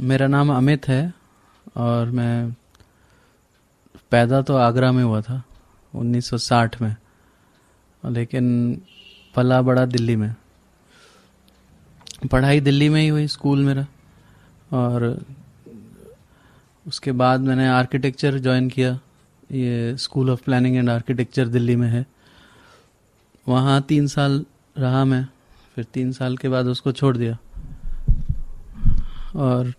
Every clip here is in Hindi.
मेरा नाम अमित है और मैं पैदा तो आगरा में हुआ था 1960 में लेकिन पला बड़ा दिल्ली में पढ़ाई दिल्ली में ही हुई स्कूल मेरा और उसके बाद मैंने आर्किटेक्चर ज्वाइन किया ये school of planning and architecture Delhi में है वहाँ तीन साल रहा मैं फिर तीन साल के बाद उसको छोड़ दिया और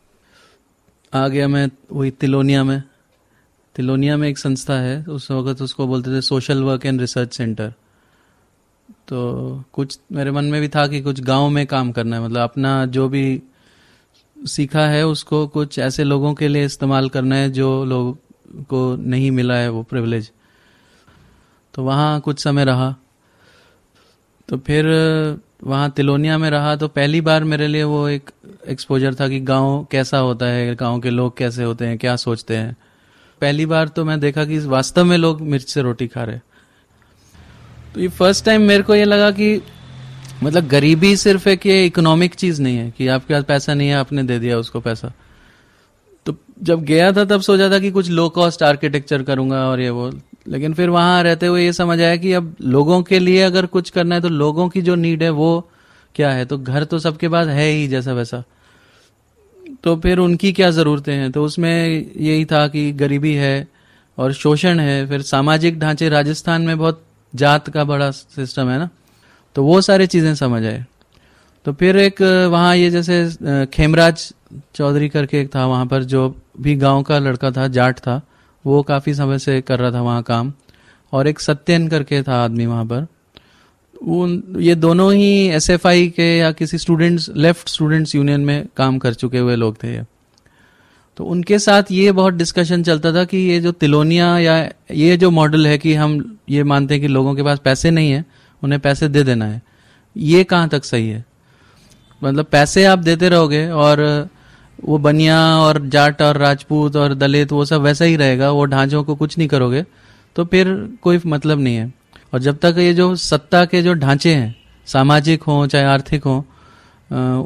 आ गया मैं वही तिलोनिया में तिलोनिया में एक संस्था है उस वक्त उसको बोलते थे social work and research centre तो कुछ मेरे मन में भी था कि कुछ गांव में काम करना है मतलब अपना जो भी सीखा है उसको कुछ ऐसे लोगों के लिए इस्तेमाल करना है जो लोग को नहीं मिला है वो प्रिविलेज तो वहाँ कुछ समय रहा तो फिर वहाँ तिलोनिया में रहा तो पहली बार मेरे लिए वो एक एक्सपोजर था कि गांव कैसा होता है गांव के लोग कैसे होते हैं क्या सोचते हैं पहली बार तो मैं देखा कि वास्तव में लोग मिर्च से रोटी खा रहे तो ये फर्स्ट टाइम मेरे को ये लगा कि मतलब गरीबी सिर्फ एक ये इकोनॉमिक चीज़ नहीं है कि आपके पास पैसा नहीं है आपने दे दिया उसको पैसा तो जब गया था तब सोचा था कि कुछ लो कॉस्ट आर्किटेक्चर करूंगा और ये वो लेकिन फिर वहां रहते हुए ये समझ आया कि अब लोगों के लिए अगर कुछ करना है तो लोगों की जो नीड है वो क्या है तो घर तो सबके पास है ही जैसा वैसा तो फिर उनकी क्या ज़रूरतें हैं तो उसमें यही था कि गरीबी है और शोषण है फिर सामाजिक ढांचे राजस्थान में बहुत जात का बड़ा सिस्टम है ना तो वो सारी चीज़ें समझ आए तो फिर एक वहाँ ये जैसे खेमराज चौधरी करके एक था वहां पर जो भी गांव का लड़का था जाट था वो काफ़ी समय से कर रहा था वहाँ काम और एक सत्यन करके था आदमी वहाँ पर उन ये दोनों ही एस के या किसी स्टूडेंट्स लेफ्ट स्टूडेंट्स यूनियन में काम कर चुके हुए लोग थे ये तो उनके साथ ये बहुत डिस्कशन चलता था कि ये जो तिलोनिया या ये जो मॉडल है कि हम ये मानते हैं कि लोगों के पास पैसे नहीं है उन्हें पैसे दे देना है ये कहाँ तक सही है मतलब पैसे आप देते रहोगे और वो बनिया और जाट और राजपूत और दलित वो सब वैसा ही रहेगा वो ढांचों को कुछ नहीं करोगे तो फिर कोई मतलब नहीं है और जब तक ये जो सत्ता के जो ढांचे हैं सामाजिक हों चाहे आर्थिक हों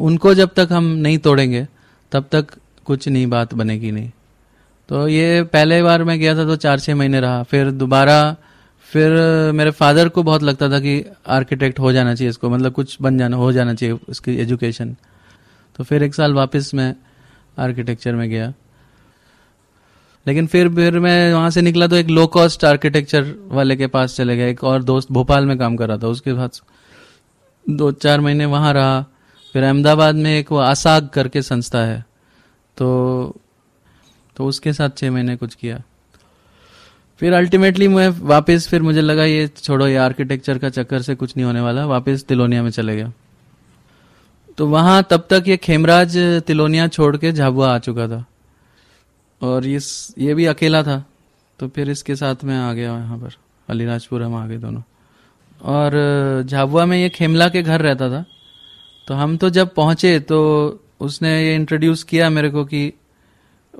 उनको जब तक हम नहीं तोड़ेंगे तब तक कुछ नहीं बात बनेगी नहीं तो ये पहले बार मैं गया था तो चार छः महीने रहा फिर दोबारा फिर मेरे फादर को बहुत लगता था कि आर्किटेक्ट हो जाना चाहिए इसको मतलब कुछ बन जाना हो जाना चाहिए उसकी एजुकेशन तो फिर एक साल वापस मैं आर्किटेक्चर में गया लेकिन फिर फिर मैं वहाँ से निकला तो एक लो कॉस्ट आर्किटेक्चर वाले के पास चले गए एक और दोस्त भोपाल में काम कर रहा था उसके बाद दो चार महीने वहाँ रहा फिर अहमदाबाद में एक वो आसाग करके संस्था है तो तो उसके साथ छः महीने कुछ किया फिर अल्टीमेटली मैं वापस फिर मुझे लगा ये छोड़ो ये आर्किटेक्चर का चक्कर से कुछ नहीं होने वाला वापस तिलोनिया में चले गया तो वहाँ तब तक ये खेमराज तिलोनिया छोड़ के झाबुआ आ चुका था और ये ये भी अकेला था तो फिर इसके साथ में आ गया यहाँ पर अलीराजपुर हम आ गए दोनों और झाबुआ में ये खेमला के घर रहता था तो हम तो जब पहुंचे तो उसने ये इंट्रोड्यूस किया मेरे को कि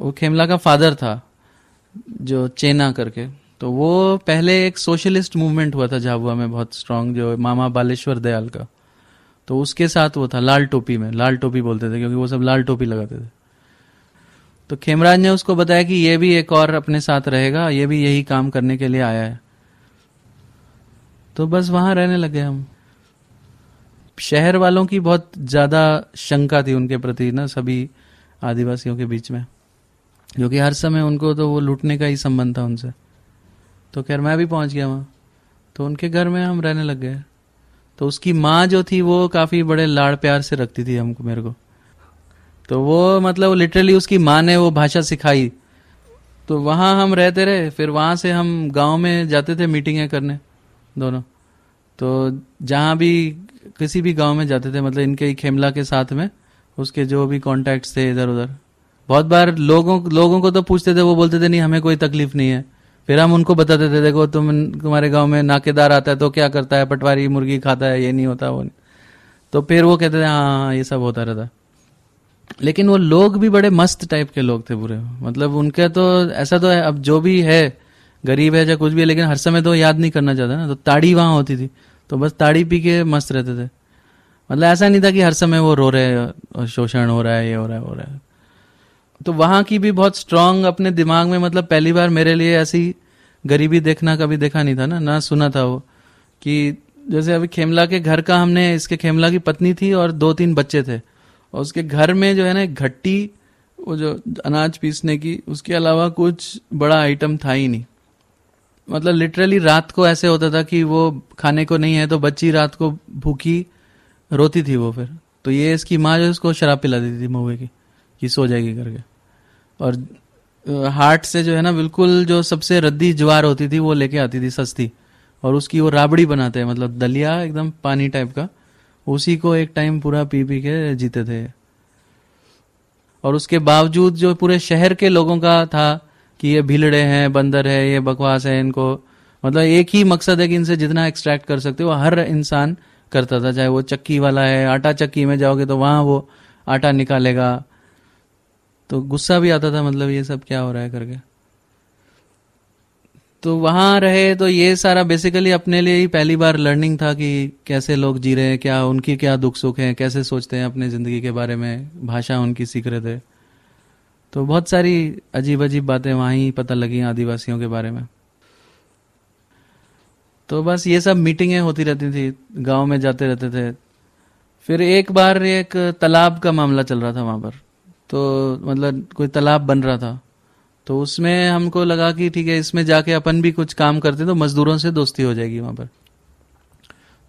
वो खेमला का फादर था जो चेना करके तो वो पहले एक सोशलिस्ट मूवमेंट हुआ था झाबुआ में बहुत स्ट्रांग जो मामा बालेश्वर दयाल का तो उसके साथ वो था लाल टोपी में लाल टोपी बोलते थे क्योंकि वो सब लाल टोपी लगाते थे तो खेमराज ने उसको बताया कि ये भी एक और अपने साथ रहेगा ये भी यही काम करने के लिए आया है तो बस वहां रहने लगे हम शहर वालों की बहुत ज्यादा शंका थी उनके प्रति ना सभी आदिवासियों के बीच में जो कि हर समय उनको तो वो लूटने का ही संबंध था उनसे तो खैर मैं भी पहुंच गया वहां तो उनके घर में हम रहने लग गए तो उसकी माँ जो थी वो काफ़ी बड़े लाड़ प्यार से रखती थी हमको मेरे को तो वो मतलब लिटरली उसकी माँ ने वो भाषा सिखाई तो वहां हम रहते रहे फिर वहां से हम गांव में जाते थे मीटिंगें करने दोनों तो जहां भी किसी भी गांव में जाते थे मतलब इनके खेमला के साथ में उसके जो भी कॉन्टेक्ट थे इधर उधर बहुत बार लोगों लोगों को तो पूछते थे वो बोलते थे नहीं हमें कोई तकलीफ नहीं है फिर हम उनको बताते थे देखो तुम तुम्हारे गांव में नाकेदार आता है तो क्या करता है पटवारी मुर्गी खाता है ये नहीं होता वो नहीं तो फिर वो कहते थे हाँ हाँ ये सब होता रहता लेकिन वो लोग भी बड़े मस्त टाइप के लोग थे पूरे मतलब उनके तो ऐसा तो है अब जो भी है गरीब है या कुछ भी है लेकिन हर समय तो याद नहीं करना चाहता ना तो ताड़ी वहां होती थी तो बस ताड़ी पी के मस्त रहते थे मतलब ऐसा नहीं था कि हर समय वो रो रहे शोषण हो रहा है ये हो रहा है हो रहा है तो वहां की भी बहुत स्ट्रांग अपने दिमाग में मतलब पहली बार मेरे लिए ऐसी गरीबी देखना कभी देखा नहीं था ना ना सुना था वो कि जैसे अभी खेमला के घर का हमने इसके खेमला की पत्नी थी और दो तीन बच्चे थे और उसके घर में जो है ना घट्टी वो जो अनाज पीसने की उसके अलावा कुछ बड़ा आइटम था ही नहीं मतलब लिटरली रात को ऐसे होता था कि वो खाने को नहीं है तो बच्ची रात को भूखी रोती थी वो फिर तो ये इसकी माँ जो उसको शराब पिला देती थी महुए की कि सो जाएगी करके और हाट से जो है ना बिल्कुल जो सबसे रद्दी ज्वार होती थी वो लेके आती थी सस्ती और उसकी वो राबड़ी बनाते हैं मतलब दलिया एकदम पानी टाइप का उसी को एक टाइम पूरा पी पी के जीते थे और उसके बावजूद जो पूरे शहर के लोगों का था कि ये भीलड़े हैं बंदर है ये बकवास है इनको मतलब एक ही मकसद है कि इनसे जितना एक्सट्रैक्ट कर सकते हो हर इंसान करता था चाहे वो चक्की वाला है आटा चक्की में जाओगे तो वहां वो आटा निकालेगा तो गुस्सा भी आता था मतलब ये सब क्या हो रहा है करके तो वहां रहे तो ये सारा बेसिकली अपने लिए ही पहली बार लर्निंग था कि कैसे लोग जी रहे हैं क्या उनकी क्या दुख सुख है कैसे सोचते हैं अपने ज़िंदगी के बारे में भाषा उनकी सीख रहे थे तो बहुत सारी अजीब अजीब बातें वहां ही पता लगी आदिवासियों के बारे में तो बस ये सब मीटिंगें होती रहती थी गांव में जाते रहते थे फिर एक बार एक तालाब का मामला चल रहा था वहां पर तो मतलब कोई तालाब बन रहा था तो उसमें हमको लगा कि ठीक है इसमें जाके अपन भी कुछ काम करते तो मजदूरों से दोस्ती हो जाएगी वहां पर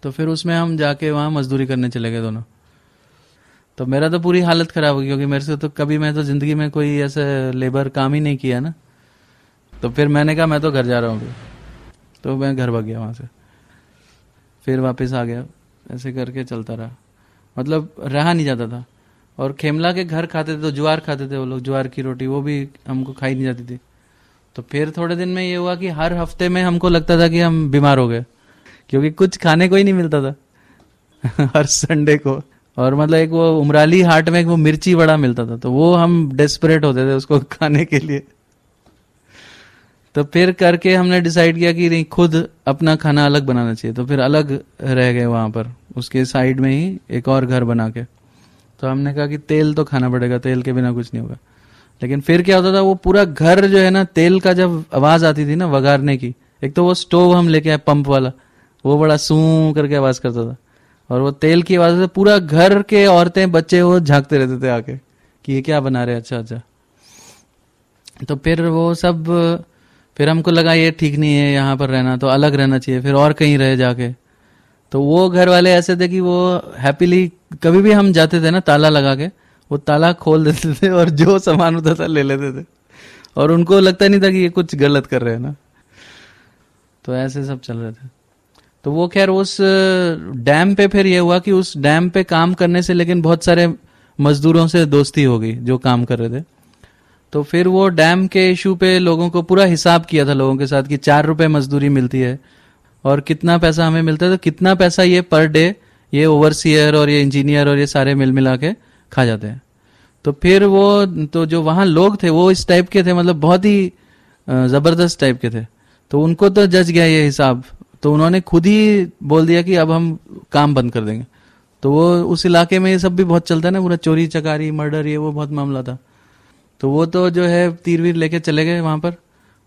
तो फिर उसमें हम जाके वहां मजदूरी करने चले गए दोनों तो मेरा तो पूरी हालत ख़राब हो गई क्योंकि मेरे से तो कभी मैं तो ज़िंदगी में कोई ऐसे लेबर काम ही नहीं किया ना तो फिर मैंने कहा मैं तो घर जा रहा हूँ तो मैं घर भाग गया वहां से फिर वापस आ गया ऐसे करके चलता रहा मतलब रहा नहीं जाता था और खेमला के घर खाते थे तो ज्वार खाते थे वो लोग ज्वार की रोटी वो भी हमको खाई नहीं जाती थी तो फिर थोड़े दिन में ये हुआ कि हर हफ्ते में हमको लगता था कि हम बीमार हो गए क्योंकि कुछ खाने को ही नहीं मिलता था हर संडे को और मतलब एक वो उमराली हाट में एक वो मिर्ची बड़ा मिलता था तो वो हम डेस्परेट होते थे उसको खाने के लिए तो फिर करके हमने डिसाइड किया कि नहीं खुद अपना खाना अलग बनाना चाहिए तो फिर अलग रह गए वहां पर उसके साइड में ही एक और घर बना के तो हमने कहा कि तेल तो खाना पड़ेगा तेल के बिना कुछ नहीं होगा लेकिन फिर क्या होता था वो पूरा घर जो है ना तेल का जब आवाज आती थी ना वगारने की एक तो वो स्टोव हम लेके आए पंप वाला वो बड़ा सू करके आवाज करता था और वो तेल की आवाज से पूरा घर के औरतें बच्चे वो झांकते रहते थे आके कि ये क्या बना रहे अच्छा अच्छा तो फिर वो सब फिर हमको लगा ये ठीक नहीं है यहाँ पर रहना तो अलग रहना चाहिए फिर और कहीं रहे जाके तो वो घर वाले ऐसे थे कि वो हैप्पीली कभी भी हम जाते थे ना ताला लगा के वो ताला खोल देते थे और जो सामान होता था ले लेते थे और उनको लगता नहीं था कि ये कुछ गलत कर रहे हैं ना तो ऐसे सब चल रहे थे तो वो खैर उस डैम पे फिर ये हुआ कि उस डैम पे काम करने से लेकिन बहुत सारे मजदूरों से दोस्ती हो गई जो काम कर रहे थे तो फिर वो डैम के इशू पे लोगों को पूरा हिसाब किया था लोगों के साथ कि चार रुपए मजदूरी मिलती है और कितना पैसा हमें मिलता है तो कितना पैसा ये पर डे ये ओवरसीयर और ये इंजीनियर और ये सारे मिल मिला के खा जाते हैं तो फिर वो तो जो वहां लोग थे वो इस टाइप के थे मतलब बहुत ही ज़बरदस्त टाइप के थे तो उनको तो जज गया ये हिसाब तो उन्होंने खुद ही बोल दिया कि अब हम काम बंद कर देंगे तो वो उस इलाके में ये सब भी बहुत चलता है ना पूरा चोरी चकारी मर्डर ये वो बहुत मामला था तो वो तो जो है तीर वीर लेके चले गए वहां पर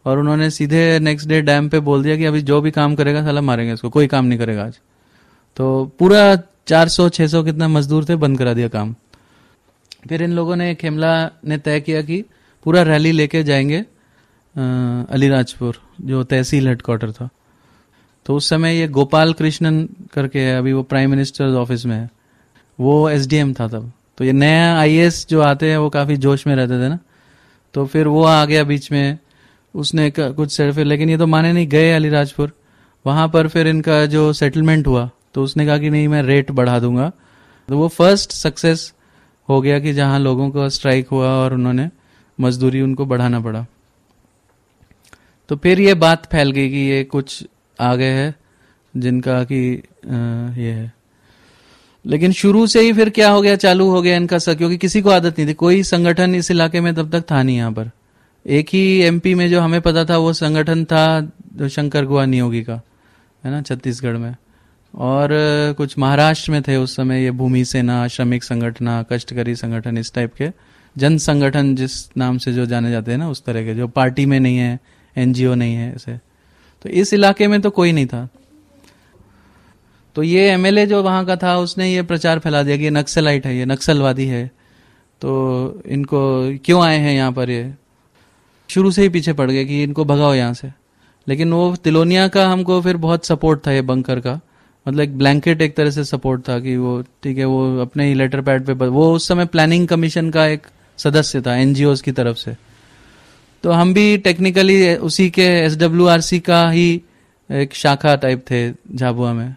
और उन्होंने सीधे नेक्स्ट डे डैम पे बोल दिया कि अभी जो भी काम करेगा साला मारेंगे इसको कोई काम नहीं करेगा आज तो पूरा 400 600 कितना मजदूर थे बंद करा दिया काम फिर इन लोगों ने खेमला ने तय किया कि पूरा रैली लेके जाएंगे अलीराजपुर जो तहसील हेडक्वार्टर था तो उस समय ये गोपाल कृष्णन करके है अभी वो प्राइम मिनिस्टर ऑफिस में है वो एस था तब तो ये नया आई जो आते हैं वो काफ़ी जोश में रहते थे ना तो फिर वो आ गया बीच में उसने कुछ सिर्फ लेकिन ये तो माने नहीं गए अलीराजपुर वहां पर फिर इनका जो सेटलमेंट हुआ तो उसने कहा कि नहीं मैं रेट बढ़ा दूंगा तो वो फर्स्ट सक्सेस हो गया कि जहां लोगों का स्ट्राइक हुआ और उन्होंने मजदूरी उनको बढ़ाना पड़ा तो फिर ये बात फैल गई कि ये कुछ आ गए है जिनका कि ये है लेकिन शुरू से ही फिर क्या हो गया चालू हो गया इनका सर क्योंकि किसी को आदत नहीं थी कोई संगठन इस इलाके में तब तक था नहीं यहां पर एक ही एमपी में जो हमें पता था वो संगठन था शंकर गुआ नियोगी का है ना छत्तीसगढ़ में और कुछ महाराष्ट्र में थे उस समय ये भूमि सेना श्रमिक संगठन कष्टकारी संगठन इस टाइप के जन संगठन जिस नाम से जो जाने जाते हैं ना उस तरह के जो पार्टी में नहीं है एनजीओ नहीं है ऐसे तो इस इलाके में तो कोई नहीं था तो ये एमएलए जो वहां का था उसने ये प्रचार फैला दिया कि नक्सलाइट है ये नक्सलवादी है तो इनको क्यों आए हैं यहाँ पर ये शुरू से ही पीछे पड़ गए कि इनको भगाओ यहाँ से लेकिन वो तिलोनिया का हमको फिर बहुत सपोर्ट था ये बंकर का मतलब एक ब्लैंकेट एक तरह से सपोर्ट था कि वो ठीक है वो अपने ही लेटर पैड पे वो उस समय प्लानिंग कमीशन का एक सदस्य था एन की तरफ से तो हम भी टेक्निकली उसी के एस का ही एक शाखा टाइप थे झाबुआ में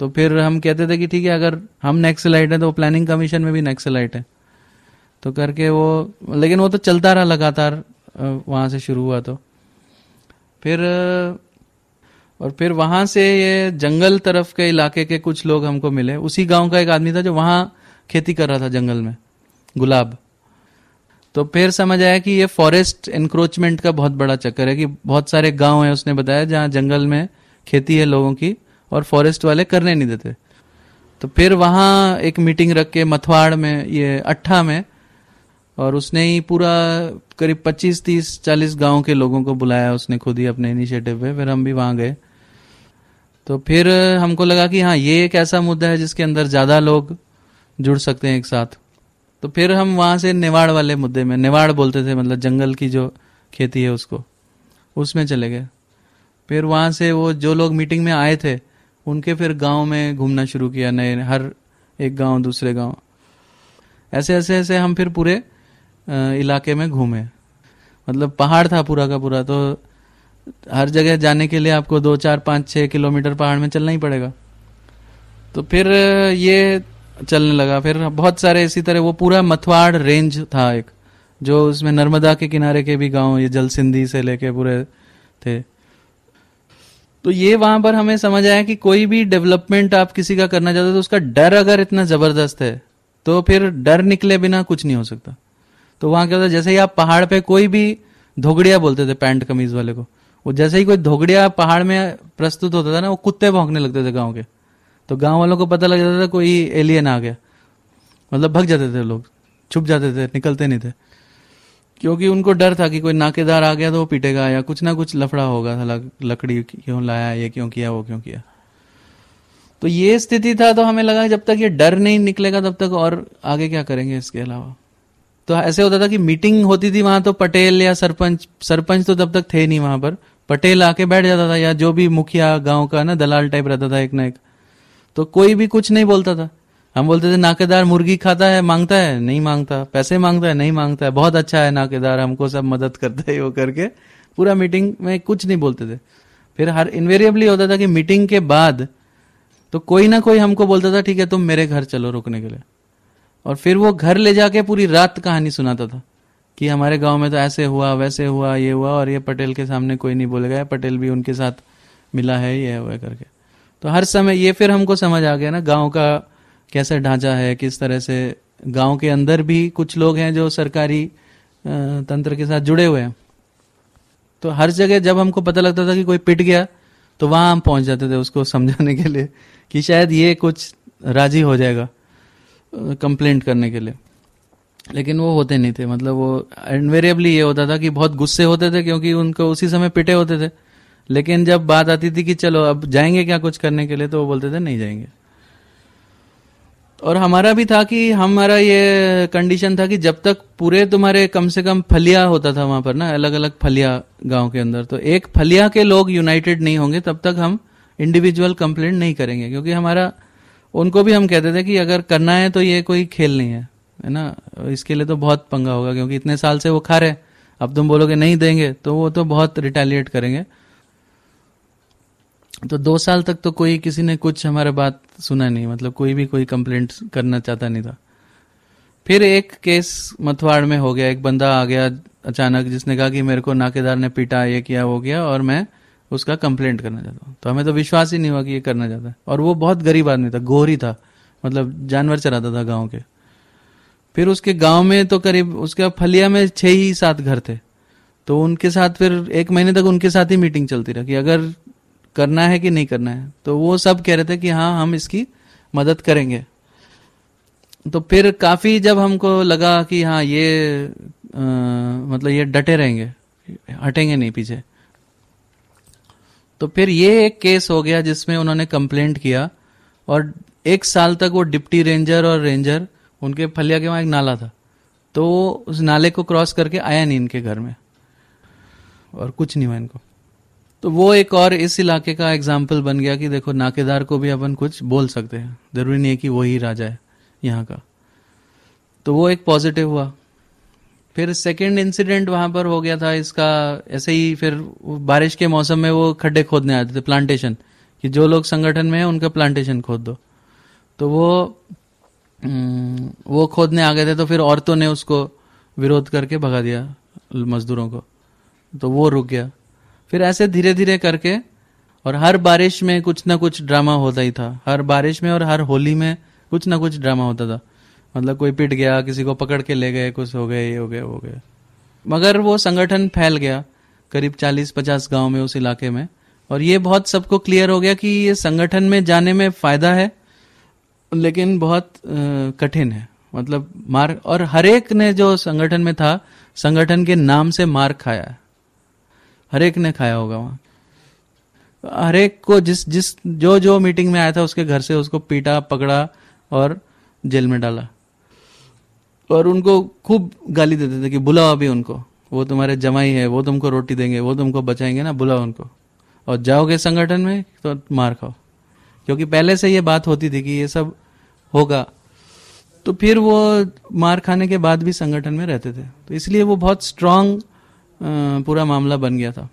तो फिर हम कहते थे कि ठीक है अगर हम नेक्सलाइट हैं तो प्लानिंग कमीशन में भी नेक्सलाइट है तो करके वो लेकिन वो तो चलता रहा लगातार वहाँ से शुरू हुआ तो फिर और फिर वहाँ से ये जंगल तरफ के इलाके के कुछ लोग हमको मिले उसी गांव का एक आदमी था जो वहाँ खेती कर रहा था जंगल में गुलाब तो फिर समझ आया कि ये फॉरेस्ट एनक्रोचमेंट का बहुत बड़ा चक्कर है कि बहुत सारे गांव है उसने बताया जहाँ जंगल में खेती है लोगों की और फॉरेस्ट वाले करने नहीं देते तो फिर वहाँ एक मीटिंग रख के मथवाड़ में ये अट्ठा में और उसने ही पूरा करीब 25 तीस 40 गांव के लोगों को बुलाया उसने खुद ही अपने इनिशिएटिव पे फिर हम भी वहां गए तो फिर हमको लगा कि हाँ ये एक ऐसा मुद्दा है जिसके अंदर ज़्यादा लोग जुड़ सकते हैं एक साथ तो फिर हम वहाँ से नेवाड़ वाले मुद्दे में नेवाड़ बोलते थे मतलब जंगल की जो खेती है उसको उसमें चले गए फिर वहां से वो जो लोग मीटिंग में आए थे उनके फिर गांव में घूमना शुरू किया नए हर एक गांव दूसरे गांव ऐसे ऐसे ऐसे हम फिर पूरे इलाके में घूमे मतलब पहाड़ था पूरा का पूरा तो हर जगह जाने के लिए आपको दो चार पाँच छः किलोमीटर पहाड़ में चलना ही पड़ेगा तो फिर ये चलने लगा फिर बहुत सारे इसी तरह वो पूरा मथवाड़ रेंज था एक जो उसमें नर्मदा के किनारे के भी गांव ये जल सिंधी से लेके पूरे थे तो ये वहां पर हमें समझ आया कि कोई भी डेवलपमेंट आप किसी का करना चाहते हो तो उसका डर अगर इतना जबरदस्त है तो फिर डर निकले बिना कुछ नहीं हो सकता तो वहां क्या होता है जैसे ही आप पहाड़ पे कोई भी धोगड़िया बोलते थे पैंट कमीज वाले को वो जैसे ही कोई धोगड़िया पहाड़ में प्रस्तुत होता था ना वो कुत्ते भौंकने लगते थे गाँव के तो गाँव वालों को पता लग जाता था कोई एलियन आ गया मतलब भग जाते थे लोग छुप जाते थे निकलते नहीं थे क्योंकि उनको डर था कि कोई नाकेदार आ गया तो वो पीटेगा या कुछ ना कुछ लफड़ा होगा था लकड़ी क्यों लाया ये क्यों किया वो क्यों किया तो ये स्थिति था तो हमें लगा जब तक ये डर नहीं निकलेगा तब तक और आगे क्या करेंगे इसके अलावा तो ऐसे होता था कि मीटिंग होती थी वहां तो पटेल या सरपंच सरपंच तो तब तक थे नहीं वहां पर पटेल आके बैठ जाता था या जो भी मुखिया गांव का ना दलाल टाइप रहता था एक ना एक तो कोई भी कुछ नहीं बोलता था हम बोलते थे नाकेदार मुर्गी खाता है मांगता है नहीं मांगता पैसे मांगता है नहीं मांगता है बहुत अच्छा है नाकेदार हमको सब मदद करता है वो करके पूरा मीटिंग में कुछ नहीं बोलते थे फिर हर इन्वेरिएबली होता था कि मीटिंग के बाद तो कोई ना कोई हमको बोलता था ठीक है तुम मेरे घर चलो रुकने के लिए और फिर वो घर ले जाके पूरी रात कहानी सुनाता था कि हमारे गांव में तो ऐसे हुआ वैसे हुआ ये हुआ और ये पटेल के सामने कोई नहीं बोलेगा पटेल भी उनके साथ मिला है ये हुआ करके तो हर समय ये फिर हमको समझ आ गया ना गांव का कैसा ढांचा है किस तरह से गांव के अंदर भी कुछ लोग हैं जो सरकारी तंत्र के साथ जुड़े हुए हैं तो हर जगह जब हमको पता लगता था कि कोई पिट गया तो वहां हम पहुंच जाते थे उसको समझाने के लिए कि शायद ये कुछ राजी हो जाएगा कंप्लेंट करने के लिए लेकिन वो होते नहीं थे मतलब वो इनवेरियबली ये होता था कि बहुत गुस्से होते थे क्योंकि उनको उसी समय पिटे होते थे लेकिन जब बात आती थी कि चलो अब जाएंगे क्या कुछ करने के लिए तो वो बोलते थे नहीं जाएंगे और हमारा भी था कि हमारा ये कंडीशन था कि जब तक पूरे तुम्हारे कम से कम फलिया होता था वहां पर ना अलग अलग फलिया गांव के अंदर तो एक फलिया के लोग यूनाइटेड नहीं होंगे तब तक हम इंडिविजुअल कंप्लेंट नहीं करेंगे क्योंकि हमारा उनको भी हम कहते थे कि अगर करना है तो ये कोई खेल नहीं है है ना इसके लिए तो बहुत पंगा होगा क्योंकि इतने साल से वो खा रहे अब तुम बोलोगे नहीं देंगे तो वो तो बहुत रिटेलिएट करेंगे तो दो साल तक तो कोई किसी ने कुछ हमारे बात सुना नहीं मतलब कोई भी कोई कंप्लेंट करना चाहता नहीं था फिर एक केस मथवाड़ में हो गया एक बंदा आ गया अचानक जिसने कहा कि मेरे को नाकेदार ने पीटा ये किया वो किया और मैं उसका कंप्लेंट करना चाहता हूँ तो हमें तो विश्वास ही नहीं हुआ कि ये करना चाहता है और वो बहुत गरीब आदमी था गोहरी था मतलब जानवर चराता था गाँव के फिर उसके गाँव में तो करीब उसके फलिया में छः ही सात घर थे तो उनके साथ फिर एक महीने तक उनके साथ ही मीटिंग चलती रही अगर करना है कि नहीं करना है तो वो सब कह रहे थे कि हाँ हम इसकी मदद करेंगे तो फिर काफ़ी जब हमको लगा कि हाँ ये आ, मतलब ये डटे रहेंगे हटेंगे नहीं पीछे तो फिर ये एक केस हो गया जिसमें उन्होंने कंप्लेंट किया और एक साल तक वो डिप्टी रेंजर और रेंजर उनके फलिया के वहां एक नाला था तो उस नाले को क्रॉस करके आया नहीं इनके घर में और कुछ नहीं हुआ इनको तो वो एक और इस इलाके का एग्जाम्पल बन गया कि देखो नाकेदार को भी अपन कुछ बोल सकते हैं जरूरी नहीं है कि वही राजा है यहाँ का तो वो एक पॉजिटिव हुआ फिर सेकेंड इंसिडेंट वहां पर हो गया था इसका ऐसे ही फिर बारिश के मौसम में वो खड्डे खोदने आते थे प्लांटेशन कि जो लोग संगठन में है उनका प्लांटेशन खोद दो तो वो हम्म, वो खोदने आ गए थे तो फिर औरतों ने उसको विरोध करके भगा दिया मजदूरों को तो वो रुक गया फिर ऐसे धीरे धीरे करके और हर बारिश में कुछ ना कुछ ड्रामा होता ही था हर बारिश में और हर होली में कुछ ना कुछ ड्रामा होता था मतलब कोई पिट गया किसी को पकड़ के ले गए कुछ हो गए ये हो गए हो गए मगर वो संगठन फैल गया करीब चालीस पचास गाँव में उस इलाके में और ये बहुत सबको क्लियर हो गया कि ये संगठन में जाने में फायदा है लेकिन बहुत कठिन है मतलब मार और हरेक ने जो संगठन में था संगठन के नाम से मार खाया है हरेक ने खाया होगा वहां हरेक को जिस जिस जो जो मीटिंग में आया था उसके घर से उसको पीटा पकड़ा और जेल में डाला और उनको खूब गाली देते थे कि बुलाओ अभी उनको वो तुम्हारे जमाई है वो तुमको रोटी देंगे वो तुमको बचाएंगे ना बुलाओ उनको और जाओगे संगठन में तो मार खाओ क्योंकि पहले से ये बात होती थी कि ये सब होगा तो फिर वो मार खाने के बाद भी संगठन में रहते थे तो इसलिए वो बहुत स्ट्रांग पूरा मामला बन गया था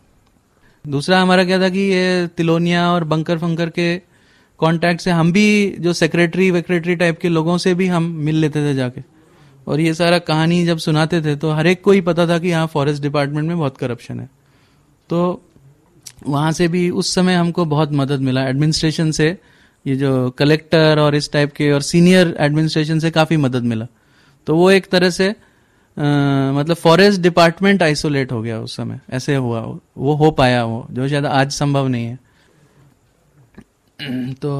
दूसरा हमारा क्या था कि ये तिलोनिया और बंकर फंकर के कांटेक्ट से हम भी जो सेक्रेटरी वेक्रेटरी टाइप के लोगों से भी हम मिल लेते थे जाके और ये सारा कहानी जब सुनाते थे तो हर एक को ही पता था कि यहाँ फॉरेस्ट डिपार्टमेंट में बहुत करप्शन है तो वहाँ से भी उस समय हमको बहुत मदद मिला एडमिनिस्ट्रेशन से ये जो कलेक्टर और इस टाइप के और सीनियर एडमिनिस्ट्रेशन से काफ़ी मदद मिला तो वो एक तरह से आ, मतलब फॉरेस्ट डिपार्टमेंट आइसोलेट हो गया उस समय ऐसे हुआ वो हो पाया वो जो शायद आज संभव नहीं है तो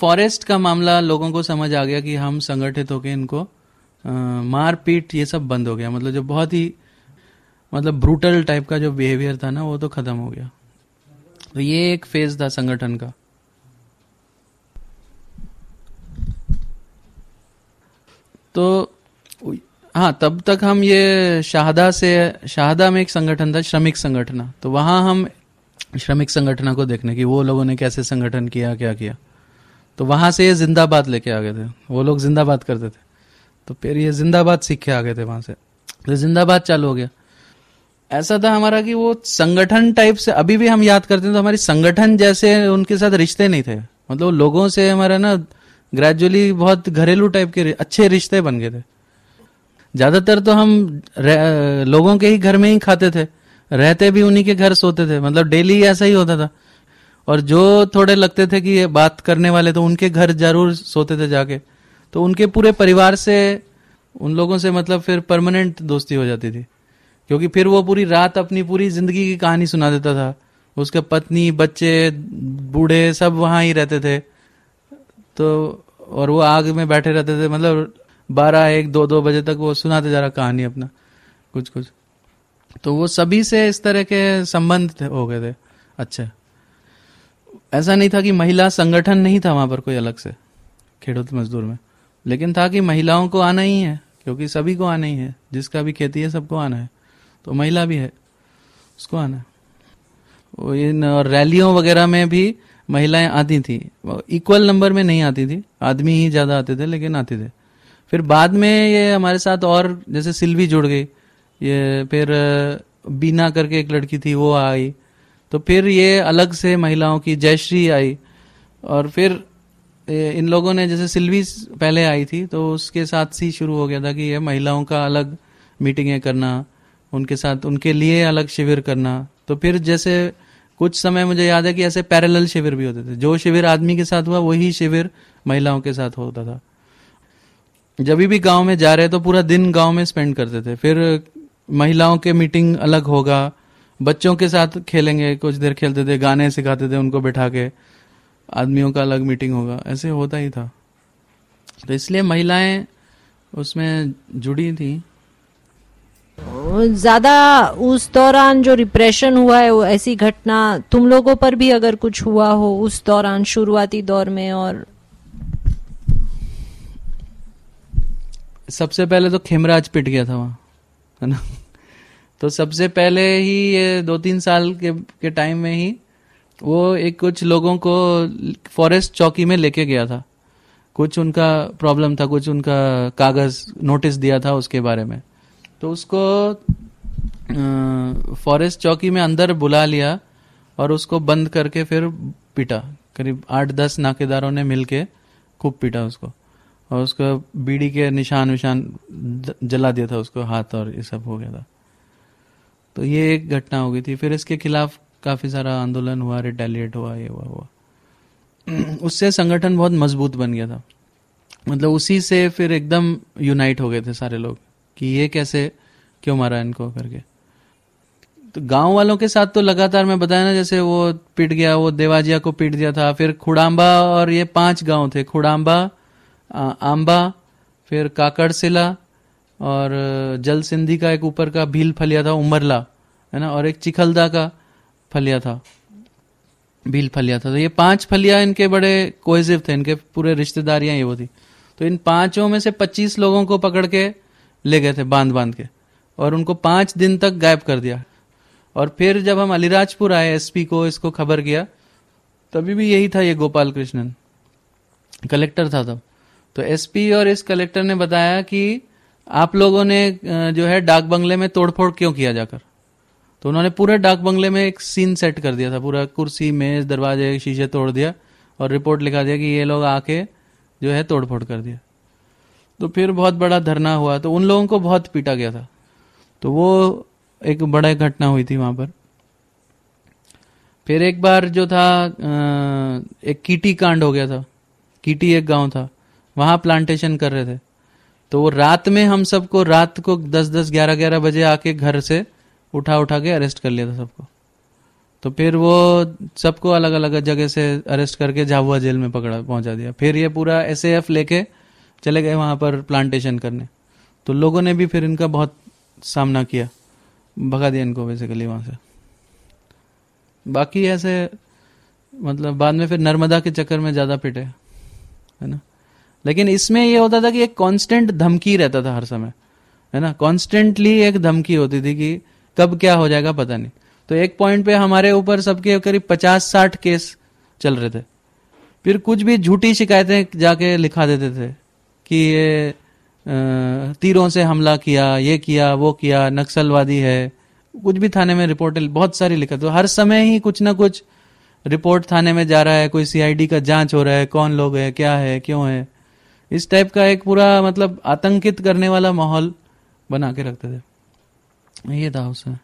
फॉरेस्ट का मामला लोगों को समझ आ गया कि हम संगठित होकर इनको मारपीट ये सब बंद हो गया मतलब जो बहुत ही मतलब ब्रूटल टाइप का जो बिहेवियर था ना वो तो खत्म हो गया तो ये एक फेज था संगठन का तो हाँ तब तक हम ये शाहदा से शाहदा में एक संगठन था श्रमिक संगठन तो वहां हम श्रमिक संगठन को देखने की वो लोगों ने कैसे संगठन किया क्या किया तो वहां से ये जिंदाबाद लेके आ गए थे वो लोग जिंदाबाद करते थे तो फिर ये जिंदाबाद सीख के आ गए थे वहां से तो जिंदाबाद चालू हो गया ऐसा था हमारा कि वो संगठन टाइप से अभी भी हम याद करते हैं तो हमारी संगठन जैसे उनके साथ रिश्ते नहीं थे मतलब लोगों से हमारा ना ग्रेजुअली बहुत घरेलू टाइप के अच्छे रिश्ते बन गए थे ज्यादातर तो हम लोगों के ही घर में ही खाते थे रहते भी उन्हीं के घर सोते थे मतलब डेली ऐसा ही होता था और जो थोड़े लगते थे कि ये बात करने वाले तो उनके घर जरूर सोते थे जाके तो उनके पूरे परिवार से उन लोगों से मतलब फिर परमानेंट दोस्ती हो जाती थी क्योंकि फिर वो पूरी रात अपनी पूरी जिंदगी की कहानी सुना देता था उसके पत्नी बच्चे बूढ़े सब वहाँ ही रहते थे तो और वो आग में बैठे रहते थे मतलब बारह एक दो दो बजे तक वो सुनाते जा रहा कहानी अपना कुछ कुछ तो वो सभी से इस तरह के संबंध हो गए थे अच्छा ऐसा नहीं था कि महिला संगठन नहीं था वहाँ पर कोई अलग से खेड मजदूर में लेकिन था कि महिलाओं को आना ही है क्योंकि सभी को आना ही है जिसका भी खेती है सबको आना है तो महिला भी है उसको आना है इन रैलियों वगैरह में भी महिलाएं आती थी इक्वल नंबर में नहीं आती थी आदमी ही ज़्यादा आते थे लेकिन आते थे फिर बाद में ये हमारे साथ और जैसे सिल्वी जुड़ गई ये फिर बीना करके एक लड़की थी वो आई तो फिर ये अलग से महिलाओं की जयश्री आई और फिर इन लोगों ने जैसे सिल्वी पहले आई थी तो उसके साथ ही शुरू हो गया था कि ये महिलाओं का अलग मीटिंगें करना उनके साथ उनके लिए अलग शिविर करना तो फिर जैसे कुछ समय मुझे याद है कि ऐसे पैरेलल शिविर भी होते थे जो शिविर आदमी के साथ हुआ वही शिविर महिलाओं के साथ होता था जब भी गांव में जा रहे तो पूरा दिन गांव में स्पेंड करते थे फिर महिलाओं के मीटिंग अलग होगा बच्चों के साथ खेलेंगे कुछ देर खेलते थे गाने सिखाते थे उनको बैठा के आदमियों का अलग मीटिंग होगा ऐसे होता ही था तो इसलिए महिलाएं उसमें जुड़ी थी ज्यादा उस दौरान जो रिप्रेशन हुआ है वो ऐसी घटना तुम लोगों पर भी अगर कुछ हुआ हो उस दौरान शुरुआती दौर में और सबसे पहले तो खेमराज पिट गया था वहाँ है ना तो सबसे पहले ही ये दो तीन साल के के टाइम में ही वो एक कुछ लोगों को फॉरेस्ट चौकी में लेके गया था कुछ उनका प्रॉब्लम था कुछ उनका कागज नोटिस दिया था उसके बारे में तो उसको फॉरेस्ट चौकी में अंदर बुला लिया और उसको बंद करके फिर पीटा करीब आठ दस नाकेदारों ने मिलके खूब पीटा उसको और उसको बीड़ी के निशान विशान जला दिया था उसको हाथ और ये सब हो गया था तो ये एक घटना हो गई थी फिर इसके खिलाफ काफ़ी सारा आंदोलन हुआ रिटेलिएट हुआ ये हुआ हुआ उससे संगठन बहुत मजबूत बन गया था मतलब उसी से फिर एकदम यूनाइट हो गए थे सारे लोग कि ये कैसे क्यों मारा इनको करके तो गांव वालों के साथ तो लगातार मैं बताया ना जैसे वो पिट गया वो देवाजिया को पिट दिया था फिर खुड़ाम्बा और ये पांच गांव थे खुड़ाम्बा आम्बा फिर काकड़सिला और जल सिंधी का एक ऊपर का भील फलिया था उमरला है ना और एक चिखलदा का फलिया था भील फलिया था तो ये पांच फलिया इनके बड़े कोहेजिव थे इनके पूरे रिश्तेदारियां ये वो थी तो इन पांचों में से पच्चीस लोगों को पकड़ के ले गए थे बांध बांध के और उनको पांच दिन तक गायब कर दिया और फिर जब हम अलीराजपुर आए एसपी को इसको खबर किया तभी भी यही था ये गोपाल कृष्णन कलेक्टर था तब तो एसपी और इस कलेक्टर ने बताया कि आप लोगों ने जो है डाक बंगले में तोड़फोड़ क्यों किया जाकर तो उन्होंने पूरे डाक बंगले में एक सीन सेट कर दिया था पूरा कुर्सी मेज दरवाजे शीशे तोड़ दिया और रिपोर्ट लिखा दिया कि ये लोग आके जो है तोड़ फोड़ कर दिया तो फिर बहुत बड़ा धरना हुआ तो उन लोगों को बहुत पीटा गया था तो वो एक बड़ा घटना हुई थी वहां पर फिर एक बार जो था एक कीटी कांड हो गया था कीटी एक गांव था वहां प्लांटेशन कर रहे थे तो वो रात में हम सबको रात को दस दस ग्यारह ग्यारह बजे आके घर से उठा उठा के अरेस्ट कर लिया था सबको तो फिर वो सबको अलग अलग जगह से अरेस्ट करके झाबुआ जेल में पकड़ा पहुंचा दिया फिर ये पूरा एस लेके चले गए वहाँ पर प्लांटेशन करने तो लोगों ने भी फिर इनका बहुत सामना किया भगा दिया इनको बेसिकली वहाँ से बाकी ऐसे मतलब बाद में फिर नर्मदा के चक्कर में ज़्यादा पिटे है ना लेकिन इसमें यह होता था कि एक कांस्टेंट धमकी रहता था हर समय है ना कांस्टेंटली एक धमकी होती थी कि कब क्या हो जाएगा पता नहीं तो एक पॉइंट पे हमारे ऊपर सबके करीब पचास साठ केस चल रहे थे फिर कुछ भी झूठी शिकायतें जाके लिखा देते थे कि ये तीरों से हमला किया ये किया वो किया नक्सलवादी है कुछ भी थाने में रिपोर्ट बहुत सारी लिखा तो हर समय ही कुछ ना कुछ रिपोर्ट थाने में जा रहा है कोई सीआईडी का जांच हो रहा है कौन लोग है क्या है क्यों है इस टाइप का एक पूरा मतलब आतंकित करने वाला माहौल बना के रखते थे ये था उस समय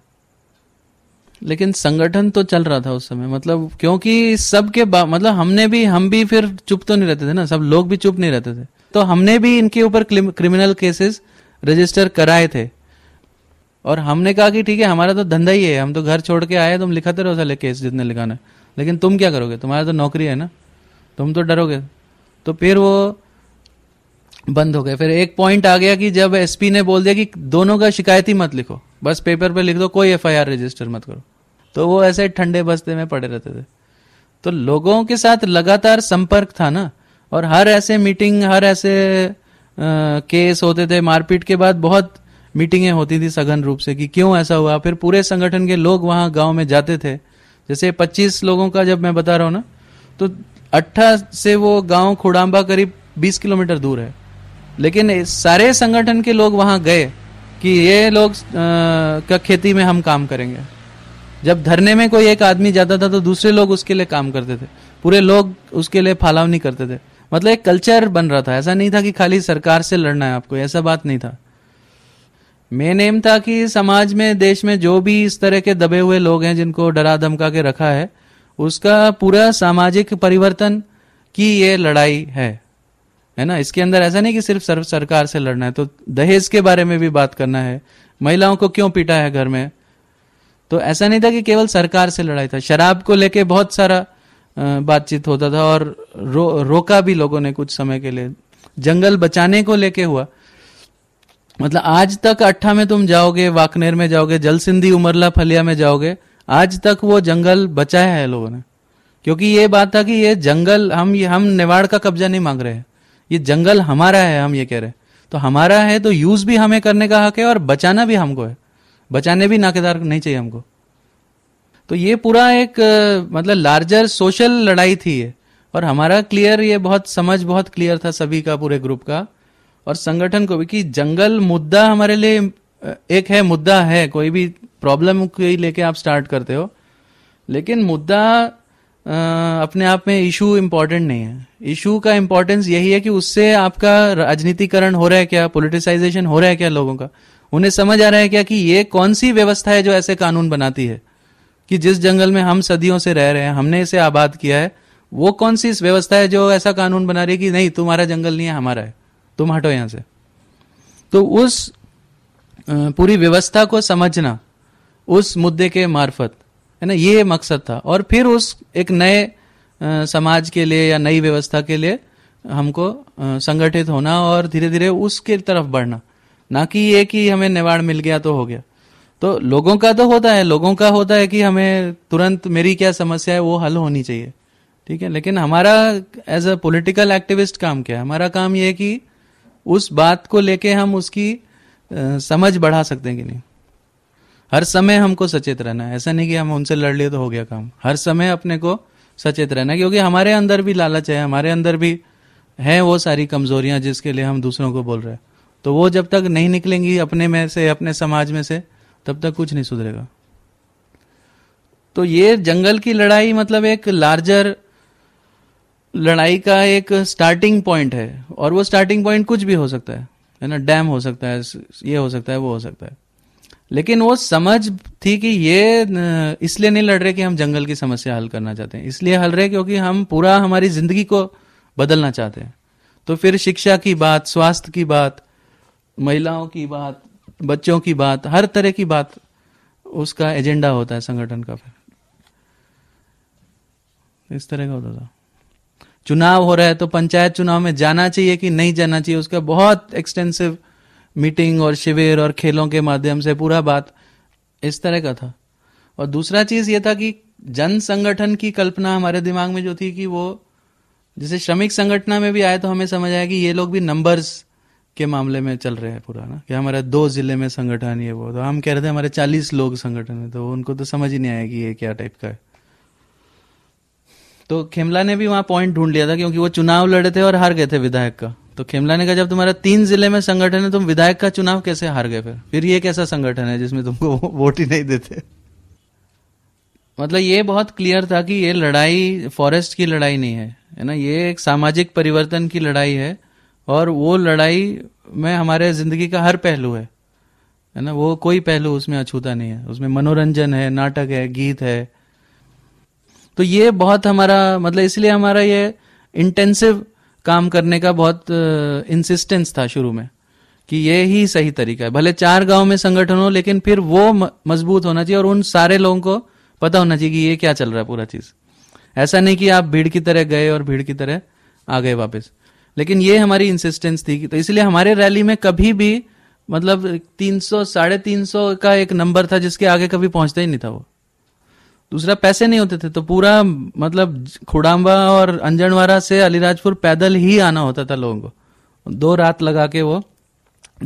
लेकिन संगठन तो चल रहा था उस समय मतलब क्योंकि सबके मतलब हमने भी हम भी फिर चुप तो नहीं रहते थे ना सब लोग भी चुप नहीं रहते थे तो हमने भी इनके ऊपर क्रिमिनल केसेस रजिस्टर कराए थे और हमने कहा कि ठीक है हमारा तो धंधा ही है हम तो घर छोड़ के आए तुम लिखाते रहो साले केस जितने लिखाना है लेकिन तुम क्या करोगे तुम्हारा तो नौकरी है ना तुम तो डरोगे तो फिर वो बंद हो गए फिर एक पॉइंट आ गया कि जब एसपी ने बोल दिया कि दोनों का शिकायत ही मत लिखो बस पेपर पे लिख दो कोई एफ रजिस्टर मत करो तो वो ऐसे ठंडे बस्ते में पड़े रहते थे तो लोगों के साथ लगातार संपर्क था ना और हर ऐसे मीटिंग हर ऐसे आ, केस होते थे मारपीट के बाद बहुत मीटिंगें होती थी सघन रूप से कि क्यों ऐसा हुआ फिर पूरे संगठन के लोग वहां गांव में जाते थे जैसे 25 लोगों का जब मैं बता रहा हूँ ना तो अट्ठा से वो गांव खुड़ाम्बा करीब 20 किलोमीटर दूर है लेकिन सारे संगठन के लोग वहां गए कि ये लोग का खेती में हम काम करेंगे जब धरने में कोई एक आदमी जाता था तो दूसरे लोग उसके लिए काम करते थे पूरे लोग उसके लिए फालावनी करते थे मतलब एक कल्चर बन रहा था ऐसा नहीं था कि खाली सरकार से लड़ना है आपको ऐसा बात नहीं था मेन एम था कि समाज में देश में जो भी इस तरह के दबे हुए लोग हैं जिनको डरा धमका के रखा है उसका पूरा सामाजिक परिवर्तन की ये लड़ाई है है ना इसके अंदर ऐसा नहीं कि सिर्फ सर्व सरकार से लड़ना है तो दहेज के बारे में भी बात करना है महिलाओं को क्यों पीटा है घर में तो ऐसा नहीं था कि केवल सरकार से लड़ाई था शराब को लेके बहुत सारा बातचीत होता था और रो, रोका भी लोगों ने कुछ समय के लिए जंगल बचाने को लेके हुआ मतलब आज तक अट्ठा में तुम जाओगे वाकनेर में जाओगे जल सिंधी उमरला फलिया में जाओगे आज तक वो जंगल बचाया है लोगों ने क्योंकि ये बात था कि ये जंगल हम ये हम नेवाड़ का कब्जा नहीं मांग रहे हैं ये जंगल हमारा है हम ये कह रहे हैं तो हमारा है तो यूज भी हमें करने का हक है और बचाना भी हमको है बचाने भी नाकेदार नहीं चाहिए हमको तो ये पूरा एक मतलब लार्जर सोशल लड़ाई थी ये और हमारा क्लियर ये बहुत समझ बहुत क्लियर था सभी का पूरे ग्रुप का और संगठन को भी कि जंगल मुद्दा हमारे लिए एक है मुद्दा है कोई भी प्रॉब्लम को लेके आप स्टार्ट करते हो लेकिन मुद्दा अपने आप में इशू इम्पोर्टेंट नहीं है इशू का इम्पोर्टेंस यही है कि उससे आपका राजनीतिकरण हो रहा है क्या पोलिटिसाइजेशन हो रहा है क्या लोगों का उन्हें समझ आ रहा है क्या कि ये कौन सी व्यवस्था है जो ऐसे कानून बनाती है कि जिस जंगल में हम सदियों से रह रहे हैं हमने इसे आबाद किया है वो कौन सी इस व्यवस्था है जो ऐसा कानून बना रही है कि नहीं तुम्हारा जंगल नहीं है हमारा है तुम हटो यहां से तो उस पूरी व्यवस्था को समझना उस मुद्दे के मार्फत है ना ये मकसद था और फिर उस एक नए समाज के लिए या नई व्यवस्था के लिए हमको संगठित होना और धीरे धीरे उसके तरफ बढ़ना ना कि ये कि हमें निवाड़ मिल गया तो हो गया तो लोगों का तो होता है लोगों का होता है कि हमें तुरंत मेरी क्या समस्या है वो हल होनी चाहिए ठीक है लेकिन हमारा एज अ पॉलिटिकल एक्टिविस्ट काम क्या है हमारा काम यह है कि उस बात को लेके हम उसकी आ, समझ बढ़ा सकते हैं कि नहीं हर समय हमको सचेत रहना है ऐसा नहीं कि हम उनसे लड़ लिए तो हो गया काम हर समय अपने को सचेत रहना क्योंकि हमारे अंदर भी लालच है हमारे अंदर भी है वो सारी कमजोरियां जिसके लिए हम दूसरों को बोल रहे हैं तो वो जब तक नहीं निकलेंगी अपने में से अपने समाज में से तब तक कुछ नहीं सुधरेगा तो ये जंगल की लड़ाई मतलब एक लार्जर लड़ाई का एक स्टार्टिंग पॉइंट है और वो स्टार्टिंग पॉइंट कुछ भी हो सकता है है ना डैम हो सकता है ये हो सकता है वो हो सकता है लेकिन वो समझ थी कि ये इसलिए नहीं लड़ रहे कि हम जंगल की समस्या हल करना चाहते हैं इसलिए हल रहे क्योंकि हम पूरा हमारी जिंदगी को बदलना चाहते हैं तो फिर शिक्षा की बात स्वास्थ्य की बात महिलाओं की बात बच्चों की बात हर तरह की बात उसका एजेंडा होता है संगठन का फिर इस तरह का होता था चुनाव हो रहा है तो पंचायत चुनाव में जाना चाहिए कि नहीं जाना चाहिए उसका बहुत एक्सटेंसिव मीटिंग और शिविर और खेलों के माध्यम से पूरा बात इस तरह का था और दूसरा चीज ये था कि जन संगठन की कल्पना हमारे दिमाग में जो थी कि वो जैसे श्रमिक संगठन में भी आए तो हमें समझ आया कि ये लोग भी नंबर्स के मामले में चल रहे हैं पूरा ना कि हमारे दो जिले में संगठन ये वो तो हम कह रहे थे हमारे चालीस लोग संगठन है तो उनको तो समझ ही नहीं आया कि ये क्या टाइप का है तो खेमला ने भी वहां पॉइंट ढूंढ लिया था क्योंकि वो चुनाव लड़े थे और हार गए थे विधायक का तो खेमला ने कहा जब तुम्हारा तीन जिले में संगठन है तुम विधायक का चुनाव कैसे हार गए फिर फिर ये कैसा संगठन है जिसमें तुमको वोट ही नहीं देते मतलब ये बहुत क्लियर था कि ये लड़ाई फॉरेस्ट की लड़ाई नहीं है है ना ये एक सामाजिक परिवर्तन की लड़ाई है और वो लड़ाई में हमारे जिंदगी का हर पहलू है है ना वो कोई पहलू उसमें अछूता नहीं है उसमें मनोरंजन है नाटक है गीत है तो ये बहुत हमारा मतलब इसलिए हमारा ये इंटेंसिव काम करने का बहुत इंसिस्टेंस था शुरू में कि ये ही सही तरीका है भले चार गांव में संगठन हो लेकिन फिर वो मजबूत होना चाहिए और उन सारे लोगों को पता होना चाहिए कि ये क्या चल रहा है पूरा चीज ऐसा नहीं कि आप भीड़ की तरह गए और भीड़ की तरह आ गए वापस लेकिन ये हमारी इंसिस्टेंस थी तो इसलिए हमारे रैली में कभी भी मतलब तीन सौ साढ़े तीन सौ का एक नंबर था जिसके आगे कभी पहुंचता ही नहीं था वो दूसरा पैसे नहीं होते थे तो पूरा मतलब खुड़ाम्बा और अंजनवाड़ा से अलीराजपुर पैदल ही आना होता था लोगों को दो रात लगा के वो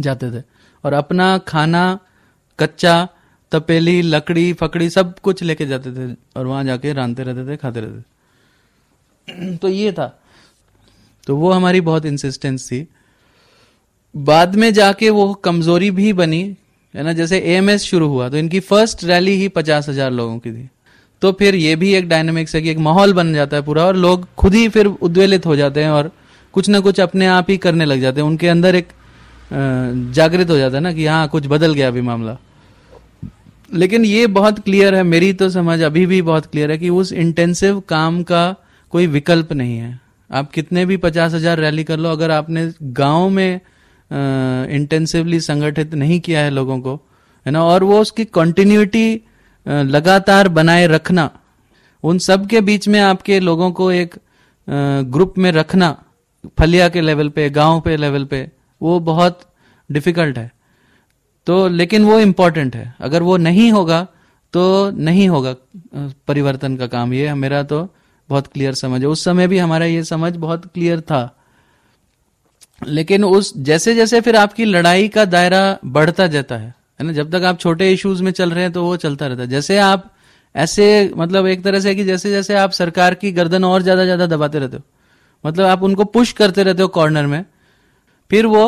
जाते थे और अपना खाना कच्चा तपेली लकड़ी फकड़ी सब कुछ लेके जाते थे और वहां जाके रानते रहते थे खाते रहते थे तो ये था तो वो हमारी बहुत इंसिस्टेंस थी बाद में जाके वो कमजोरी भी बनी है ना जैसे एएमएस शुरू हुआ तो इनकी फर्स्ट रैली ही पचास हजार लोगों की थी तो फिर ये भी एक डायनेमिक्स है कि एक माहौल बन जाता है पूरा और लोग खुद ही फिर उद्वेलित हो जाते हैं और कुछ ना कुछ अपने आप ही करने लग जाते हैं उनके अंदर एक जागृत हो जाता है ना कि हाँ कुछ बदल गया अभी मामला लेकिन ये बहुत क्लियर है मेरी तो समझ अभी भी बहुत क्लियर है कि उस इंटेंसिव काम का कोई विकल्प नहीं है आप कितने भी पचास हजार रैली कर लो अगर आपने गांव में इंटेंसिवली संगठित नहीं किया है लोगों को है ना और वो उसकी कंटिन्यूटी लगातार बनाए रखना उन सब के बीच में आपके लोगों को एक ग्रुप में रखना फलिया के लेवल पे गांव पे लेवल पे वो बहुत डिफिकल्ट है तो लेकिन वो इम्पोर्टेंट है अगर वो नहीं होगा तो नहीं होगा परिवर्तन का काम ये मेरा तो बहुत क्लियर समझ है उस समय भी हमारा ये समझ बहुत क्लियर था लेकिन उस जैसे जैसे फिर आपकी लड़ाई का दायरा बढ़ता जाता है है ना जब तक आप छोटे इश्यूज में चल रहे हैं तो वो चलता रहता है जैसे आप ऐसे मतलब एक तरह से कि जैसे जैसे आप सरकार की गर्दन और ज्यादा ज्यादा दबाते रहते हो मतलब आप उनको पुश करते रहते हो कॉर्नर में फिर वो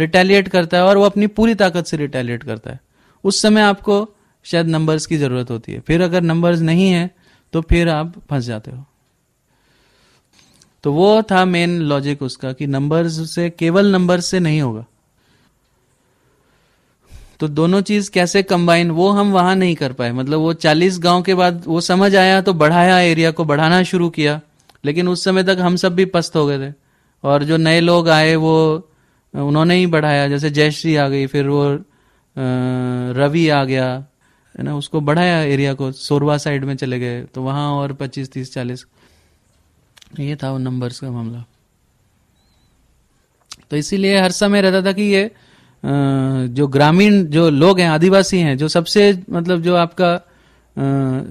रिटेलिएट करता है और वो अपनी पूरी ताकत से रिटेलिएट करता है उस समय आपको शायद नंबर्स की जरूरत होती है फिर अगर नंबर्स नहीं है तो फिर आप फंस जाते हो तो वो था मेन लॉजिक उसका कि नंबर्स से केवल नंबर्स से नहीं होगा तो दोनों चीज कैसे कंबाइन वो हम वहां नहीं कर पाए मतलब वो चालीस गांव के बाद वो समझ आया तो बढ़ाया एरिया को बढ़ाना शुरू किया लेकिन उस समय तक हम सब भी पस्त हो गए थे और जो नए लोग आए वो उन्होंने ही बढ़ाया जैसे जयश्री आ गई फिर वो रवि आ गया है ना उसको बढ़ाया एरिया को सोरवा साइड में चले गए तो वहां और पच्चीस तीस चालीस ये था वो नंबर्स का मामला तो इसीलिए हर समय रहता था कि ये जो ग्रामीण जो लोग हैं आदिवासी हैं जो सबसे मतलब जो आपका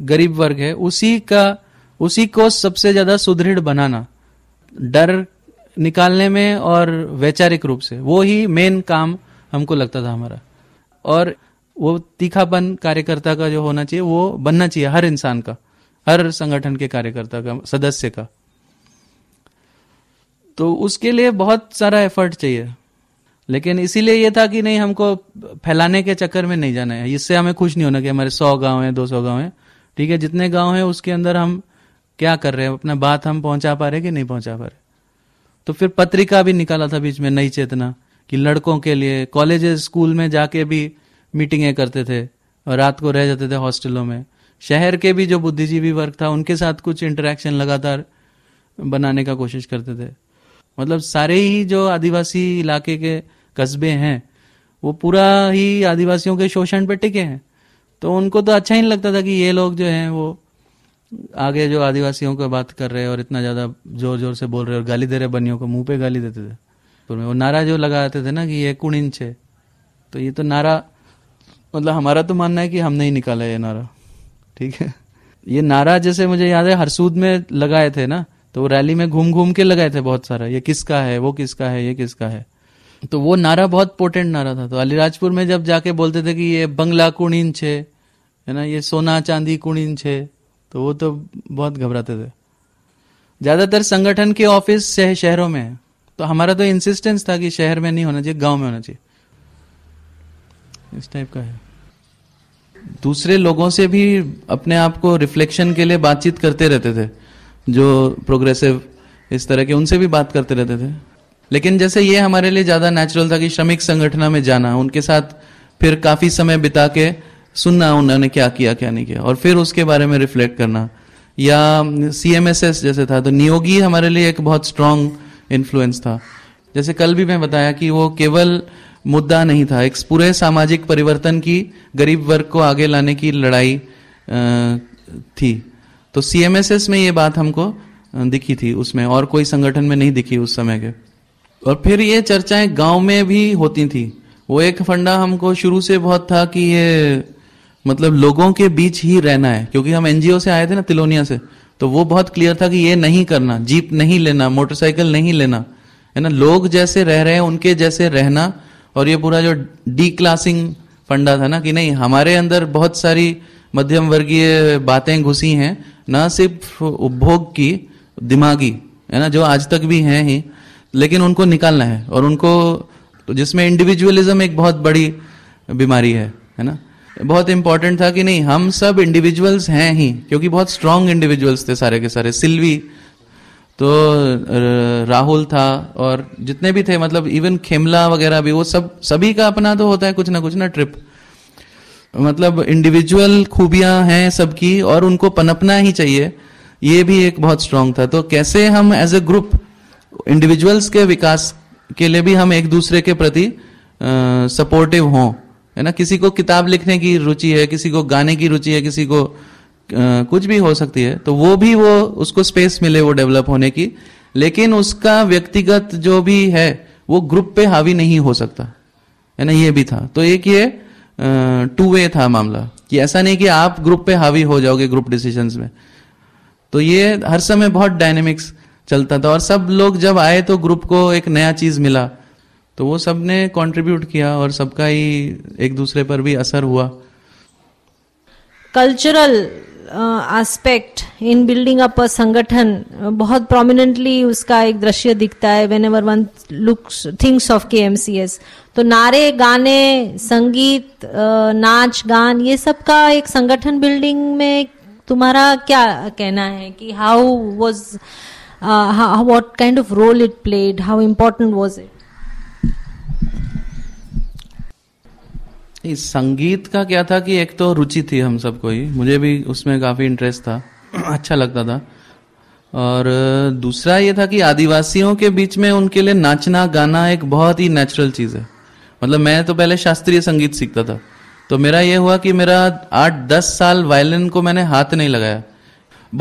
गरीब वर्ग है उसी का उसी को सबसे ज्यादा सुदृढ़ बनाना डर निकालने में और वैचारिक रूप से वो ही मेन काम हमको लगता था हमारा और वो तीखापन कार्यकर्ता का जो होना चाहिए वो बनना चाहिए हर इंसान का हर संगठन के कार्यकर्ता का सदस्य का तो उसके लिए बहुत सारा एफर्ट चाहिए लेकिन इसीलिए ये था कि नहीं हमको फैलाने के चक्कर में नहीं जाना है इससे हमें खुश नहीं होना कि हमारे सौ गांव हैं दो सौ गाँव हैं ठीक है जितने गाँव हैं उसके अंदर हम क्या कर रहे हैं अपना बात हम पहुंचा पा रहे कि नहीं पहुंचा पा रहे तो फिर पत्रिका भी निकाला था बीच में नई चेतना कि लड़कों के लिए कॉलेज स्कूल में जाके भी मीटिंगें करते थे और रात को रह जाते थे हॉस्टलों में शहर के भी जो बुद्धिजीवी वर्ग था उनके साथ कुछ इंटरेक्शन लगातार बनाने का कोशिश करते थे मतलब सारे ही जो आदिवासी इलाके के कस्बे हैं वो पूरा ही आदिवासियों के शोषण पे टिके हैं तो उनको तो अच्छा ही नहीं लगता था कि ये लोग जो हैं वो आगे जो आदिवासियों को बात कर रहे हैं और इतना ज़्यादा जोर जोर से बोल रहे और गाली दे रहे बनियों को मुंह पे गाली देते थे तो वो नारा जो लगाते थे ना कि ये इंच है तो ये तो नारा मतलब हमारा तो मानना है कि हमने ही निकाला ये नारा ठीक है ये नारा जैसे मुझे याद है हरसूद में लगाए थे ना तो रैली में घूम घूम के लगाए थे बहुत सारा ये किसका है वो किसका है ये किसका है तो वो नारा बहुत पोर्टेंट नारा था तो अलीराजपुर में जब जाके बोलते थे कि ये बंगला कुणीन छे है ना ये सोना चांदी कुणीन छे तो वो तो बहुत घबराते थे ज्यादातर संगठन के ऑफिस शहरों में है तो हमारा तो इंसिस्टेंस था कि शहर में नहीं होना चाहिए गांव में होना चाहिए इस टाइप का है दूसरे लोगों से भी अपने आप को रिफ्लेक्शन के लिए बातचीत करते रहते थे जो प्रोग्रेसिव इस तरह के उनसे भी बात करते रहते थे लेकिन जैसे ये हमारे लिए ज़्यादा नेचुरल था कि श्रमिक संगठन में जाना उनके साथ फिर काफ़ी समय बिता के सुनना उन्होंने क्या किया क्या नहीं किया और फिर उसके बारे में रिफ्लेक्ट करना या सी जैसे था तो नियोगी हमारे लिए एक बहुत स्ट्रांग इन्फ्लुएंस था जैसे कल भी मैं बताया कि वो केवल मुद्दा नहीं था एक पूरे सामाजिक परिवर्तन की गरीब वर्ग को आगे लाने की लड़ाई थी तो सीएमएसएस में ये बात हमको दिखी थी उसमें और कोई संगठन में नहीं दिखी उस समय के और फिर ये चर्चाएं गांव में भी होती थी वो एक फंडा हमको शुरू से बहुत था कि ये मतलब लोगों के बीच ही रहना है क्योंकि हम एनजीओ से आए थे ना तिलोनिया से तो वो बहुत क्लियर था कि ये नहीं करना जीप नहीं लेना मोटरसाइकिल नहीं लेना है ना लोग जैसे रह रहे हैं उनके जैसे रहना और ये पूरा जो डी क्लासिंग फंडा था ना कि नहीं हमारे अंदर बहुत सारी मध्यम वर्गीय बातें घुसी हैं ना सिर्फ उपभोग की दिमागी है ना जो आज तक भी हैं ही लेकिन उनको निकालना है और उनको तो जिसमें इंडिविजुअलिज्म एक बहुत बड़ी बीमारी है है ना बहुत इंपॉर्टेंट था कि नहीं हम सब इंडिविजुअल्स हैं ही क्योंकि बहुत स्ट्रांग इंडिविजुअल्स थे सारे के सारे सिल्वी तो राहुल था और जितने भी थे मतलब इवन खेमला वगैरह भी वो सब सभी का अपना तो होता है कुछ ना कुछ ना ट्रिप मतलब इंडिविजुअल खूबियां हैं सबकी और उनको पनपना ही चाहिए ये भी एक बहुत स्ट्रांग था तो कैसे हम एज ए ग्रुप इंडिविजुअल्स के विकास के लिए भी हम एक दूसरे के प्रति सपोर्टिव हों है ना किसी को किताब लिखने की रुचि है किसी को गाने की रुचि है किसी को आ, कुछ भी हो सकती है तो वो भी वो उसको स्पेस मिले वो डेवलप होने की लेकिन उसका व्यक्तिगत जो भी है वो ग्रुप पे हावी नहीं हो सकता है ना ये भी था तो एक ये टू वे था मामला कि ऐसा नहीं कि आप ग्रुप पे हावी हो जाओगे ग्रुप डिसीजन में तो ये हर समय बहुत डायनेमिक्स चलता था और सब लोग जब आए तो ग्रुप को एक नया चीज मिला तो वो सब ने कॉन्ट्रीब्यूट किया और सबका ही एक दूसरे पर भी असर हुआ cultural aspect in building up a संगठन uh, बहुत प्रोमिनेंटली उसका एक दृश्य दिखता है whenever one looks things of K M C S तो नारे गाने संगीत uh, नाच गान ये सब का एक संगठन बिल्डिंग में तुम्हारा क्या कहना है कि how was what kind of role it played how important was it संगीत का क्या था कि एक तो रुचि थी हम सबको ही मुझे भी उसमें काफ़ी इंटरेस्ट था अच्छा लगता था और दूसरा ये था कि आदिवासियों के बीच में उनके लिए नाचना गाना एक बहुत ही नेचुरल चीज़ है मतलब मैं तो पहले शास्त्रीय संगीत सीखता था तो मेरा ये हुआ कि मेरा आठ दस साल वायलिन को मैंने हाथ नहीं लगाया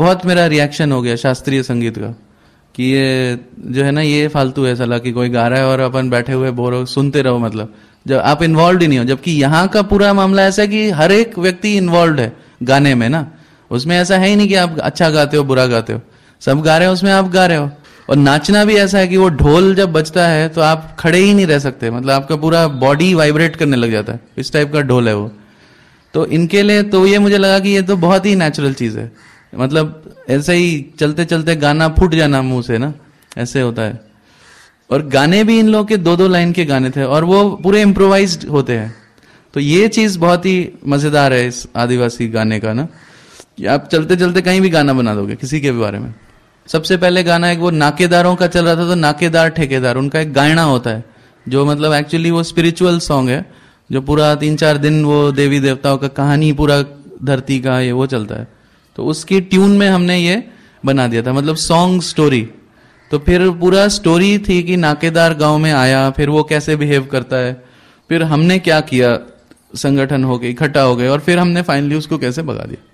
बहुत मेरा रिएक्शन हो गया शास्त्रीय संगीत का कि ये जो है ना ये फालतू है सला कि कोई गा रहा है और अपन बैठे हुए बोरो सुनते रहो मतलब जब आप इन्वॉल्व ही नहीं हो जबकि यहाँ का पूरा मामला ऐसा है कि हर एक व्यक्ति इन्वॉल्व है गाने में ना उसमें ऐसा है ही नहीं कि आप अच्छा गाते हो बुरा गाते हो सब गा रहे हो उसमें आप गा रहे हो और नाचना भी ऐसा है कि वो ढोल जब बजता है तो आप खड़े ही नहीं रह सकते मतलब आपका पूरा बॉडी वाइब्रेट करने लग जाता है इस टाइप का ढोल है वो तो इनके लिए तो ये मुझे लगा कि ये तो बहुत ही नेचुरल चीज है मतलब ऐसे ही चलते चलते गाना फूट जाना मुंह से ना ऐसे होता है और गाने भी इन लोगों के दो दो लाइन के गाने थे और वो पूरे इम्प्रोवाइज होते हैं तो ये चीज बहुत ही मजेदार है इस आदिवासी गाने का ना आप चलते चलते कहीं भी गाना बना दोगे किसी के भी बारे में सबसे पहले गाना एक वो नाकेदारों का चल रहा था तो नाकेदार ठेकेदार उनका एक गायना होता है जो मतलब एक्चुअली वो स्पिरिचुअल सॉन्ग है जो पूरा तीन चार दिन वो देवी देवताओं का कहानी पूरा धरती का ये वो चलता है तो उसकी ट्यून में हमने ये बना दिया था मतलब सॉन्ग स्टोरी तो फिर पूरा स्टोरी थी कि नाकेदार गांव में आया फिर वो कैसे बिहेव करता है फिर हमने क्या किया संगठन हो गए इकट्ठा हो गए और फिर हमने फाइनली उसको कैसे भगा दिया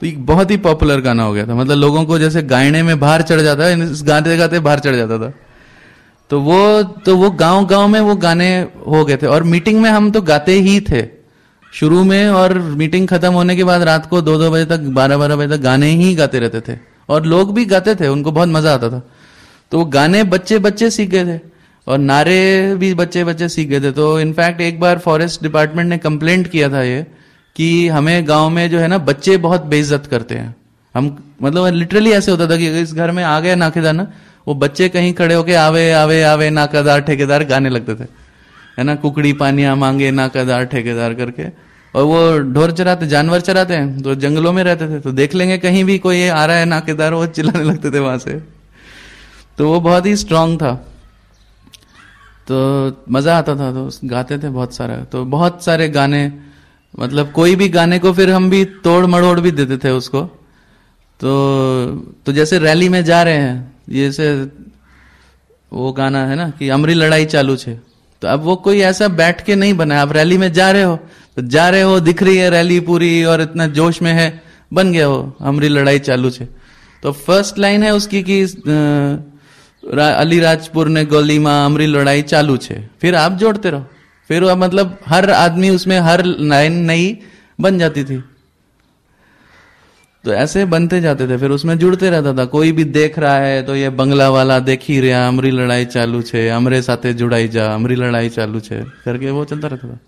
तो एक बहुत ही पॉपुलर गाना हो गया था मतलब लोगों को जैसे गायने में बाहर चढ़ जाता है इस गाते गाते बाहर चढ़ जाता था तो वो तो वो गांव गांव में वो गाने हो गए थे और मीटिंग में हम तो गाते ही थे शुरू में और मीटिंग खत्म होने के बाद रात को दो दो बजे तक बारह बारह बजे तक गाने ही गाते रहते थे और लोग भी गाते थे उनको बहुत मजा आता था तो वो गाने बच्चे बच्चे सीख गए थे और नारे भी बच्चे बच्चे सीख गए थे तो इनफैक्ट एक बार फॉरेस्ट डिपार्टमेंट ने कंप्लेंट किया था ये कि हमें गांव में जो है ना बच्चे बहुत बेइज्जत करते हैं हम मतलब लिटरली ऐसे होता था कि इस घर में आ गया नाकेदार ना वो बच्चे कहीं खड़े होके आवे आवे आवे नाकेदार ठेकेदार गाने लगते थे है ना कुकड़ी पानिया मांगे नाकेदार ठेकेदार करके और वो ढोर चराते जानवर चराते हैं तो जंगलों में रहते थे तो देख लेंगे कहीं भी कोई आ रहा है नाकेदार वो चिल्लाने लगते थे वहां से तो वो बहुत ही स्ट्रांग था तो मज़ा आता था तो गाते थे बहुत सारा तो बहुत सारे गाने मतलब कोई भी गाने को फिर हम भी तोड़ मड़ोड़ भी देते थे उसको तो तो जैसे रैली में जा रहे हैं जैसे वो गाना है ना कि अमरी लड़ाई चालू छे तो अब वो कोई ऐसा बैठ के नहीं बना आप रैली में जा रहे हो तो जा रहे हो दिख रही है रैली पूरी और इतना जोश में है बन गया हो अमरी लड़ाई चालू छे तो फर्स्ट लाइन है उसकी कि आ, अलीराजपुर ने गोली में हमारी लड़ाई चालू छे फिर आप जोड़ते रहो फिर वह मतलब हर आदमी उसमें हर लाइन नई बन जाती थी तो ऐसे बनते जाते थे फिर उसमें जुड़ते रहता था कोई भी देख रहा है तो ये बंगला वाला देख ही रहा हमारी लड़ाई चालू छे हमरे साथ जुड़ाई जा हमारी लड़ाई चालू छे करके वो चलता रहता था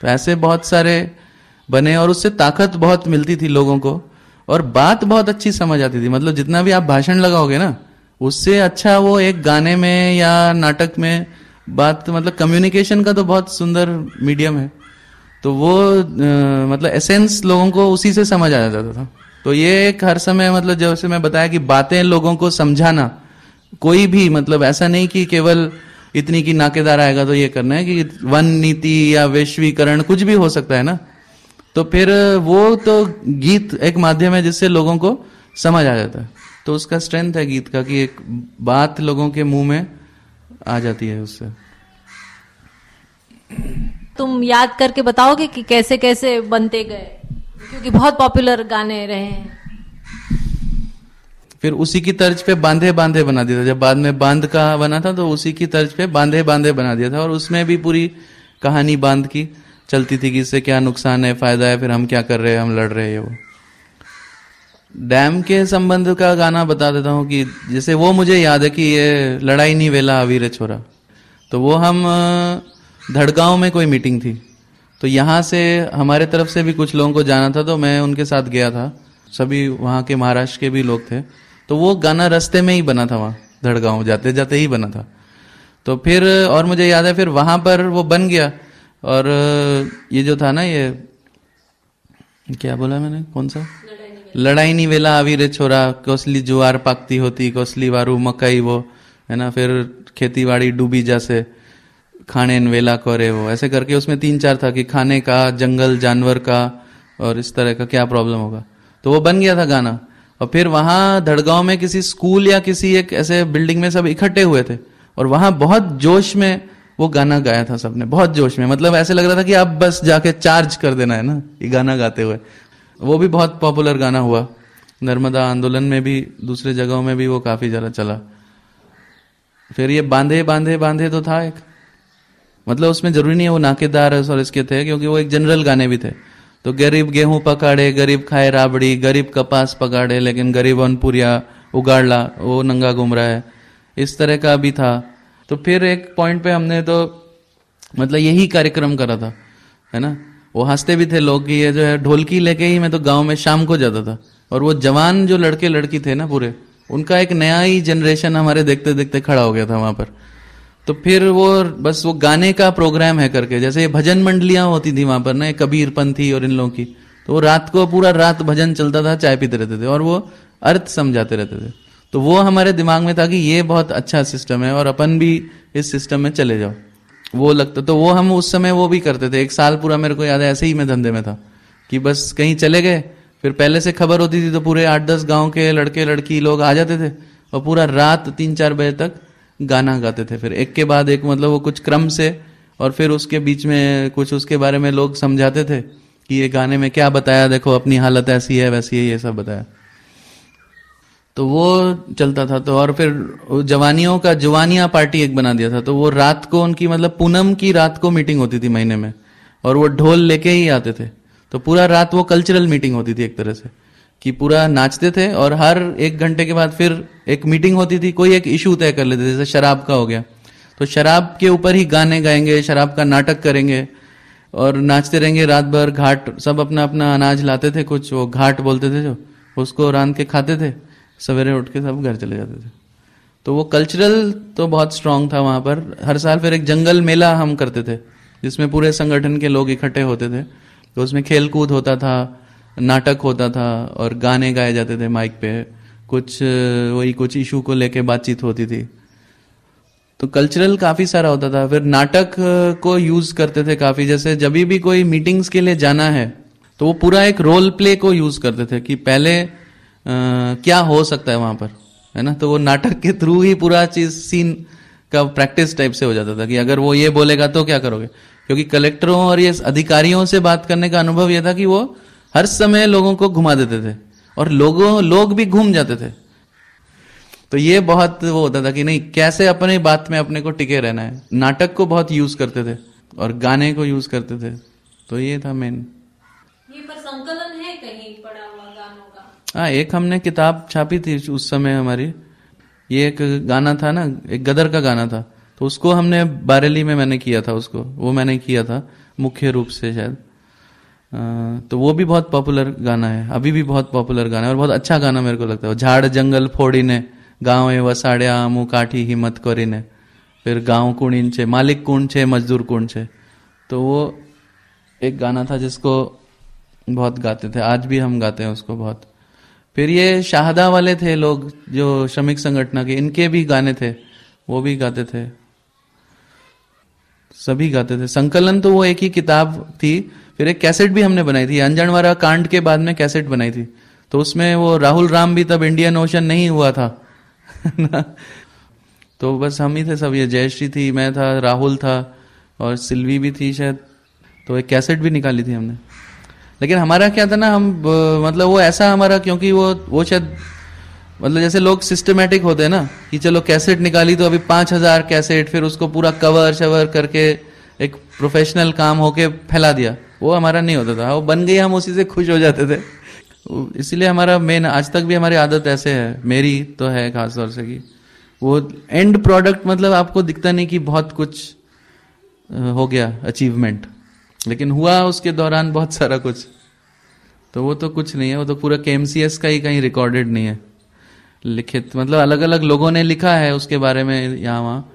तो ऐसे बहुत सारे बने और उससे ताकत बहुत मिलती थी लोगों को और बात बहुत अच्छी समझ आती थी मतलब जितना भी आप भाषण लगाओगे ना उससे अच्छा वो एक गाने में या नाटक में बात मतलब कम्युनिकेशन का तो बहुत सुंदर मीडियम है तो वो आ, मतलब एसेंस लोगों को उसी से समझ आ जाता था तो ये एक हर समय मतलब जैसे मैं बताया कि बातें लोगों को समझाना कोई भी मतलब ऐसा नहीं कि केवल इतनी की नाकेदार आएगा तो ये करना है कि वन नीति या वैश्वीकरण कुछ भी हो सकता है ना तो फिर वो तो गीत एक माध्यम है जिससे लोगों को समझ आ जाता है तो उसका स्ट्रेंथ है गीत का कि एक बात लोगों के मुंह में आ जाती है उससे तुम याद करके बताओगे कि कैसे कैसे बनते गए क्योंकि बहुत पॉपुलर गाने रहे हैं फिर उसी की तर्ज पे बांधे बांधे बना दिया था जब बाद में बांध का बना था तो उसी की तर्ज पे बांधे बांधे बना दिया था और उसमें भी पूरी कहानी बांध की चलती थी कि इससे क्या नुकसान है फायदा है फिर हम क्या कर रहे हैं हम लड़ रहे हैं वो डैम के संबंध का गाना बता देता हूँ कि जैसे वो मुझे याद है कि ये लड़ाई नहीं वेला अवीर छोरा तो वो हम धड़गांव में कोई मीटिंग थी तो यहाँ से हमारे तरफ से भी कुछ लोगों को जाना था तो मैं उनके साथ गया था सभी वहाँ के महाराष्ट्र के भी लोग थे तो वो गाना रस्ते में ही बना था वहाँ धड़गांव जाते जाते ही बना था तो फिर और मुझे याद है फिर वहाँ पर वो बन गया और ये जो था ना ये क्या बोला मैंने कौन सा आ रे छोरा कसली जुआर पाकती होती कसली वारू કોસલી वो है ना फिर खेती बाड़ी डूबी जासे खाने वेला करे वो ऐसे करके उसमें तीन चार था कि खाने का जंगल जानवर का और इस तरह का क्या प्रॉब्लम होगा तो वो बन गया था गाना और फिर वहां धड़गांव में किसी स्कूल या किसी एक ऐसे बिल्डिंग में सब इकट्ठे हुए थे और वहां बहुत जोश में वो गाना गाया था सबने बहुत जोश में मतलब ऐसे लग रहा था कि अब बस जाके चार्ज कर देना है ना ये गाना गाते हुए वो भी बहुत पॉपुलर गाना हुआ नर्मदा आंदोलन में भी दूसरे जगहों में भी वो काफ़ी ज़्यादा चला फिर ये बांधे बांधे बांधे तो था एक मतलब उसमें जरूरी नहीं है वो नाकेदार और इसके थे क्योंकि वो एक जनरल गाने भी थे तो गरीब गेहूं पकाड़े गरीब खाए राबड़ी गरीब कपास पकाड़े लेकिन गरीब अनपुरिया उगाड़ला वो नंगा घूम रहा है इस तरह का भी था तो फिर एक पॉइंट पे हमने तो मतलब यही कार्यक्रम करा था है ना वो हंसते भी थे लोग की ये जो है ढोलकी लेके ही मैं तो गांव में शाम को जाता था और वो जवान जो लड़के लड़की थे ना पूरे उनका एक नया ही जनरेशन हमारे देखते देखते खड़ा हो गया था वहां पर तो फिर वो बस वो गाने का प्रोग्राम है करके जैसे ये भजन मंडलियां होती थी वहां पर ना कबीर पंथी और इन लोगों की तो वो रात को पूरा रात भजन चलता था चाय पीते रहते थे और वो अर्थ समझाते रहते थे तो वो हमारे दिमाग में था कि ये बहुत अच्छा सिस्टम है और अपन भी इस सिस्टम में चले जाओ वो लगता तो वो हम उस समय वो भी करते थे एक साल पूरा मेरे को याद है ऐसे ही मैं धंधे में था कि बस कहीं चले गए फिर पहले से खबर होती थी तो पूरे आठ दस गांव के लड़के लड़की लोग आ जाते थे और पूरा रात तीन चार बजे तक गाना गाते थे फिर एक के बाद एक मतलब वो कुछ क्रम से और फिर उसके बीच में कुछ उसके बारे में लोग समझाते थे कि ये गाने में क्या बताया देखो अपनी हालत ऐसी है वैसी है ये सब बताया तो वो चलता था तो और फिर जवानियों का जवानिया पार्टी एक बना दिया था तो वो रात को उनकी मतलब पूनम की रात को मीटिंग होती थी महीने में और वो ढोल लेके ही आते थे तो पूरा रात वो कल्चरल मीटिंग होती थी एक तरह से कि पूरा नाचते थे और हर एक घंटे के बाद फिर एक मीटिंग होती थी कोई एक इशू तय कर लेते थे जैसे शराब का हो गया तो शराब के ऊपर ही गाने गाएंगे शराब का नाटक करेंगे और नाचते रहेंगे रात भर घाट सब अपना अपना अनाज लाते थे कुछ वो घाट बोलते थे जो उसको रान के खाते थे सवेरे उठ के सब घर चले जाते थे तो वो कल्चरल तो बहुत स्ट्रांग था वहाँ पर हर साल फिर एक जंगल मेला हम करते थे जिसमें पूरे संगठन के लोग इकट्ठे होते थे तो उसमें खेल कूद होता था नाटक होता था और गाने गाए जाते थे माइक पे कुछ वही कुछ इशू को लेके बातचीत होती थी तो कल्चरल काफ़ी सारा होता था फिर नाटक को यूज़ करते थे काफ़ी जैसे जब भी कोई मीटिंग्स के लिए जाना है तो वो पूरा एक रोल प्ले को यूज़ करते थे कि पहले क्या हो सकता है वहां पर है ना तो वो नाटक के थ्रू ही पूरा चीज सीन का प्रैक्टिस टाइप से हो जाता था कि अगर वो ये बोलेगा तो क्या करोगे क्योंकि कलेक्टरों और ये अधिकारियों से बात करने का अनुभव यह था कि वो हर समय लोगों को घुमा देते थे और लोगों लोग भी घूम जाते थे तो ये बहुत वो होता था कि नहीं कैसे अपने बात में अपने को टिके रहना है नाटक को बहुत यूज करते थे और गाने को यूज करते थे तो ये था मेन ये पर संकलन है कहीं पड़ा हुआ हाँ एक हमने किताब छापी थी उस समय हमारी ये एक गाना था ना एक गदर का गाना था तो उसको हमने बारेली में मैंने किया था उसको वो मैंने किया था मुख्य रूप से शायद आ, तो वो भी बहुत पॉपुलर गाना है अभी भी बहुत पॉपुलर गाना है और बहुत अच्छा गाना मेरे को लगता है झाड़ जंगल फोड़ी ने गाँव वसाड़े आमू काठी हिम्मत करी ने फिर गाँव इन छे मालिक कुण छे मजदूर कुण छे तो वो एक गाना था जिसको बहुत गाते थे आज भी हम गाते हैं उसको बहुत फिर ये शाहदा वाले थे लोग जो श्रमिक संगठन के इनके भी गाने थे वो भी गाते थे सभी गाते थे संकलन तो वो एक ही किताब थी फिर एक कैसेट भी हमने बनाई थी अंजनवारा कांड के बाद में कैसेट बनाई थी तो उसमें वो राहुल राम भी तब इंडियन ओशन नहीं हुआ था तो बस हम ही थे सब ये जयश्री थी मैं था राहुल था और सिल्वी भी थी शायद तो एक कैसेट भी निकाली थी हमने लेकिन हमारा क्या था ना हम मतलब वो ऐसा हमारा क्योंकि वो वो शायद मतलब जैसे लोग सिस्टमेटिक होते हैं ना कि चलो कैसेट निकाली तो अभी पांच हजार कैसेट फिर उसको पूरा कवर शवर करके एक प्रोफेशनल काम होके फैला दिया वो हमारा नहीं होता था वो बन गई हम उसी से खुश हो जाते थे इसीलिए हमारा मेन आज तक भी हमारी आदत ऐसे है मेरी तो है खासतौर से कि वो एंड प्रोडक्ट मतलब आपको दिखता नहीं कि बहुत कुछ हो गया अचीवमेंट लेकिन हुआ उसके दौरान बहुत सारा कुछ तो वो तो कुछ नहीं है वो तो पूरा के का ही कहीं रिकॉर्डेड नहीं है लिखित मतलब अलग अलग लोगों ने लिखा है उसके बारे में यहाँ वहाँ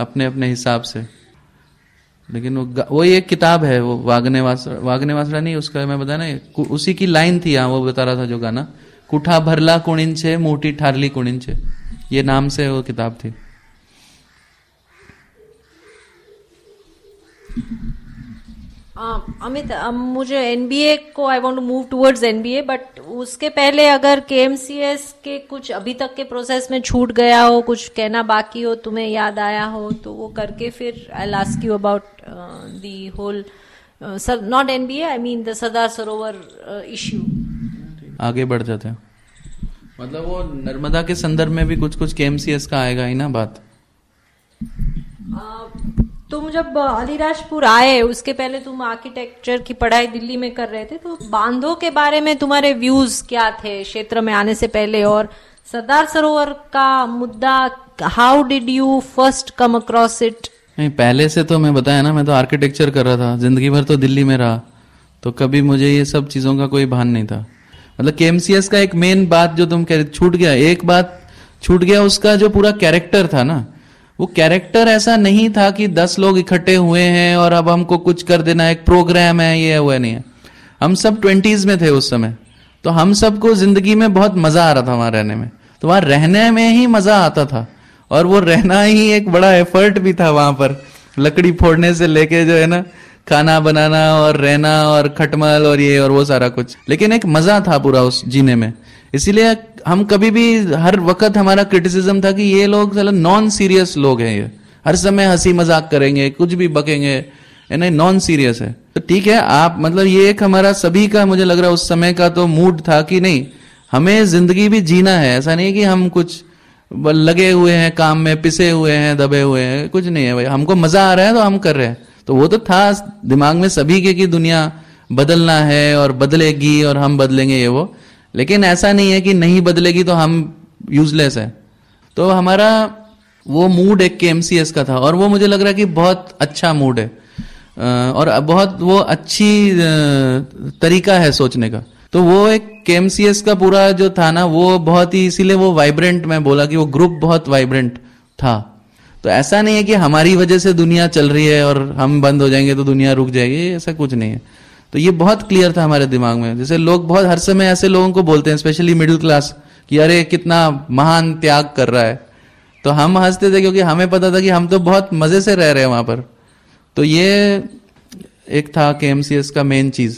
अपने अपने हिसाब से लेकिन वो वो एक किताब है वो वागने वासरा वागने वासरा नहीं उसका मैं बता ना उसी की लाइन थी यहाँ वो बता रहा था जो गाना कुठा भरला कुणिंचे मोटी ठारली कुणिंचे ये नाम से वो किताब थी अमित um, um, मुझे एनबीए को I want to move towards NBA but उसके पहले अगर केएमसीएस के कुछ अभी तक के प्रोसेस में छूट गया हो कुछ कहना बाकी हो तुम्हें याद आया हो तो वो करके फिर I last you about the whole sir not NBA I mean the Sardar Sarovar issue आगे बढ़ जाते हैं मतलब वो नर्मदा के संदर्भ में भी कुछ कुछ केएमसीएस का आएगा ही ना बात uh, तुम जब अलीराजपुर आए उसके पहले तुम आर्किटेक्चर की पढ़ाई दिल्ली में कर रहे थे तो बांधों के बारे में तुम्हारे व्यूज क्या थे क्षेत्र में आने से पहले और सरदार सरोवर का मुद्दा how did you first come across it नहीं पहले से तो मैं बताया ना मैं तो आर्किटेक्चर कर रहा था जिंदगी भर तो दिल्ली में रहा तो कभी मुझे ये सब चीजों का कोई भान नहीं था मतलब के का एक मेन बात जो तुम कह रहे छूट गया एक बात छूट गया उसका जो पूरा कैरेक्टर था ना वो कैरेक्टर ऐसा नहीं था कि दस लोग इकट्ठे हुए हैं और अब हमको कुछ कर देना है एक प्रोग्राम है ये है वो नहीं है हम सब ट्वेंटीज में थे उस समय तो हम सबको जिंदगी में बहुत मजा आ रहा था वहां रहने में तो वहां रहने में ही मजा आता था और वो रहना ही एक बड़ा एफर्ट भी था वहां पर लकड़ी फोड़ने से लेके जो है ना खाना बनाना और रहना और खटमल और ये और वो सारा कुछ लेकिन एक मजा था पूरा उस जीने में इसीलिए हम कभी भी हर वक्त हमारा क्रिटिसिज्म था कि ये लोग नॉन सीरियस लोग हैं ये हर समय हंसी मजाक करेंगे कुछ भी बकेंगे नहीं नॉन सीरियस है तो ठीक है आप मतलब ये एक हमारा सभी का मुझे लग रहा है उस समय का तो मूड था कि नहीं हमें जिंदगी भी जीना है ऐसा नहीं कि हम कुछ लगे हुए हैं काम में पिसे हुए हैं दबे हुए हैं कुछ नहीं है भाई हमको मजा आ रहा है तो हम कर रहे हैं तो वो तो था दिमाग में सभी के कि दुनिया बदलना है और बदलेगी और हम बदलेंगे ये वो लेकिन ऐसा नहीं है कि नहीं बदलेगी तो हम यूजलेस है तो हमारा वो मूड एक के एमसीएस का था और वो मुझे लग रहा है कि बहुत अच्छा मूड है और बहुत वो अच्छी तरीका है सोचने का तो वो एक के का पूरा जो था ना वो बहुत ही इसीलिए वो वाइब्रेंट मैं बोला कि वो ग्रुप बहुत वाइब्रेंट था तो ऐसा नहीं है कि हमारी वजह से दुनिया चल रही है और हम बंद हो जाएंगे तो दुनिया रुक जाएगी ऐसा कुछ नहीं है तो ये बहुत क्लियर था हमारे दिमाग में जैसे लोग बहुत हर समय ऐसे लोगों को बोलते हैं स्पेशली मिडिल क्लास कि अरे कितना महान त्याग कर रहा है तो हम हंसते थे क्योंकि हमें पता था कि हम तो बहुत मजे से रह रहे हैं वहां पर तो ये एक था के एम का मेन चीज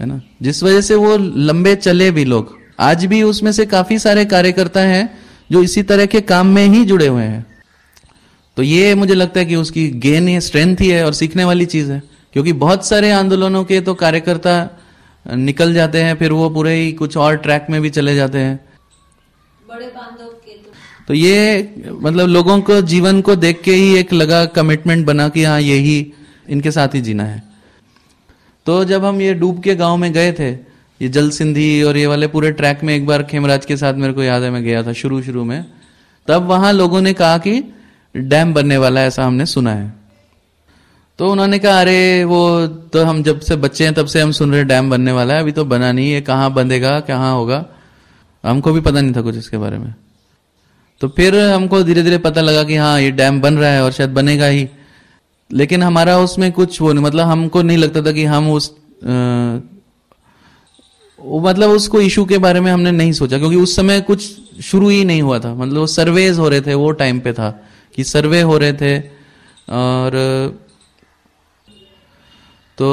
है ना जिस वजह से वो लंबे चले भी लोग आज भी उसमें से काफी सारे कार्यकर्ता हैं जो इसी तरह के काम में ही जुड़े हुए हैं तो ये मुझे लगता है कि उसकी गेन है स्ट्रेंथ ही है और सीखने वाली चीज है क्योंकि बहुत सारे आंदोलनों के तो कार्यकर्ता निकल जाते हैं फिर वो पूरे ही कुछ और ट्रैक में भी चले जाते हैं बड़े के तो।, तो, ये मतलब लोगों को जीवन को देख के ही एक लगा कमिटमेंट बना कि हाँ यही इनके साथ ही जीना है तो जब हम ये डूब के गांव में गए थे ये जल सिंधी और ये वाले पूरे ट्रैक में एक बार खेमराज के साथ मेरे को याद है मैं गया था शुरू शुरू में तब वहां लोगों ने कहा कि डैम बनने वाला है ऐसा हमने सुना है तो उन्होंने कहा अरे वो तो हम जब से बच्चे हैं तब से हम सुन रहे डैम बनने वाला है अभी तो बना नहीं है कहाँ बंधेगा कहाँ होगा हमको भी पता नहीं था कुछ इसके बारे में तो फिर हमको धीरे धीरे पता लगा कि हाँ ये डैम बन रहा है और शायद बनेगा ही लेकिन हमारा उसमें कुछ वो नहीं मतलब हमको नहीं लगता था कि हम उस आ, मतलब उसको इशू के बारे में हमने नहीं सोचा क्योंकि उस समय कुछ शुरू ही नहीं हुआ था मतलब वो सर्वेज हो रहे थे वो टाइम पे था कि सर्वे हो रहे थे और तो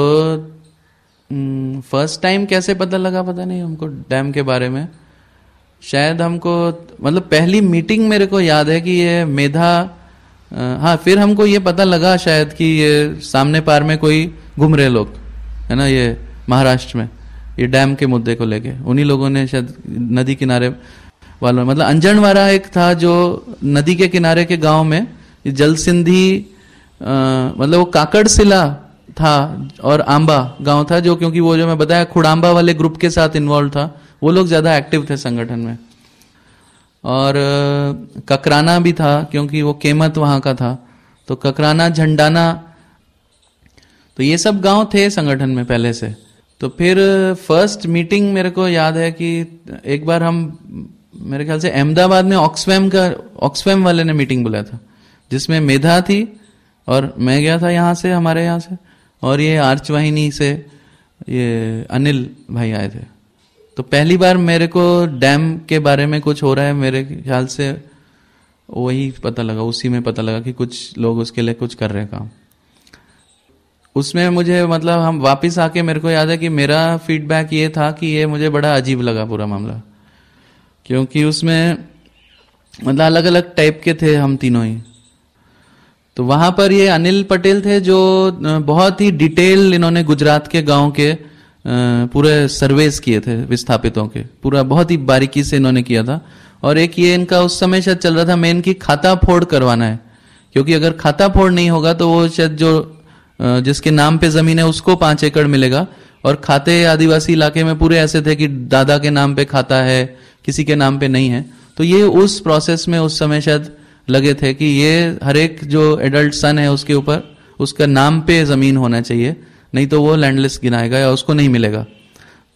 फर्स्ट टाइम हम्म, कैसे पता लगा पता नहीं हमको डैम के बारे में शायद हमको मतलब पहली मीटिंग मेरे को याद है कि ये मेधा हाँ फिर हमको ये पता लगा शायद कि ये सामने पार में कोई घूम रहे लोग है ना ये महाराष्ट्र में ये डैम के मुद्दे को लेके उन्हीं लोगों ने शायद नदी किनारे वालों मतलब वाला एक था जो नदी के किनारे के गांव में जल सिंधी मतलब वो काकड़ सिला था और आंबा गांव था जो क्योंकि वो जो मैं बताया खुड़ाम्बा वाले ग्रुप के साथ इन्वॉल्व था वो लोग ज़्यादा एक्टिव थे संगठन में और ककराना भी था क्योंकि वो केमत वहां का था तो ककराना झंडाना तो ये सब गांव थे संगठन में पहले से तो फिर फर्स्ट मीटिंग मेरे को याद है कि एक बार हम मेरे ख्याल से अहमदाबाद में ऑक्सफैम का ऑक्सफैम वाले ने मीटिंग बुलाया था जिसमें मेधा थी और मैं गया था यहाँ से हमारे यहाँ से और ये आर्चवाहिनी से ये अनिल भाई आए थे तो पहली बार मेरे को डैम के बारे में कुछ हो रहा है मेरे ख्याल से वही पता लगा उसी में पता लगा कि कुछ लोग उसके लिए कुछ कर रहे काम उसमें मुझे मतलब हम वापस आके मेरे को याद है कि मेरा फीडबैक ये था कि ये मुझे बड़ा अजीब लगा पूरा मामला क्योंकि उसमें मतलब अलग अलग टाइप के थे हम तीनों ही तो वहां पर ये अनिल पटेल थे जो बहुत ही डिटेल इन्होंने गुजरात के गांव के पूरे सर्वेस किए थे विस्थापितों के पूरा बहुत ही बारीकी से इन्होंने किया था और एक ये इनका उस समय शायद चल रहा था मेन की खाता फोड़ करवाना है क्योंकि अगर खाता फोड़ नहीं होगा तो वो शायद जो जिसके नाम पे जमीन है उसको पांच एकड़ मिलेगा और खाते आदिवासी इलाके में पूरे ऐसे थे कि दादा के नाम पे खाता है किसी के नाम पे नहीं है तो ये उस प्रोसेस में उस समय शायद लगे थे कि ये हर एक जो एडल्ट सन है उसके ऊपर उसका नाम पे ज़मीन होना चाहिए नहीं तो वो लैंडलेस गिनाएगा या उसको नहीं मिलेगा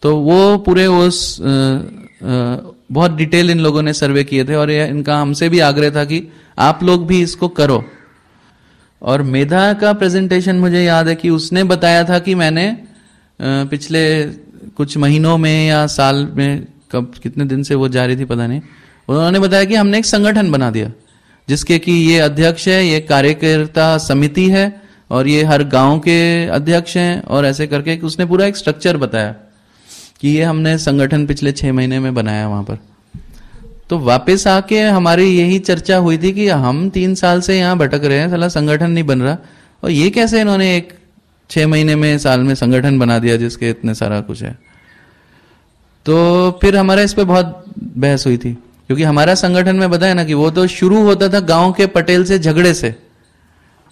तो वो पूरे उस आ, आ, बहुत डिटेल इन लोगों ने सर्वे किए थे और ये इनका हमसे भी आग्रह था कि आप लोग भी इसको करो और मेधा का प्रेजेंटेशन मुझे याद है कि उसने बताया था कि मैंने पिछले कुछ महीनों में या साल में कब कितने दिन से वो जारी थी पता नहीं उन्होंने बताया कि हमने एक संगठन बना दिया जिसके कि ये अध्यक्ष है ये कार्यकर्ता समिति है और ये हर गांव के अध्यक्ष हैं और ऐसे करके कि उसने पूरा एक स्ट्रक्चर बताया कि ये हमने संगठन पिछले छह महीने में बनाया वहां पर तो वापस आके हमारी यही चर्चा हुई थी कि हम तीन साल से यहाँ भटक रहे हैं साला संगठन नहीं बन रहा और ये कैसे इन्होंने एक छह महीने में साल में संगठन बना दिया जिसके इतने सारा कुछ है तो फिर हमारा इस पर बहुत बहस हुई थी क्योंकि हमारा संगठन में बताया ना कि वो तो शुरू होता था गांव के पटेल से झगड़े से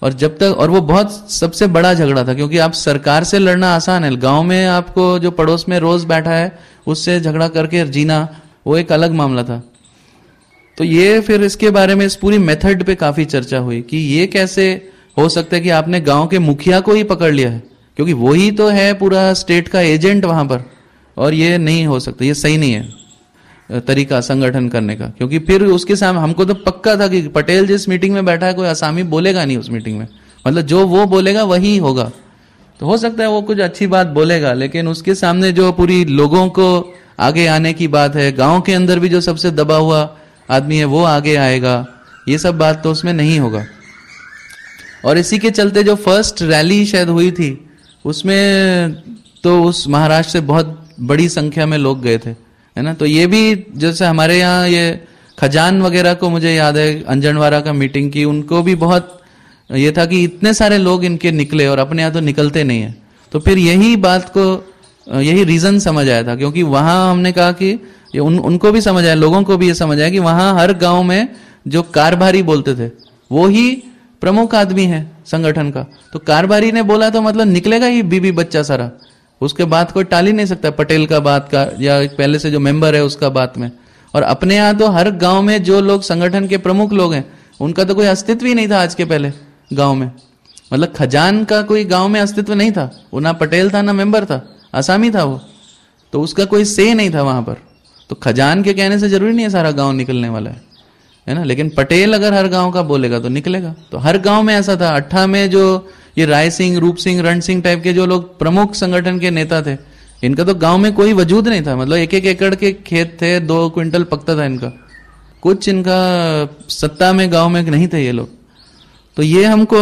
और जब तक और वो बहुत सबसे बड़ा झगड़ा था क्योंकि आप सरकार से लड़ना आसान है गांव में आपको जो पड़ोस में रोज बैठा है उससे झगड़ा करके जीना वो एक अलग मामला था तो ये फिर इसके बारे में इस पूरी मेथड पे काफी चर्चा हुई कि ये कैसे हो सकता है कि आपने गांव के मुखिया को ही पकड़ लिया है क्योंकि वही तो है पूरा स्टेट का एजेंट वहां पर और ये नहीं हो सकता ये सही नहीं है तरीका संगठन करने का क्योंकि फिर उसके सामने हमको तो पक्का था कि पटेल जिस मीटिंग में बैठा है कोई आसामी बोलेगा नहीं उस मीटिंग में मतलब जो वो बोलेगा वही होगा तो हो सकता है वो कुछ अच्छी बात बोलेगा लेकिन उसके सामने जो पूरी लोगों को आगे आने की बात है गांव के अंदर भी जो सबसे दबा हुआ आदमी है वो आगे आएगा ये सब बात तो उसमें नहीं होगा और इसी के चलते जो फर्स्ट रैली शायद हुई थी उसमें तो उस महाराष्ट्र से बहुत बड़ी संख्या में लोग गए थे है ना तो ये भी जैसे हमारे यहाँ ये खजान वगैरह को मुझे याद है अंजनवारा का मीटिंग की उनको भी बहुत ये था कि इतने सारे लोग इनके निकले और अपने यहाँ तो निकलते नहीं है तो फिर यही बात को यही रीजन समझ आया था क्योंकि वहां हमने कहा कि ये उन उनको भी समझ आया लोगों को भी ये समझ आया कि वहां हर गांव में जो कारभारी बोलते थे वो ही प्रमुख आदमी है संगठन का तो कारभारी ने बोला तो मतलब निकलेगा ही बीबी बच्चा सारा उसके बात कोई टाल ही नहीं सकता पटेल का बात का या पहले से जो मेंबर है उसका बात में और अपने यहाँ तो हर गांव में जो लोग संगठन के प्रमुख लोग हैं उनका तो कोई अस्तित्व ही नहीं था आज के पहले गांव में मतलब खजान का कोई गांव में अस्तित्व नहीं था वो ना पटेल था ना मेंबर था आसामी था वो तो उसका कोई से नहीं था वहां पर तो खजान के कहने से जरूरी नहीं है सारा गांव निकलने वाला है है ना लेकिन पटेल अगर हर गांव का बोलेगा तो निकलेगा तो हर गांव में ऐसा था अट्ठा में जो ये राय सिंह रूप सिंह रण सिंह टाइप के जो लोग प्रमुख संगठन के नेता थे इनका तो गांव में कोई वजूद नहीं था मतलब एक एक एकड़ के खेत थे दो क्विंटल पकता था इनका कुछ इनका सत्ता में गांव में नहीं थे ये लोग तो ये हमको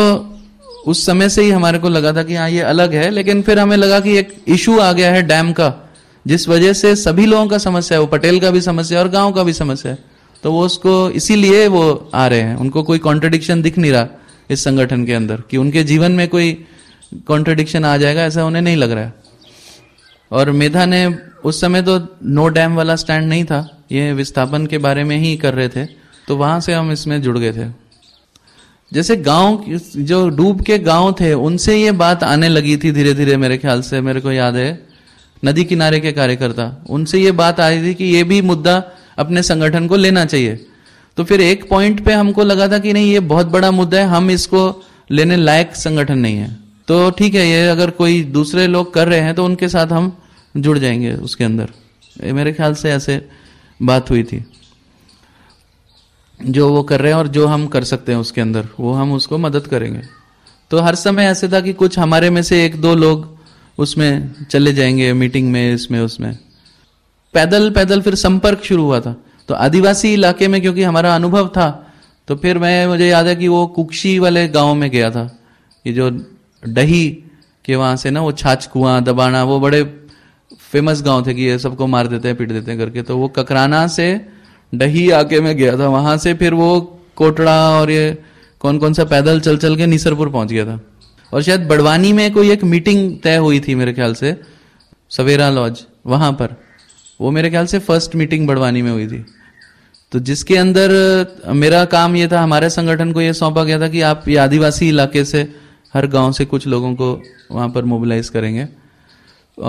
उस समय से ही हमारे को लगा था कि हाँ ये अलग है लेकिन फिर हमें लगा कि एक इशू आ गया है डैम का जिस वजह से सभी लोगों का समस्या है वो पटेल का भी समस्या है और गांव का भी समस्या है तो वो उसको इसीलिए वो आ रहे हैं उनको कोई कॉन्ट्रडिक्शन दिख नहीं रहा इस संगठन के अंदर कि उनके जीवन में कोई कॉन्ट्रडिक्शन आ जाएगा ऐसा उन्हें नहीं लग रहा है और मेधा ने उस समय तो नो डैम वाला स्टैंड नहीं था ये विस्थापन के बारे में ही कर रहे थे तो वहां से हम इसमें जुड़ गए थे जैसे गांव जो डूब के गांव थे उनसे ये बात आने लगी थी धीरे धीरे मेरे ख्याल से मेरे को याद है नदी किनारे के कार्यकर्ता उनसे ये बात आई थी कि ये भी मुद्दा अपने संगठन को लेना चाहिए तो फिर एक पॉइंट पे हमको लगा था कि नहीं ये बहुत बड़ा मुद्दा है हम इसको लेने लायक संगठन नहीं है तो ठीक है ये अगर कोई दूसरे लोग कर रहे हैं तो उनके साथ हम जुड़ जाएंगे उसके अंदर मेरे ख्याल से ऐसे बात हुई थी जो वो कर रहे हैं और जो हम कर सकते हैं उसके अंदर वो हम उसको मदद करेंगे तो हर समय ऐसे था कि कुछ हमारे में से एक दो लोग उसमें चले जाएंगे मीटिंग में इसमें उसमें पैदल पैदल फिर संपर्क शुरू हुआ था तो आदिवासी इलाके में क्योंकि हमारा अनुभव था तो फिर मैं मुझे याद है कि वो कुक्षी वाले गांव में गया था ये जो डही के वहां से ना वो छाछ कुआ दबाना वो बड़े फेमस गांव थे कि ये सबको मार देते हैं पीट देते हैं करके तो वो ककराना से डही आके में गया था वहां से फिर वो कोटड़ा और ये कौन कौन सा पैदल चल चल के निसरपुर पहुंच गया था और शायद बड़वानी में कोई एक मीटिंग तय हुई थी मेरे ख्याल से सवेरा लॉज वहां पर वो मेरे ख्याल से फर्स्ट मीटिंग बड़वानी में हुई थी तो जिसके अंदर मेरा काम ये था हमारे संगठन को ये सौंपा गया था कि आप ये आदिवासी इलाके से हर गांव से कुछ लोगों को वहाँ पर मोबिलाइज करेंगे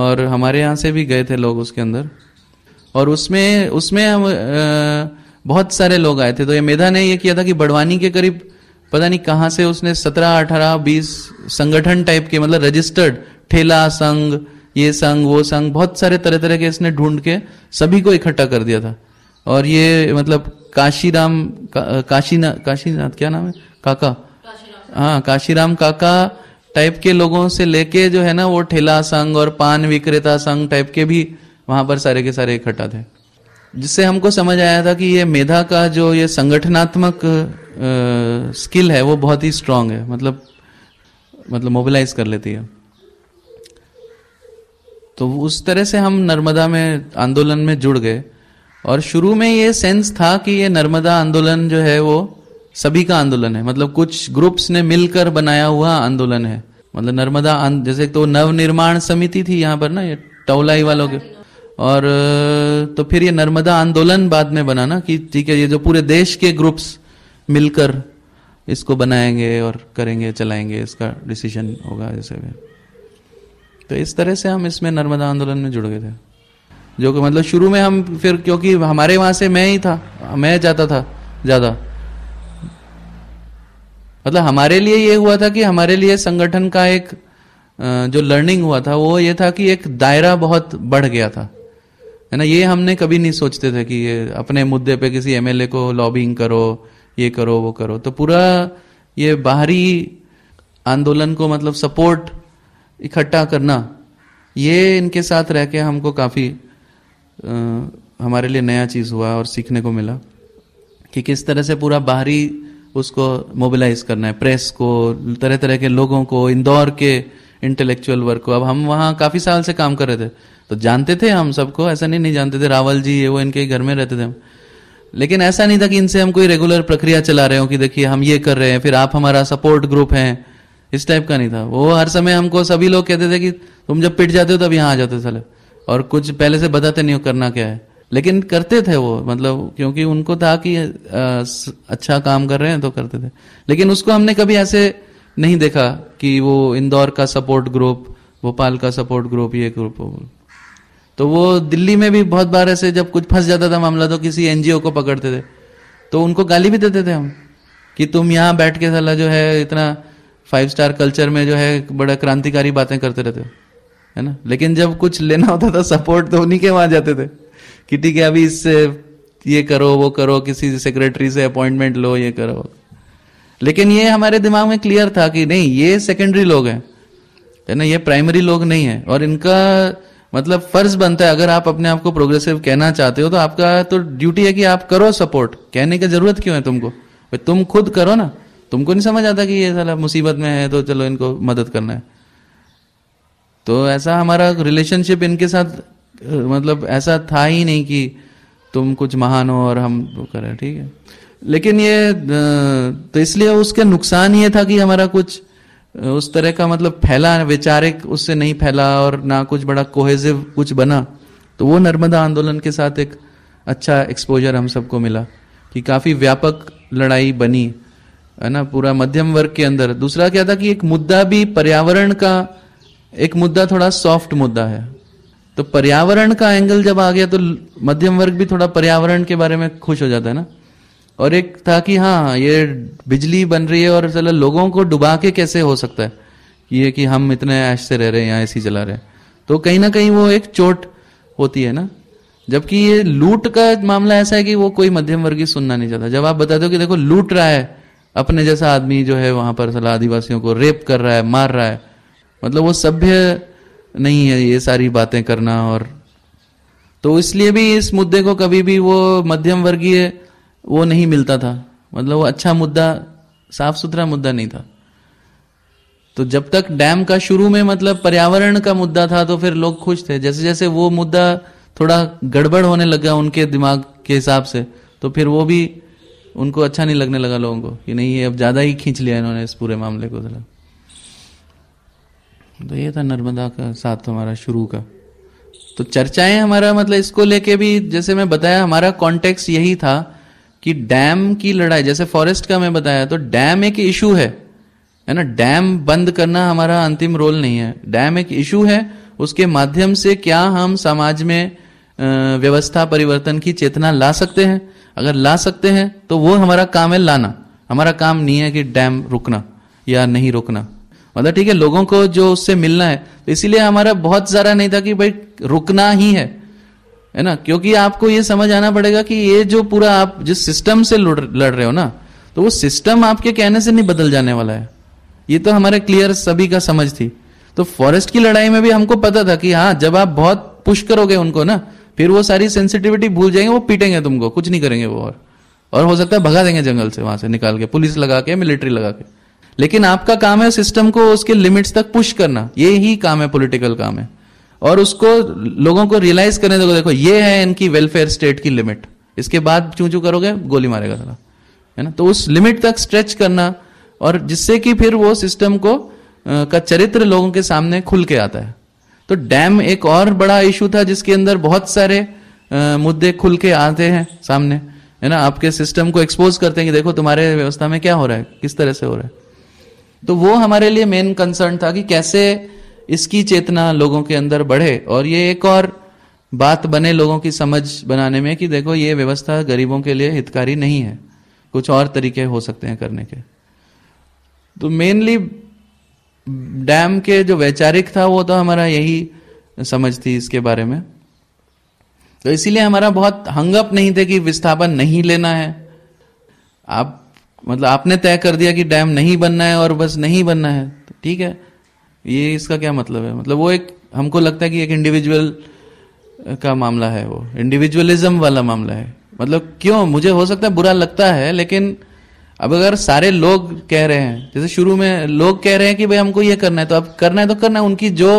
और हमारे यहाँ से भी गए थे लोग उसके अंदर और उसमें उसमें हम बहुत सारे लोग आए थे तो ये मेधा ने ये किया था कि बड़वानी के करीब पता नहीं कहाँ से उसने सत्रह अठारह बीस संगठन टाइप के मतलब रजिस्टर्ड ठेला संघ ये संघ वो संघ बहुत सारे तरह तरह के इसने ढूंढ के सभी को इकट्ठा कर दिया था और ये मतलब काशीराम का, काशीना काशीनाथ क्या नाम है काका हाँ काशीराम काका टाइप के लोगों से लेके जो है ना वो ठेला संघ और पान विक्रेता संघ टाइप के भी वहां पर सारे के सारे इकट्ठा थे जिससे हमको समझ आया था कि ये मेधा का जो ये संगठनात्मक स्किल है वो बहुत ही स्ट्रांग है मतलब मतलब मोबिलाइज कर लेती है तो उस तरह से हम नर्मदा में आंदोलन में जुड़ गए और शुरू में ये सेंस था कि ये नर्मदा आंदोलन जो है वो सभी का आंदोलन है मतलब कुछ ग्रुप्स ने मिलकर बनाया हुआ आंदोलन है मतलब नर्मदा जैसे तो नवनिर्माण समिति थी यहाँ पर ना ये टौलाई वालों के और तो फिर ये नर्मदा आंदोलन बाद में बना ना कि ठीक है ये जो पूरे देश के ग्रुप्स मिलकर इसको बनाएंगे और करेंगे चलाएंगे इसका डिसीजन होगा जैसे भी तो इस तरह से हम इसमें नर्मदा आंदोलन में जुड़ गए थे जो कि मतलब शुरू में हम फिर क्योंकि हमारे वहां से मैं ही था मैं जाता था ज़्यादा मतलब हमारे लिए ये हुआ था कि हमारे लिए संगठन का एक जो लर्निंग हुआ था वो ये था कि एक दायरा बहुत बढ़ गया था है ना ये हमने कभी नहीं सोचते थे कि ये अपने मुद्दे पे किसी एमएलए को लॉबिंग करो ये करो वो करो तो पूरा ये बाहरी आंदोलन को मतलब सपोर्ट इकट्ठा करना ये इनके साथ रह के हमको काफ़ी हमारे लिए नया चीज़ हुआ और सीखने को मिला कि किस तरह से पूरा बाहरी उसको मोबिलाइज करना है प्रेस को तरह तरह के लोगों को इंदौर के इंटेलेक्चुअल वर्क को अब हम वहाँ काफ़ी साल से काम कर रहे थे तो जानते थे हम सबको ऐसा नहीं नहीं जानते थे रावल जी ये वो इनके घर में रहते थे हम लेकिन ऐसा नहीं था कि इनसे हम कोई रेगुलर प्रक्रिया चला रहे हो कि देखिए हम ये कर रहे हैं फिर आप हमारा सपोर्ट ग्रुप हैं इस टाइप का नहीं था वो हर समय हमको सभी लोग कहते थे कि तुम जब पिट जाते हो तब यहाँ आ जाते थे और कुछ पहले से बताते नहीं हो करना क्या है लेकिन करते थे वो मतलब क्योंकि उनको था कि आ, अच्छा काम कर रहे हैं तो करते थे लेकिन उसको हमने कभी ऐसे नहीं देखा कि वो इंदौर का सपोर्ट ग्रुप भोपाल का सपोर्ट ग्रुप ये ग्रुप तो वो दिल्ली में भी बहुत बार ऐसे जब कुछ फंस जाता था मामला तो किसी एनजीओ को पकड़ते थे तो उनको गाली भी देते थे हम कि तुम यहाँ बैठ के साला जो है इतना फाइव स्टार कल्चर में जो है बड़ा क्रांतिकारी बातें करते रहते हो है ना लेकिन जब कुछ लेना होता था सपोर्ट तो उन्हीं के वहां जाते थे कि ठीक है अभी इससे ये करो वो करो किसी सेक्रेटरी से अपॉइंटमेंट लो ये करो लेकिन ये हमारे दिमाग में क्लियर था कि नहीं ये सेकेंडरी लोग हैं है ना ये प्राइमरी लोग नहीं है और इनका मतलब फर्ज बनता है अगर आप अपने आप को प्रोग्रेसिव कहना चाहते हो तो आपका तो ड्यूटी है कि आप करो सपोर्ट कहने की जरूरत क्यों है तुमको तुम खुद करो ना तुमको नहीं समझ आता कि ये साला मुसीबत में है तो चलो इनको मदद करना है तो ऐसा हमारा रिलेशनशिप इनके साथ मतलब ऐसा था ही नहीं कि तुम कुछ महान हो और हम वो करें ठीक है लेकिन ये तो इसलिए उसका नुकसान ये था कि हमारा कुछ उस तरह का मतलब फैला वैचारिक उससे नहीं फैला और ना कुछ बड़ा कोहेजिव कुछ बना तो वो नर्मदा आंदोलन के साथ एक अच्छा एक्सपोजर हम सबको मिला कि काफ़ी व्यापक लड़ाई बनी है ना पूरा मध्यम वर्ग के अंदर दूसरा क्या था कि एक मुद्दा भी पर्यावरण का एक मुद्दा थोड़ा सॉफ्ट मुद्दा है तो पर्यावरण का एंगल जब आ गया तो मध्यम वर्ग भी थोड़ा पर्यावरण के बारे में खुश हो जाता है ना और एक था कि हाँ ये बिजली बन रही है और चलो लोगों को डुबा के कैसे हो सकता है ये कि हम इतने ऐश से रह रहे हैं यहाँ ऐसी जला रहे हैं तो कहीं ना कहीं वो एक चोट होती है ना जबकि ये लूट का मामला ऐसा है कि वो कोई मध्यम वर्गीय सुनना नहीं चाहता जब आप बताते हो कि देखो लूट रहा है अपने जैसा आदमी जो है वहां पर सलाह आदिवासियों को रेप कर रहा है मार रहा है मतलब वो सभ्य नहीं है ये सारी बातें करना और तो इसलिए भी इस मुद्दे को कभी भी वो मध्यम वर्गीय वो नहीं मिलता था मतलब वो अच्छा मुद्दा साफ सुथरा मुद्दा नहीं था तो जब तक डैम का शुरू में मतलब पर्यावरण का मुद्दा था तो फिर लोग खुश थे जैसे जैसे वो मुद्दा थोड़ा गड़बड़ होने लगा उनके दिमाग के हिसाब से तो फिर वो भी उनको अच्छा नहीं लगने लगा लोगों को कि नहीं ये अब ज्यादा ही खींच लिया इन्होंने इस पूरे मामले को जरा तो ये था नर्मदा का साथ हमारा शुरू का तो चर्चाएं हमारा मतलब इसको लेके भी जैसे मैं बताया हमारा कॉन्टेक्स्ट यही था कि डैम की लड़ाई जैसे फॉरेस्ट का मैं बताया तो डैम एक इशू है है ना डैम बंद करना हमारा अंतिम रोल नहीं है डैम एक इशू है उसके माध्यम से क्या हम समाज में व्यवस्था परिवर्तन की चेतना ला सकते हैं अगर ला सकते हैं तो वो हमारा काम है लाना हमारा काम नहीं है कि डैम रुकना या नहीं रुकना मतलब ठीक है लोगों को जो उससे मिलना है तो इसीलिए हमारा बहुत सारा नहीं था कि भाई रुकना ही है है ना क्योंकि आपको ये समझ आना पड़ेगा कि ये जो पूरा आप जिस सिस्टम से लड़ रहे हो ना तो वो सिस्टम आपके कहने से नहीं बदल जाने वाला है ये तो हमारे क्लियर सभी का समझ थी तो फॉरेस्ट की लड़ाई में भी हमको पता था कि हाँ जब आप बहुत पुश करोगे उनको ना फिर वो सारी सेंसिटिविटी भूल जाएंगे वो पीटेंगे तुमको कुछ नहीं करेंगे वो और और हो सकता है भगा देंगे जंगल से वहां से निकाल के पुलिस लगा के मिलिट्री लगा के लेकिन आपका काम है सिस्टम को उसके लिमिट्स तक पुश करना ये ही काम है पॉलिटिकल काम है और उसको लोगों को रियलाइज करने दो देखो ये है इनकी वेलफेयर स्टेट की लिमिट इसके बाद चू चू करोगे गोली मारेगा सारा है ना तो उस लिमिट तक स्ट्रेच करना और जिससे कि फिर वो सिस्टम को का चरित्र लोगों के सामने खुल के आता है तो डैम एक और बड़ा इशू था जिसके अंदर बहुत सारे आ, मुद्दे खुल के आते हैं सामने है ना आपके सिस्टम को एक्सपोज करते हैं कि देखो तुम्हारे व्यवस्था में क्या हो रहा है किस तरह से हो रहा है तो वो हमारे लिए मेन कंसर्न था कि कैसे इसकी चेतना लोगों के अंदर बढ़े और ये एक और बात बने लोगों की समझ बनाने में कि देखो ये व्यवस्था गरीबों के लिए हितकारी नहीं है कुछ और तरीके हो सकते हैं करने के तो मेनली डैम के जो वैचारिक था वो तो हमारा यही समझ थी इसके बारे में तो इसीलिए हमारा बहुत हंगअप नहीं थे कि विस्थापन नहीं लेना है आप मतलब आपने तय कर दिया कि डैम नहीं बनना है और बस नहीं बनना है तो ठीक है ये इसका क्या मतलब है मतलब वो एक हमको लगता है कि एक इंडिविजुअल का मामला है वो इंडिविजुअलिज्म वाला मामला है मतलब क्यों मुझे हो सकता है बुरा लगता है लेकिन अब अगर सारे लोग कह रहे हैं जैसे शुरू में लोग कह रहे हैं कि भाई हमको ये करना है तो अब करना है तो करना है उनकी जो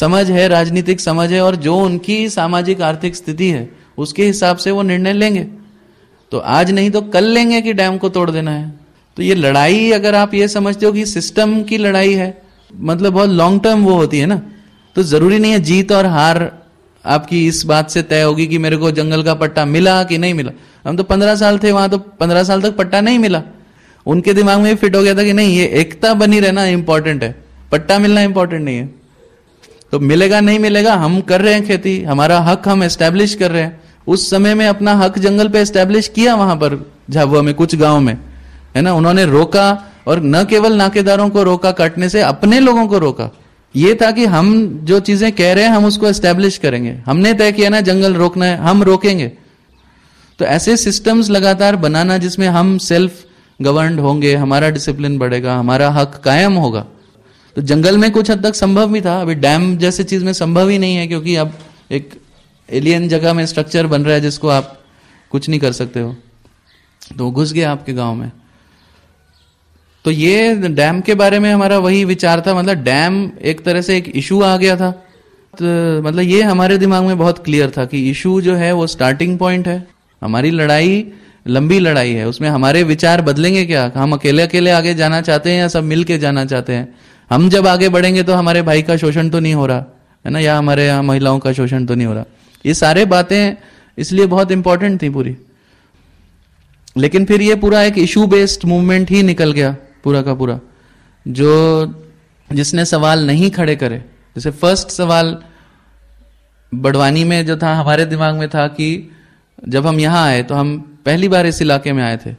समझ है राजनीतिक समझ है और जो उनकी सामाजिक आर्थिक स्थिति है उसके हिसाब से वो निर्णय लेंगे तो आज नहीं तो कल लेंगे कि डैम को तोड़ देना है तो ये लड़ाई अगर आप ये समझते हो कि सिस्टम की लड़ाई है मतलब बहुत लॉन्ग टर्म वो होती है ना तो जरूरी नहीं है जीत और हार आपकी इस बात से तय होगी कि मेरे को जंगल का पट्टा मिला कि नहीं मिला हम तो पंद्रह साल थे वहां तो पंद्रह साल तक पट्टा नहीं मिला उनके दिमाग में फिट हो गया था कि नहीं ये एकता बनी रहना इंपॉर्टेंट है पट्टा मिलना इंपॉर्टेंट नहीं है तो मिलेगा नहीं मिलेगा हम कर रहे हैं खेती हमारा हक हम एस्टेब्लिश कर रहे हैं उस समय में अपना हक जंगल पे एस्टेब्लिश किया वहां पर झाबुआ में कुछ गांव में है ना उन्होंने रोका और न केवल नाकेदारों को रोका काटने से अपने लोगों को रोका ये था कि हम जो चीजें कह रहे हैं हम उसको एस्टेब्लिश करेंगे हमने तय किया ना जंगल रोकना है हम रोकेंगे तो ऐसे सिस्टम्स लगातार बनाना जिसमें हम सेल्फ गवर्नड होंगे हमारा डिसिप्लिन बढ़ेगा हमारा हक कायम होगा तो जंगल में कुछ हद तक संभव भी था अभी डैम जैसे चीज में संभव ही नहीं है क्योंकि अब एक एलियन जगह में स्ट्रक्चर बन रहा है जिसको आप कुछ नहीं कर सकते हो तो घुस गया आपके गांव में तो ये डैम के बारे में हमारा वही विचार था मतलब डैम एक तरह से एक इशू आ गया था तो मतलब ये हमारे दिमाग में बहुत क्लियर था कि इशू जो है वो स्टार्टिंग पॉइंट है हमारी लड़ाई लंबी लड़ाई है उसमें हमारे विचार बदलेंगे क्या हम अकेले अकेले आगे जाना चाहते हैं या सब मिल के जाना चाहते हैं हम जब आगे बढ़ेंगे तो हमारे भाई का शोषण तो नहीं हो रहा है ना या हमारे यहाँ महिलाओं का शोषण तो नहीं हो रहा ये सारे बातें इसलिए बहुत इंपॉर्टेंट थी पूरी लेकिन फिर ये पूरा एक इशू बेस्ड मूवमेंट ही निकल गया पूरा का पूरा जो जिसने सवाल नहीं खड़े करे जैसे फर्स्ट सवाल बड़वानी में जो था हमारे दिमाग में था कि जब हम यहां आए तो हम पहली बार इस इलाके में आए थे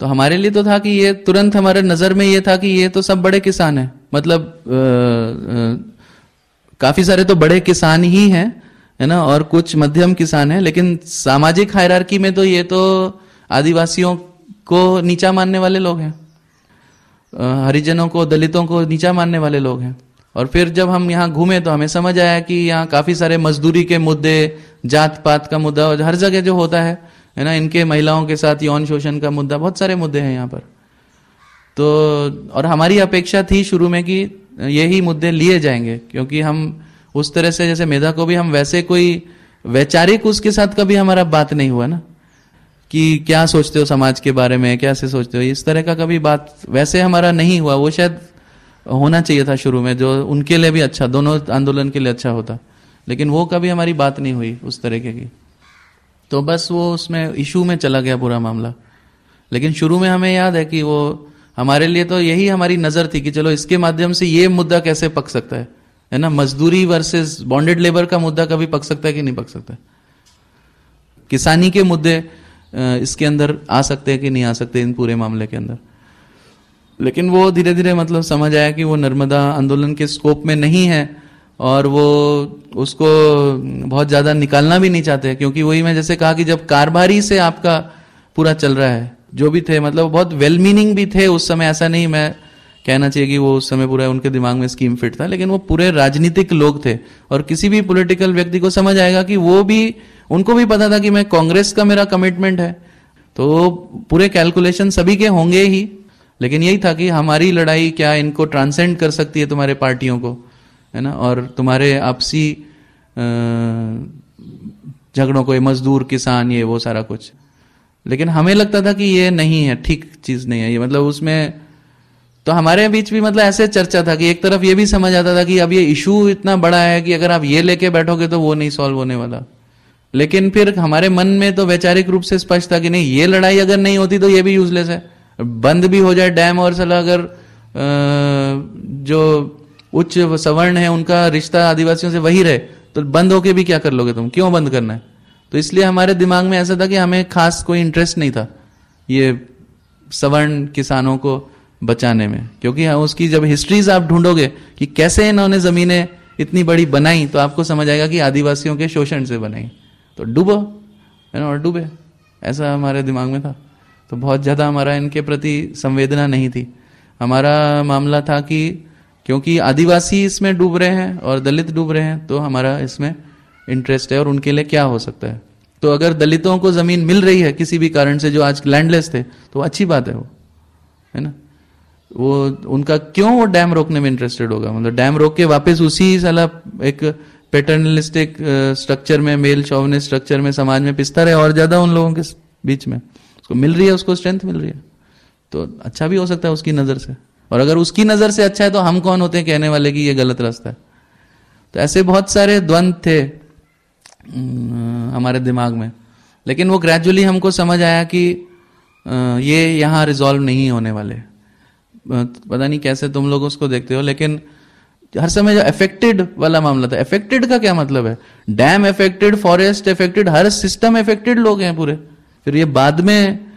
तो हमारे लिए तो था कि ये तुरंत हमारे नज़र में ये था कि ये तो सब बड़े किसान हैं मतलब काफ़ी सारे तो बड़े किसान ही हैं है ना और कुछ मध्यम किसान हैं लेकिन सामाजिक हायरार्की में तो ये तो आदिवासियों को नीचा मानने वाले लोग हैं हरिजनों को दलितों को नीचा मानने वाले लोग हैं और फिर जब हम यहाँ घूमे तो हमें समझ आया कि यहाँ काफ़ी सारे मजदूरी के मुद्दे जात पात का मुद्दा हर जगह जो होता है है ना इनके महिलाओं के साथ यौन शोषण का मुद्दा बहुत सारे मुद्दे हैं यहाँ पर तो और हमारी अपेक्षा थी शुरू में कि यही मुद्दे लिए जाएंगे क्योंकि हम उस तरह से जैसे मेधा को भी हम वैसे कोई वैचारिक उसके साथ कभी हमारा बात नहीं हुआ ना कि क्या सोचते हो समाज के बारे में कैसे सोचते हो इस तरह का कभी बात वैसे हमारा नहीं हुआ वो शायद होना चाहिए था शुरू में जो उनके लिए भी अच्छा दोनों आंदोलन के लिए अच्छा होता लेकिन वो कभी हमारी बात नहीं हुई उस तरीके की तो बस वो उसमें इशू में चला गया पूरा मामला लेकिन शुरू में हमें याद है कि वो हमारे लिए तो यही हमारी नज़र थी कि चलो इसके माध्यम से ये मुद्दा कैसे पक सकता है है ना मजदूरी वर्सेस बॉन्डेड लेबर का मुद्दा कभी पक सकता है कि नहीं पक सकता किसानी के मुद्दे इसके अंदर आ सकते हैं कि नहीं आ सकते इन पूरे मामले के अंदर लेकिन वो धीरे धीरे मतलब समझ आया कि वो नर्मदा आंदोलन के स्कोप में नहीं है और वो उसको बहुत ज़्यादा निकालना भी नहीं चाहते क्योंकि वही मैं जैसे कहा कि जब कारोबारी से आपका पूरा चल रहा है जो भी थे मतलब बहुत वेल मीनिंग भी थे उस समय ऐसा नहीं मैं कहना चाहिए कि वो उस समय पूरा उनके दिमाग में स्कीम फिट था लेकिन वो पूरे राजनीतिक लोग थे और किसी भी पॉलिटिकल व्यक्ति को समझ आएगा कि वो भी उनको भी पता था कि मैं कांग्रेस का मेरा कमिटमेंट है तो पूरे कैलकुलेशन सभी के होंगे ही लेकिन यही था कि हमारी लड़ाई क्या इनको ट्रांसेंड कर सकती है तुम्हारे पार्टियों को है ना और तुम्हारे आपसी झगड़ों को ये मजदूर किसान ये वो सारा कुछ लेकिन हमें लगता था कि ये नहीं है ठीक चीज नहीं है ये मतलब उसमें तो हमारे बीच भी मतलब ऐसे चर्चा था कि एक तरफ ये भी समझ आता था कि अब ये इशू इतना बड़ा है कि अगर आप ये लेके बैठोगे तो वो नहीं सॉल्व होने वाला लेकिन फिर हमारे मन में तो वैचारिक रूप से स्पष्ट था कि नहीं ये लड़ाई अगर नहीं होती तो ये भी यूजलेस है बंद भी हो जाए डैम और सला अगर जो उच्च सवर्ण है उनका रिश्ता आदिवासियों से वही रहे तो बंद होके भी क्या कर लोगे तुम क्यों बंद करना है तो इसलिए हमारे दिमाग में ऐसा था कि हमें खास कोई इंटरेस्ट नहीं था ये सवर्ण किसानों को बचाने में क्योंकि हाँ, उसकी जब हिस्ट्रीज आप ढूंढोगे कि कैसे इन्होंने ज़मीनें इतनी बड़ी बनाई तो आपको समझ आएगा कि आदिवासियों के शोषण से बनाई तो डूबो है ना और डूबे ऐसा हमारे दिमाग में था तो बहुत ज़्यादा हमारा इनके प्रति संवेदना नहीं थी हमारा मामला था कि क्योंकि आदिवासी इसमें डूब रहे हैं और दलित डूब रहे हैं तो हमारा इसमें इंटरेस्ट है और उनके लिए क्या हो सकता है तो अगर दलितों को ज़मीन मिल रही है किसी भी कारण से जो आज लैंडलेस थे तो अच्छी बात है वो है ना वो उनका क्यों वो डैम रोकने में इंटरेस्टेड होगा मतलब डैम रोक के वापस उसी साला एक पैटर्नलिस्टिक स्ट्रक्चर uh, में मेल शॉवनिस्ट स्ट्रक्चर में समाज में पिस्तर रहे और ज़्यादा उन लोगों के बीच में उसको मिल रही है उसको स्ट्रेंथ मिल रही है तो अच्छा भी हो सकता है उसकी नज़र से और अगर उसकी नज़र से अच्छा है तो हम कौन होते हैं कहने वाले कि ये गलत रास्ता है तो ऐसे बहुत सारे द्वंद थे हम्म, हमारे दिमाग में लेकिन वो ग्रेजुअली हमको समझ आया कि ये यहाँ रिजॉल्व नहीं होने वाले पता नहीं कैसे तुम लोग उसको देखते हो लेकिन हर समय जो अफेक्टेड वाला मामला था अफेक्टेड का क्या मतलब है डैम अफेक्टेड फॉरेस्ट अफेक्टेड हर सिस्टम अफेक्टेड लोग हैं पूरे फिर ये बाद में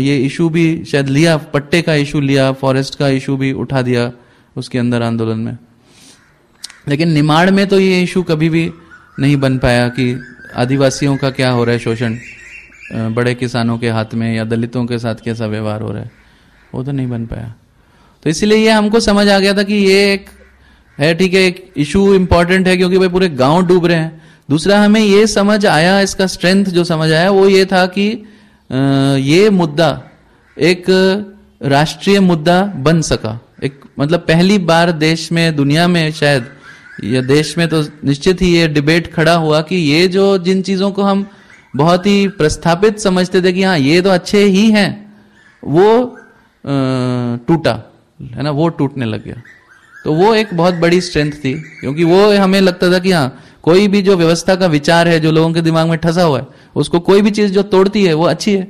ये इशू भी शायद लिया पट्टे का इशू लिया फॉरेस्ट का इशू भी उठा दिया उसके अंदर आंदोलन में लेकिन निमाड़ में तो ये इशू कभी भी नहीं बन पाया कि आदिवासियों का क्या हो रहा है शोषण बड़े किसानों के हाथ में या दलितों के साथ कैसा व्यवहार हो रहा है वो तो नहीं बन पाया तो इसलिए ये हमको समझ आ गया था कि ये एक है ठीक है एक इशू इंपॉर्टेंट है क्योंकि भाई पूरे गांव डूब रहे हैं दूसरा हमें ये समझ आया इसका स्ट्रेंथ जो समझ आया वो ये था कि ये मुद्दा एक राष्ट्रीय मुद्दा बन सका एक मतलब पहली बार देश में दुनिया में शायद या देश में तो निश्चित ही ये डिबेट खड़ा हुआ कि ये जो जिन चीज़ों को हम बहुत ही प्रस्थापित समझते थे कि हाँ ये तो अच्छे ही हैं वो टूटा है ना वो टूटने लग गया तो वो एक बहुत बड़ी स्ट्रेंथ थी क्योंकि वो हमें लगता था कि हाँ कोई भी जो व्यवस्था का विचार है जो लोगों के दिमाग में ठसा हुआ है उसको कोई भी चीज़ जो तोड़ती है वो अच्छी है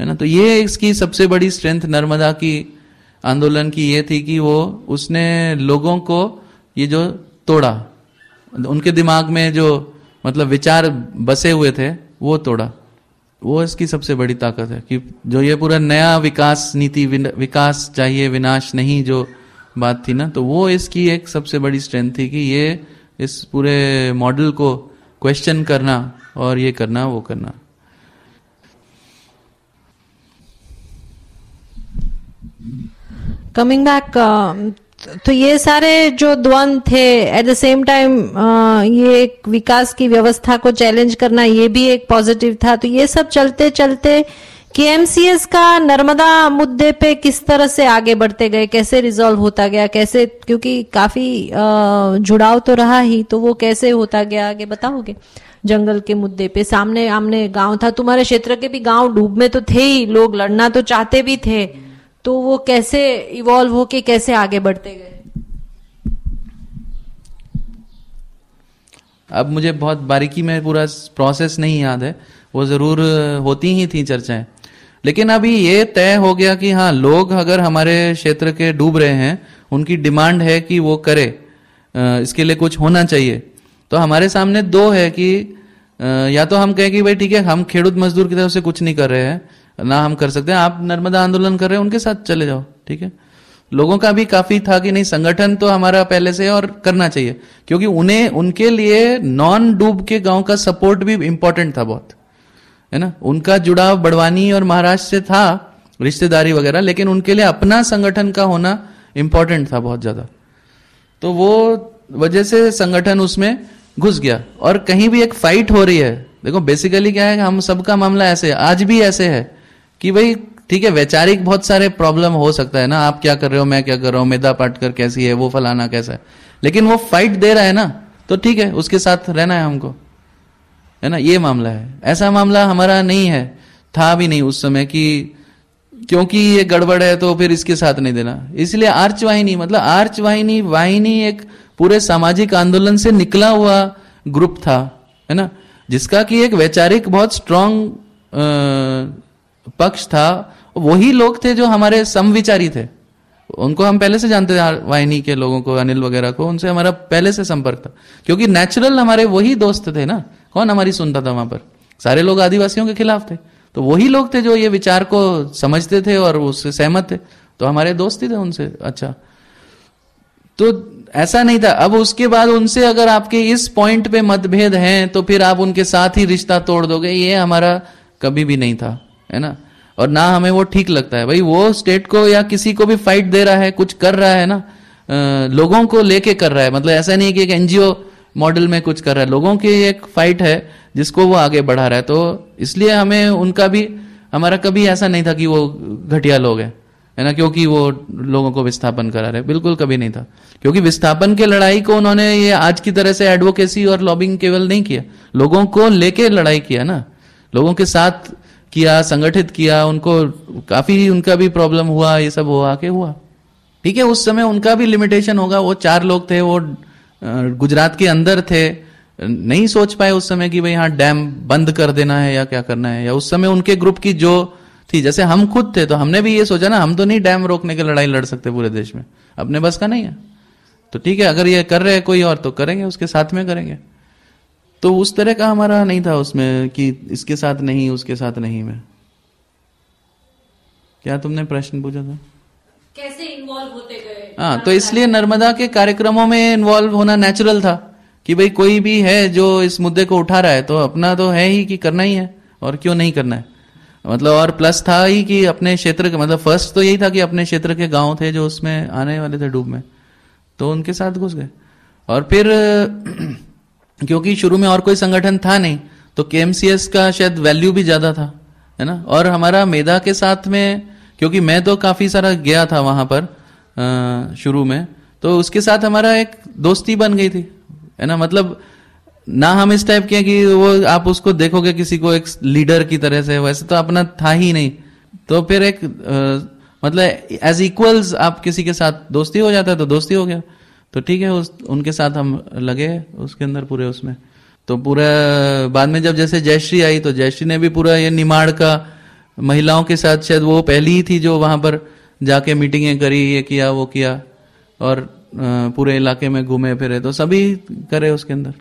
है ना तो ये इसकी सबसे बड़ी स्ट्रेंथ नर्मदा की आंदोलन की ये थी कि वो उसने लोगों को ये जो तोड़ा उनके दिमाग में जो मतलब विचार बसे हुए थे वो तोड़ा वो इसकी सबसे बड़ी ताकत है कि जो ये पूरा नया विकास नीति विकास चाहिए विनाश नहीं जो बात थी ना तो वो इसकी एक सबसे बड़ी स्ट्रेंथ थी कि ये इस पूरे मॉडल को क्वेश्चन करना और ये करना वो करना कमिंग बैक uh, तो ये सारे जो द्वंद थे एट द सेम टाइम ये एक विकास की व्यवस्था को चैलेंज करना ये भी एक पॉजिटिव था तो ये सब चलते चलते uh, केएमसीएस का नर्मदा मुद्दे पे किस तरह से आगे बढ़ते गए कैसे रिजोल्व होता गया कैसे क्योंकि काफी जुड़ाव तो रहा ही तो वो कैसे होता गया आगे बताओगे जंगल के मुद्दे पे सामने आमने गांव था तुम्हारे क्षेत्र के भी गांव डूब में तो थे ही लोग लड़ना तो चाहते भी थे तो वो कैसे इवॉल्व होके कैसे आगे बढ़ते गए अब मुझे बहुत बारीकी में पूरा प्रोसेस नहीं याद है वो ज़रूर होती ही थी चर्चाएं लेकिन अभी ये तय हो गया कि हाँ लोग अगर हमारे क्षेत्र के डूब रहे हैं उनकी डिमांड है कि वो करे इसके लिए कुछ होना चाहिए तो हमारे सामने दो है कि या तो हम कहें कि भाई ठीक है हम खेडूत मजदूर की तरफ से कुछ नहीं कर रहे हैं ना हम कर सकते हैं आप नर्मदा आंदोलन कर रहे हैं उनके साथ चले जाओ ठीक है लोगों का भी काफी था कि नहीं संगठन तो हमारा पहले से और करना चाहिए क्योंकि उन्हें उनके लिए नॉन डूब के गांव का सपोर्ट भी इंपॉर्टेंट था बहुत है ना उनका जुड़ाव बड़वानी और महाराष्ट्र से था रिश्तेदारी वगैरह लेकिन उनके लिए अपना संगठन का होना इंपॉर्टेंट था बहुत ज्यादा तो वो वजह से संगठन उसमें घुस गया और कहीं भी एक फाइट हो रही है देखो बेसिकली क्या है हम सबका मामला ऐसे है आज भी ऐसे है कि भाई ठीक है वैचारिक बहुत सारे प्रॉब्लम हो सकता है ना आप क्या कर रहे हो मैं क्या कर रहा हूँ मेधा पाटकर कैसी है वो फलाना कैसा है लेकिन वो फाइट दे रहा है ना तो ठीक है उसके साथ रहना है हमको है ना ये मामला है ऐसा मामला हमारा नहीं है था भी नहीं उस समय कि क्योंकि ये गड़बड़ है तो फिर इसके साथ नहीं देना इसलिए वाहिनी मतलब वाहिनी वाहिनी एक पूरे सामाजिक आंदोलन से निकला हुआ ग्रुप था है ना जिसका कि एक वैचारिक बहुत स्ट्रांग पक्ष था वही लोग थे जो हमारे समविचारी थे उनको हम पहले से जानते थे वाहिनी के लोगों को अनिल वगैरह को उनसे हमारा पहले से संपर्क था क्योंकि नेचुरल हमारे वही दोस्त थे ना कौन हमारी सुनता था वहां पर सारे लोग आदिवासियों के खिलाफ थे तो वही लोग थे जो ये विचार को समझते थे और उससे सहमत थे तो हमारे दोस्त ही थे उनसे अच्छा तो ऐसा नहीं था अब उसके बाद उनसे अगर आपके इस पॉइंट पे मतभेद हैं तो फिर आप उनके साथ ही रिश्ता तोड़ दोगे ये हमारा कभी भी नहीं था है ना और ना हमें वो ठीक लगता है भाई वो स्टेट को या किसी को भी फाइट दे रहा है कुछ कर रहा है ना आ, लोगों को लेके कर रहा है मतलब ऐसा नहीं कि एक एनजीओ मॉडल में कुछ कर रहा है लोगों की एक फाइट है जिसको वो आगे बढ़ा रहा है तो इसलिए हमें उनका भी हमारा कभी ऐसा नहीं था कि वो घटिया लोग हैं है ना क्योंकि वो लोगों को विस्थापन करा रहे बिल्कुल कभी नहीं था क्योंकि विस्थापन के लड़ाई को उन्होंने ये आज की तरह से एडवोकेसी और लॉबिंग केवल नहीं किया लोगों को लेके लड़ाई किया ना लोगों के साथ किया संगठित किया उनको काफी उनका भी प्रॉब्लम हुआ ये सब हुआ के हुआ ठीक है उस समय उनका भी लिमिटेशन होगा वो चार लोग थे वो गुजरात के अंदर थे नहीं सोच पाए उस समय कि भाई यहाँ डैम बंद कर देना है या क्या करना है या उस समय उनके ग्रुप की जो थी जैसे हम खुद थे तो हमने भी ये सोचा ना हम तो नहीं डैम रोकने की लड़ाई लड़ सकते पूरे देश में अपने बस का नहीं है तो ठीक है अगर ये कर रहे हैं कोई और तो करेंगे उसके साथ में करेंगे तो उस तरह का हमारा नहीं था उसमें कि इसके साथ नहीं उसके साथ नहीं मैं क्या तुमने प्रश्न पूछा था कैसे इन्वॉल्व होते गए हाँ तो इसलिए नर्मदा के कार्यक्रमों में इन्वॉल्व होना नेचुरल था कि भाई कोई भी है जो इस मुद्दे को उठा रहा है तो अपना तो है ही कि करना ही है और क्यों नहीं करना है मतलब और प्लस था ही कि अपने क्षेत्र के मतलब फर्स्ट तो यही था कि अपने क्षेत्र के गांव थे जो उसमें आने वाले थे डूब में तो उनके साथ घुस गए और फिर क्योंकि शुरू में और कोई संगठन था नहीं तो के का शायद वैल्यू भी ज्यादा था है ना और हमारा मेधा के साथ में क्योंकि मैं तो काफी सारा गया था वहां पर शुरू में तो उसके साथ हमारा एक दोस्ती बन गई थी है ना मतलब ना हम इस टाइप के कि वो आप उसको देखोगे किसी को एक लीडर की तरह से वैसे तो अपना था ही नहीं तो फिर एक आ, मतलब एज इक्वल्स आप किसी के साथ दोस्ती हो जाता है तो दोस्ती हो गया तो ठीक है उस उनके साथ हम लगे उसके अंदर पूरे उसमें तो पूरा बाद में जब जैसे जयश्री आई तो जयश्री ने भी पूरा ये निमाड़ का महिलाओं के साथ शायद वो पहली ही थी जो वहां पर जाके मीटिंगें करी ये किया वो किया और पूरे इलाके में घूमे फिरे तो सभी करे उसके अंदर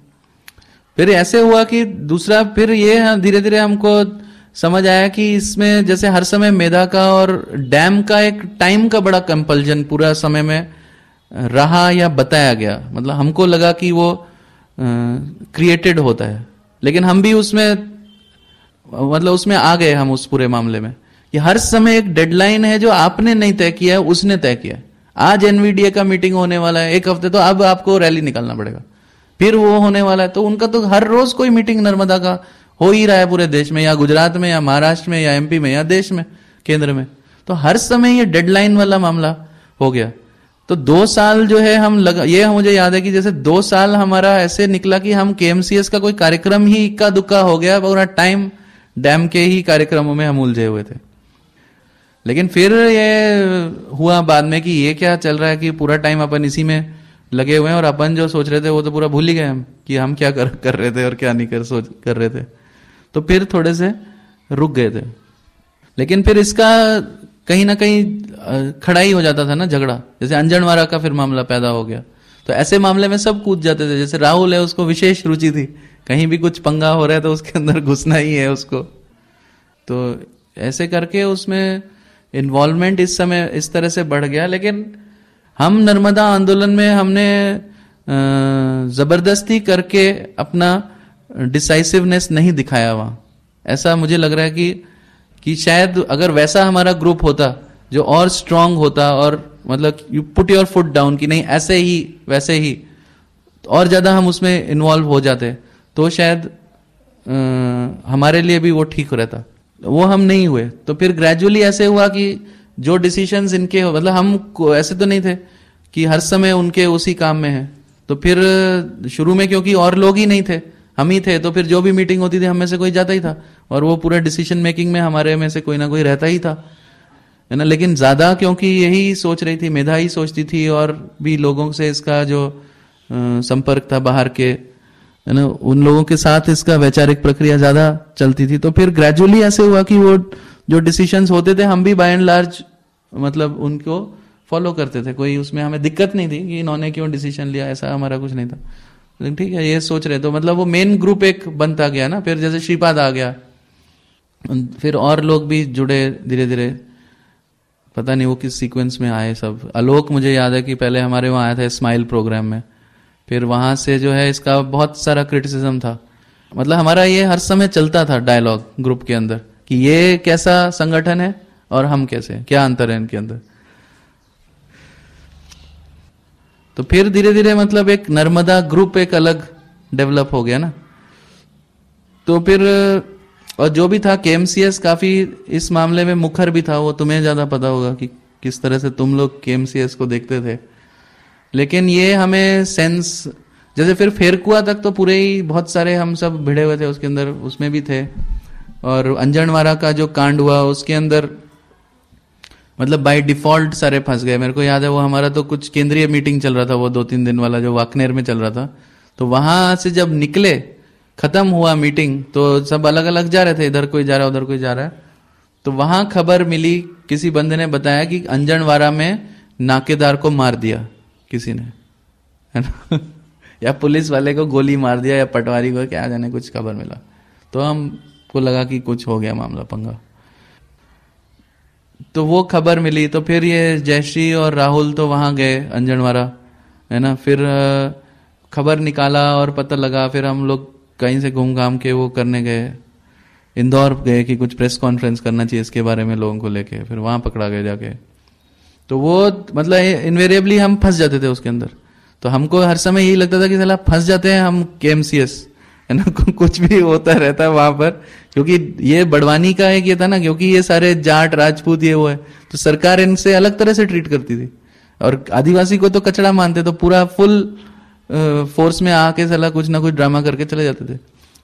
फिर ऐसे हुआ कि दूसरा फिर ये धीरे धीरे हमको समझ आया कि इसमें जैसे हर समय मेधा का और डैम का एक टाइम का बड़ा कंपल्जन पूरा समय में रहा या बताया गया मतलब हमको लगा कि वो क्रिएटेड होता है लेकिन हम भी उसमें मतलब उसमें आ गए हम उस पूरे मामले में ये हर समय एक डेडलाइन है जो आपने नहीं तय किया है उसने तय किया है आज एनवीडीए का मीटिंग होने वाला है एक हफ्ते तो अब आपको रैली निकालना पड़ेगा फिर वो होने वाला है तो उनका तो हर रोज कोई मीटिंग नर्मदा का हो ही रहा है पूरे देश में या गुजरात में या महाराष्ट्र में या एमपी में या देश में केंद्र में तो हर समय ये डेडलाइन वाला मामला हो गया तो दो साल जो है हम लगा ये मुझे याद है कि जैसे दो साल हमारा ऐसे निकला कि हम केएमसीएस का कोई कार्यक्रम ही इक्का दुक्का हो गया पूरा टाइम डैम के ही कार्यक्रमों में हम उलझे हुए थे लेकिन फिर ये हुआ बाद में कि ये क्या चल रहा है कि पूरा टाइम अपन इसी में लगे हुए हैं और अपन जो सोच रहे थे वो तो पूरा भूल ही गए हम कि हम क्या कर कर रहे थे और क्या नहीं कर सोच कर रहे थे तो फिर थोड़े से रुक गए थे लेकिन फिर इसका कहीं ना कहीं खड़ा ही हो जाता था ना झगड़ा जैसे अंजनवारा का फिर मामला पैदा हो गया तो ऐसे मामले में सब कूद जाते थे जैसे राहुल है उसको विशेष रुचि थी कहीं भी कुछ पंगा हो रहा है तो उसके अंदर घुसना ही है उसको तो ऐसे करके उसमें इन्वॉल्वमेंट इस समय इस तरह से बढ़ गया लेकिन हम नर्मदा आंदोलन में हमने जबरदस्ती करके अपना डिसाइसिवनेस नहीं दिखाया वहां ऐसा मुझे लग रहा है कि कि शायद अगर वैसा हमारा ग्रुप होता जो और स्ट्रांग होता और मतलब you put your foot down कि नहीं ऐसे ही वैसे ही और ज़्यादा हम उसमें इन्वॉल्व हो जाते तो शायद आ, हमारे लिए भी वो ठीक रहता वो हम नहीं हुए तो फिर ग्रेजुअली ऐसे हुआ कि जो डिसीशन इनके मतलब हम ऐसे तो नहीं थे कि हर समय उनके उसी काम में है तो फिर शुरू में क्योंकि और लोग ही नहीं थे हम ही थे तो फिर जो भी मीटिंग होती थी हम में से कोई जाता ही था और वो पूरा डिसीजन मेकिंग में हमारे में से कोई ना कोई रहता ही था है ना लेकिन ज़्यादा क्योंकि यही सोच रही थी मेधा ही सोचती थी और भी लोगों से इसका जो संपर्क था बाहर के है ना उन लोगों के साथ इसका वैचारिक प्रक्रिया ज्यादा चलती थी तो फिर ग्रेजुअली ऐसे हुआ कि वो जो डिसीशंस होते थे हम भी बाय एंड लार्ज मतलब उनको फॉलो करते थे कोई उसमें हमें दिक्कत नहीं थी कि इन्होंने क्यों डिसीजन लिया ऐसा हमारा कुछ नहीं था लेकिन ठीक है ये सोच रहे तो मतलब वो मेन ग्रुप एक बनता गया ना फिर जैसे श्रीपाद आ गया फिर और लोग भी जुड़े धीरे धीरे पता नहीं वो किस सीक्वेंस में आए सब आलोक मुझे याद है कि पहले हमारे वहां आया था स्माइल प्रोग्राम में फिर वहां से जो है इसका बहुत सारा क्रिटिसिज्म था मतलब हमारा ये हर समय चलता था डायलॉग ग्रुप के अंदर कि ये कैसा संगठन है और हम कैसे क्या अंतर है इनके अंदर तो फिर धीरे धीरे मतलब एक नर्मदा ग्रुप एक अलग डेवलप हो गया ना तो फिर और जो भी था के काफी इस मामले में मुखर भी था वो तुम्हें ज्यादा पता होगा कि किस तरह से तुम लोग के को देखते थे लेकिन ये हमें सेंस जैसे फिर फेरकुआ तक तो पूरे ही बहुत सारे हम सब भिड़े हुए थे उसके अंदर उसमें भी थे और अंजनवारा का जो कांड हुआ उसके अंदर मतलब बाय डिफॉल्ट सारे फंस गए मेरे को याद है वो हमारा तो कुछ केंद्रीय मीटिंग चल रहा था वो दो तीन दिन वाला जो वाकनेर में चल रहा था तो वहां से जब निकले खत्म हुआ मीटिंग तो सब अलग अलग जा रहे थे इधर कोई जा रहा है उधर कोई जा रहा है तो वहां खबर मिली किसी बंदे ने बताया कि अंजनवारा में नाकेदार को मार दिया किसी ने या पुलिस वाले को गोली मार दिया या पटवारी को क्या जाने कुछ खबर मिला तो हमको लगा कि कुछ हो गया मामला पंगा तो वो खबर मिली तो फिर ये जयश्री और राहुल तो वहां गए अंजनवारा है ना फिर खबर निकाला और पता लगा फिर हम लोग कहीं से घूम घाम के वो करने गए इंदौर गए कि कुछ प्रेस कॉन्फ्रेंस करना चाहिए इसके बारे में लोगों को लेके फिर वहां पकड़ा गया जाके तो वो मतलब इनवेरिएबली हम फंस जाते थे उसके अंदर तो हमको हर समय यही लगता था कि सला फंस जाते हैं हम के एम सी एस है ना कुछ भी होता रहता है वहां पर क्योंकि ये बड़वानी का एक ये था ना क्योंकि ये सारे जाट राजपूत ये वो है तो सरकार इनसे अलग तरह से ट्रीट करती थी और आदिवासी को तो कचड़ा मानते तो पूरा फुल फोर्स में आके सला कुछ ना कुछ ड्रामा करके चले जाते थे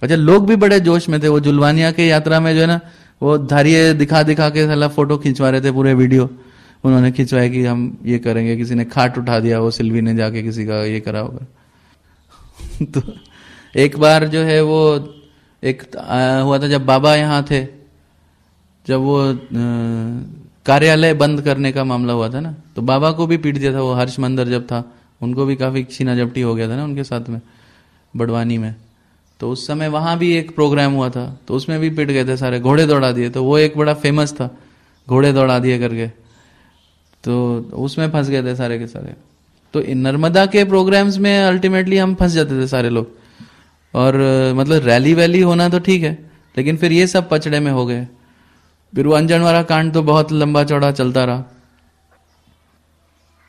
अच्छा लोग भी बड़े जोश में थे वो जुलवानिया के यात्रा में जो है ना वो धारिये दिखा दिखा के सला फोटो खिंचवा रहे थे पूरे वीडियो उन्होंने खिंचवाया कि हम ये करेंगे किसी ने खाट उठा दिया वो सिल्वी ने जाके किसी का ये करा होगा तो एक बार जो है वो एक हुआ था जब बाबा यहाँ थे जब वो कार्यालय बंद करने का मामला हुआ था ना तो बाबा को भी पीट दिया था वो हर्ष मंदिर जब था उनको भी काफ़ी छीना झपटी हो गया था ना उनके साथ में बड़वानी में तो उस समय वहां भी एक प्रोग्राम हुआ था तो उसमें भी पिट गए थे सारे घोड़े दौड़ा दिए तो वो एक बड़ा फेमस था घोड़े दौड़ा दिए करके तो उसमें फंस गए थे सारे के सारे तो नर्मदा के प्रोग्राम्स में अल्टीमेटली हम फंस जाते थे सारे लोग और मतलब रैली वैली होना तो ठीक है लेकिन फिर ये सब पचड़े में हो गए फिर वो वाला कांड तो बहुत लंबा चौड़ा चलता रहा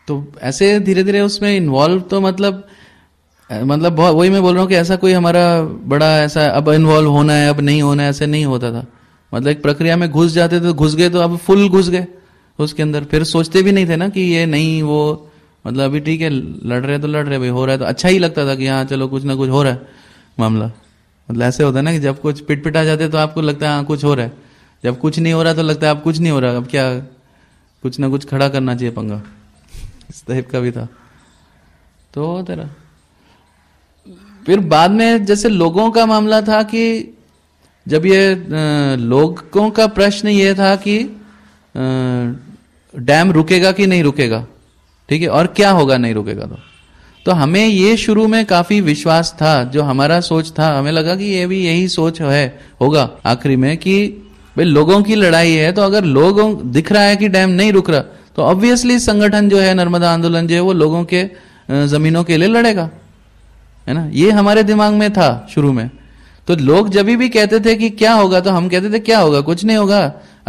तो ऐसे धीरे धीरे उसमें इन्वॉल्व तो मतलब मतलब बहुत वही मैं बोल रहा हूँ कि ऐसा कोई हमारा बड़ा ऐसा अब इन्वॉल्व होना है अब नहीं होना है ऐसे नहीं होता था मतलब एक प्रक्रिया में घुस जाते तो घुस गए तो अब फुल घुस गए उसके अंदर फिर सोचते भी नहीं थे ना कि ये नहीं वो मतलब अभी ठीक है लड़ रहे तो लड़ रहे भाई हो रहा है तो अच्छा ही लगता था कि हाँ चलो कुछ ना कुछ हो रहा है मामला मतलब ऐसे होता है ना कि जब कुछ पिट पिटा जाते तो आपको लगता है हाँ कुछ हो रहा है जब कुछ नहीं हो रहा तो लगता है आप कुछ नहीं हो रहा अब क्या कुछ ना कुछ खड़ा करना चाहिए पंगा इस टाइप का भी था तो तेरा फिर बाद में जैसे लोगों का मामला था कि जब ये लोगों का प्रश्न ये था कि डैम रुकेगा कि नहीं रुकेगा ठीक है और क्या होगा नहीं रुकेगा तो तो हमें ये शुरू में काफी विश्वास था जो हमारा सोच था हमें लगा कि ये भी यही सोच है होगा आखिरी में कि भाई लोगों की लड़ाई है तो अगर लोगों दिख रहा है कि डैम नहीं रुक रहा तो ऑब्वियसली संगठन जो है नर्मदा आंदोलन जो है वो लोगों के जमीनों के लिए लड़ेगा है ना ये हमारे दिमाग में था शुरू में तो लोग जब भी कहते थे कि क्या होगा तो हम कहते थे क्या होगा कुछ नहीं होगा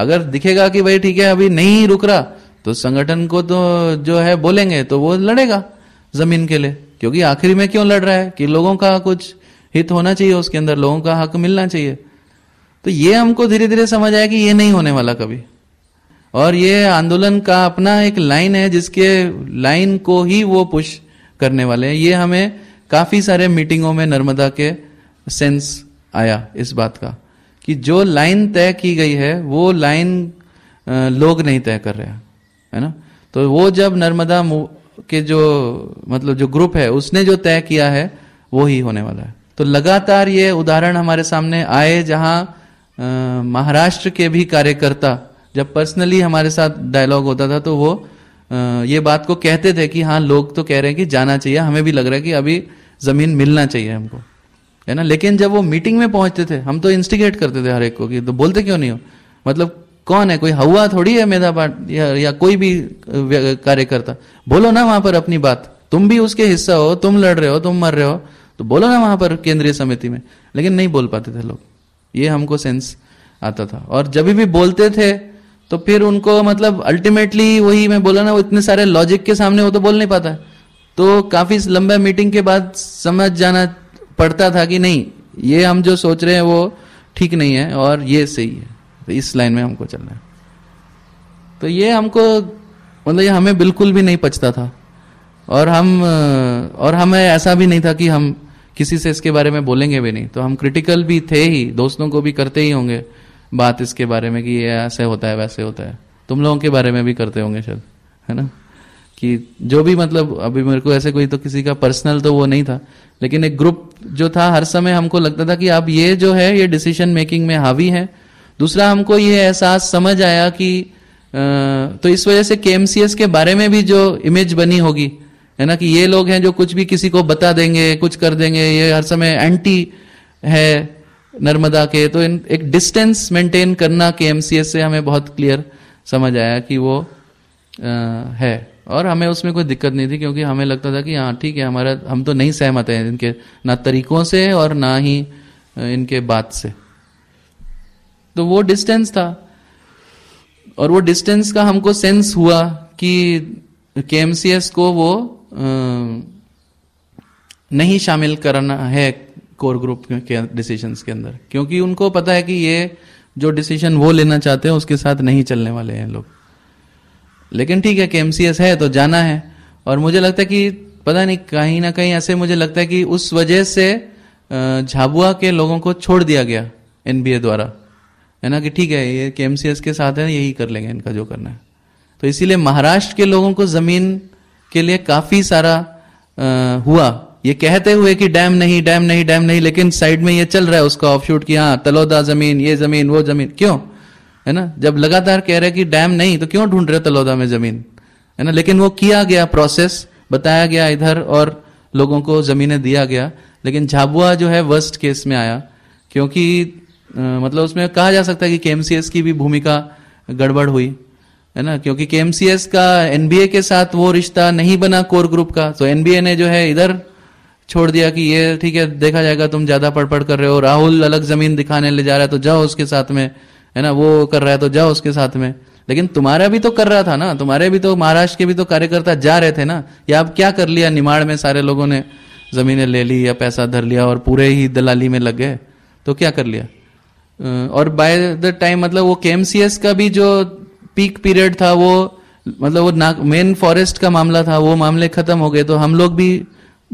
अगर दिखेगा कि भाई ठीक है अभी नहीं रुक रहा तो संगठन को तो जो है बोलेंगे तो वो लड़ेगा जमीन के लिए क्योंकि आखिरी में क्यों लड़ रहा है कि लोगों का कुछ हित होना चाहिए उसके अंदर लोगों का हक मिलना चाहिए तो ये हमको धीरे धीरे समझ आया कि ये नहीं होने वाला कभी और ये आंदोलन का अपना एक लाइन है जिसके लाइन को ही वो पुश करने वाले हैं ये हमें काफी सारे मीटिंगों में नर्मदा के सेंस आया इस बात का कि जो लाइन तय की गई है वो लाइन लोग नहीं तय कर रहे हैं है ना तो वो जब नर्मदा के जो मतलब जो ग्रुप है उसने जो तय किया है वो ही होने वाला है तो लगातार ये उदाहरण हमारे सामने आए जहां महाराष्ट्र के भी कार्यकर्ता जब पर्सनली हमारे साथ डायलॉग होता था तो वो आ, ये बात को कहते थे कि हाँ लोग तो कह रहे हैं कि जाना चाहिए हमें भी लग रहा है कि अभी जमीन मिलना चाहिए हमको है ना लेकिन जब वो मीटिंग में पहुंचते थे हम तो इंस्टिगेट करते थे हर एक को कि तो बोलते क्यों नहीं हो मतलब कौन है कोई हवा थोड़ी है मेधा पाट या, या कोई भी कार्यकर्ता बोलो ना वहां पर अपनी बात तुम भी उसके हिस्सा हो तुम लड़ रहे हो तुम मर रहे हो तो बोलो ना वहां पर केंद्रीय समिति में लेकिन नहीं बोल पाते थे लोग ये हमको सेंस आता था और जब भी बोलते थे तो फिर उनको मतलब अल्टीमेटली वही मैं बोला ना वो इतने सारे लॉजिक के सामने वो तो बोल नहीं पाता है तो काफी लंबा मीटिंग के बाद समझ जाना पढ़ता था कि नहीं ये हम जो सोच रहे हैं वो ठीक नहीं है और ये सही है तो इस लाइन में हमको चलना है तो ये हमको मतलब ये हमें बिल्कुल भी नहीं पचता था और हम और हमें ऐसा भी नहीं था कि हम किसी से इसके बारे में बोलेंगे भी नहीं तो हम क्रिटिकल भी थे ही दोस्तों को भी करते ही होंगे बात इसके बारे में कि ये ऐसे होता है वैसे होता है तुम लोगों के बारे में भी करते होंगे शायद है ना कि जो भी मतलब अभी मेरे को ऐसे कोई तो किसी का पर्सनल तो वो नहीं था लेकिन एक ग्रुप जो था हर समय हमको लगता था कि अब ये जो है ये डिसीजन मेकिंग में हावी है दूसरा हमको ये एहसास समझ आया कि तो इस वजह से के के बारे में भी जो इमेज बनी होगी है ना कि ये लोग हैं जो कुछ भी किसी को बता देंगे कुछ कर देंगे ये हर समय एंटी है नर्मदा के तो इन एक डिस्टेंस मेंटेन करना के से हमें बहुत क्लियर समझ आया कि वो आ, है और हमें उसमें कोई दिक्कत नहीं थी क्योंकि हमें लगता था कि हाँ ठीक है हमारा हम तो नहीं सहमत हैं इनके ना तरीकों से और ना ही इनके बात से तो वो डिस्टेंस था और वो डिस्टेंस का हमको सेंस हुआ कि के को वो नहीं शामिल करना है कोर ग्रुप के डिसीजन के अंदर क्योंकि उनको पता है कि ये जो डिसीजन वो लेना चाहते हैं उसके साथ नहीं चलने वाले हैं लोग लेकिन ठीक है कि एम है तो जाना है और मुझे लगता है कि पता नहीं कहीं ना कहीं ऐसे मुझे लगता है कि उस वजह से झाबुआ के लोगों को छोड़ दिया गया एन द्वारा है ना कि ठीक है ये के एमसीएस के साथ है यही कर लेंगे इनका जो करना है तो इसीलिए महाराष्ट्र के लोगों को जमीन के लिए काफी सारा आ, हुआ ये कहते हुए कि डैम नहीं डैम नहीं डैम नहीं लेकिन साइड में ये चल रहा है उसका ऑफ शूट कि हाँ तलोदा जमीन ये जमीन वो जमीन क्यों है ना जब लगातार कह रहे कि डैम नहीं तो क्यों ढूंढ रहे तलौदा में जमीन है ना लेकिन वो किया गया प्रोसेस बताया गया इधर और लोगों को जमीनें दिया गया लेकिन झाबुआ जो है वर्स्ट केस में आया क्योंकि आ, मतलब उसमें कहा जा सकता है कि के की भी भूमिका गड़बड़ हुई है ना क्योंकि के का एनबीए के साथ वो रिश्ता नहीं बना कोर ग्रुप का तो एनबीए ने जो है इधर छोड़ दिया कि ये ठीक है देखा जाएगा तुम ज्यादा पढ़ पढ़ कर रहे हो राहुल अलग जमीन दिखाने ले जा रहा है तो जाओ उसके साथ में है ना वो कर रहा है तो जाओ उसके साथ में लेकिन तुम्हारा भी तो कर रहा था ना तुम्हारे भी तो महाराष्ट्र के भी तो कार्यकर्ता जा रहे थे ना या अब क्या कर लिया निमाड़ में सारे लोगों ने जमीनें ले ली या पैसा धर लिया और पूरे ही दलाली में लग गए तो क्या कर लिया और बाय द टाइम मतलब वो के का भी जो पीक पीरियड था वो मतलब वो ना मेन फॉरेस्ट का मामला था वो मामले खत्म हो गए तो हम लोग भी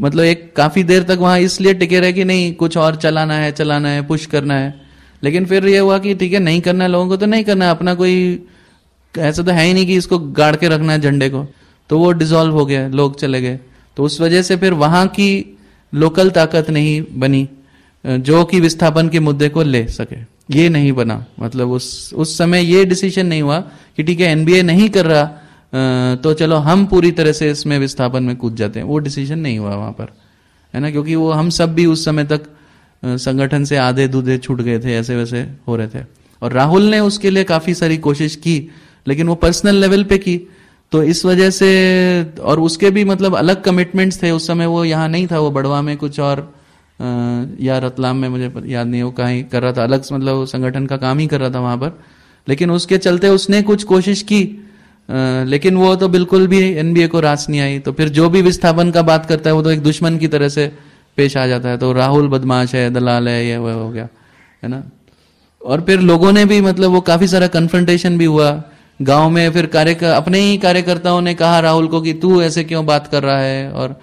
मतलब एक काफी देर तक वहां इसलिए टिके रहे कि नहीं कुछ और चलाना है चलाना है पुश करना है लेकिन फिर ये हुआ कि ठीक है नहीं करना है लोगों को तो नहीं करना है अपना कोई ऐसा तो है ही नहीं कि इसको गाड़ के रखना है झंडे को तो वो डिजोल्व हो गया लोग चले गए तो उस वजह से फिर वहां की लोकल ताकत नहीं बनी जो कि विस्थापन के मुद्दे को ले सके ये नहीं बना मतलब उस उस समय ये डिसीजन नहीं हुआ कि ठीक है एनबीए नहीं कर रहा तो चलो हम पूरी तरह से इसमें विस्थापन में कूद जाते हैं वो डिसीजन नहीं हुआ वहां पर है ना क्योंकि वो हम सब भी उस समय तक संगठन से आधे दूधे छूट गए थे ऐसे वैसे हो रहे थे और राहुल ने उसके लिए काफी सारी कोशिश की लेकिन वो पर्सनल लेवल पे की तो इस वजह से और उसके भी मतलब अलग कमिटमेंट्स थे उस समय वो यहाँ नहीं था वो बड़वा में कुछ और या रतलाम में मुझे याद नहीं वो कहीं कर रहा था अलग मतलब संगठन का काम ही कर रहा था वहां पर लेकिन उसके चलते उसने कुछ कोशिश की आ, लेकिन वो तो बिल्कुल भी एनबीए को रास नहीं आई तो फिर जो भी विस्थापन का बात करता है वो तो एक दुश्मन की तरह से पेश आ जाता है तो राहुल बदमाश है दलाल है ये वह हो गया है ना और फिर लोगों ने भी मतलब वो काफी सारा कन्फ्रंटेशन भी हुआ गांव में फिर कार्य अपने ही कार्यकर्ताओं ने कहा राहुल को कि तू ऐसे क्यों बात कर रहा है और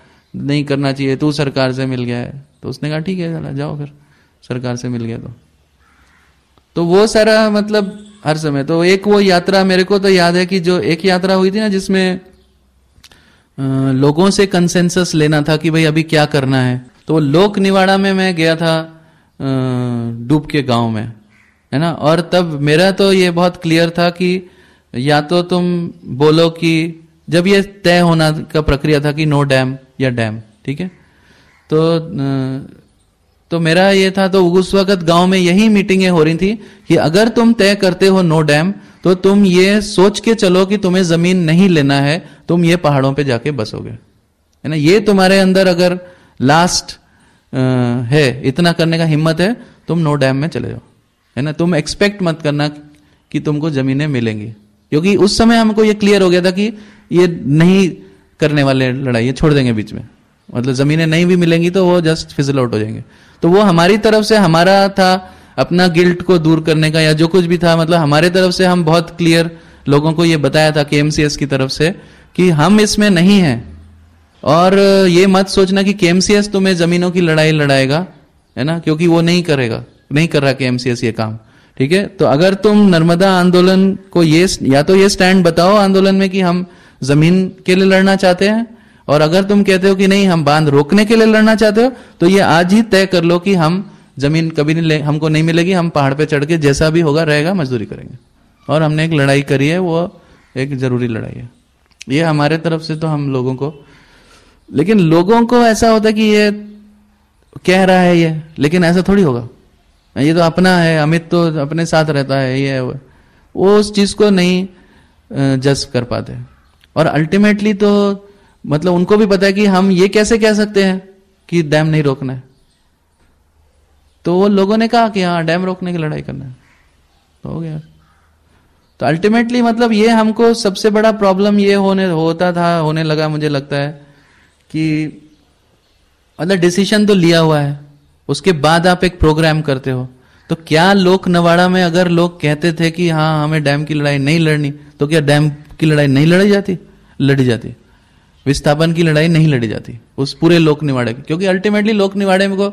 नहीं करना चाहिए तू सरकार से मिल गया है तो उसने कहा ठीक है जाओ फिर सरकार से मिल गया तो तो वो सारा मतलब हर समय तो एक वो यात्रा मेरे को तो याद है कि जो एक यात्रा हुई थी ना जिसमें लोगों से कंसेंसस लेना था कि भाई अभी क्या करना है तो वो लोक निवाड़ा में मैं गया था डूब के गांव में है ना और तब मेरा तो ये बहुत क्लियर था कि या तो तुम बोलो कि जब ये तय होना का प्रक्रिया था कि नो डैम या डैम ठीक है तो तो मेरा ये था तो उस वक्त गांव में यही मीटिंगें हो रही थी कि अगर तुम तय करते हो नो डैम तो तुम ये सोच के चलो कि तुम्हें जमीन नहीं लेना है तुम ये पहाड़ों पे जाके बसोगे है ना ये तुम्हारे अंदर अगर लास्ट uh, है इतना करने का हिम्मत है तुम नो डैम में चले जाओ है ना तुम एक्सपेक्ट मत करना कि तुमको जमीनें मिलेंगी क्योंकि उस समय हमको ये क्लियर हो गया था कि ये नहीं करने वाले लड़ाई ये छोड़ देंगे बीच में मतलब जमीनें नहीं भी मिलेंगी तो वो जस्ट फिजल आउट हो जाएंगे तो वो हमारी तरफ से हमारा था अपना गिल्ट को दूर करने का या जो कुछ भी था मतलब हमारे तरफ से हम बहुत क्लियर लोगों को ये बताया था के की तरफ से कि हम इसमें नहीं हैं और ये मत सोचना कि केएमसीएस तुम्हें जमीनों की लड़ाई लड़ाएगा है ना क्योंकि वो नहीं करेगा नहीं कर रहा केएमसीएस ये काम ठीक है तो अगर तुम नर्मदा आंदोलन को ये या तो ये स्टैंड बताओ आंदोलन में कि हम जमीन के लिए लड़ना चाहते हैं और अगर तुम कहते हो कि नहीं हम बांध रोकने के लिए लड़ना चाहते हो तो ये आज ही तय कर लो कि हम जमीन कभी नहीं हमको नहीं मिलेगी हम पहाड़ पे चढ़ के जैसा भी होगा रहेगा मजदूरी करेंगे और हमने एक लड़ाई करी है वो एक जरूरी लड़ाई है ये हमारे तरफ से तो हम लोगों को लेकिन लोगों को ऐसा होता है कि ये कह रहा है ये लेकिन ऐसा थोड़ी होगा ये तो अपना है अमित तो अपने साथ रहता है ये है वो वो उस चीज को नहीं जज कर पाते और अल्टीमेटली तो मतलब उनको भी पता है कि हम ये कैसे कह सकते हैं कि डैम नहीं रोकना है तो वो लोगों ने कहा कि हाँ डैम रोकने की लड़ाई करना है तो हो गया तो अल्टीमेटली मतलब ये हमको सबसे बड़ा प्रॉब्लम ये होने होता था होने लगा मुझे लगता है कि मतलब डिसीजन तो लिया हुआ है उसके बाद आप एक प्रोग्राम करते हो तो क्या लोक नवाड़ा में अगर लोग कहते थे कि हाँ हमें डैम की लड़ाई नहीं लड़नी तो क्या डैम की लड़ाई नहीं लड़ी जाती लड़ी जाती विस्थापन की लड़ाई नहीं लड़ी जाती उस पूरे लोक निवाड़े की क्योंकि अल्टीमेटली लोक निवाड़े को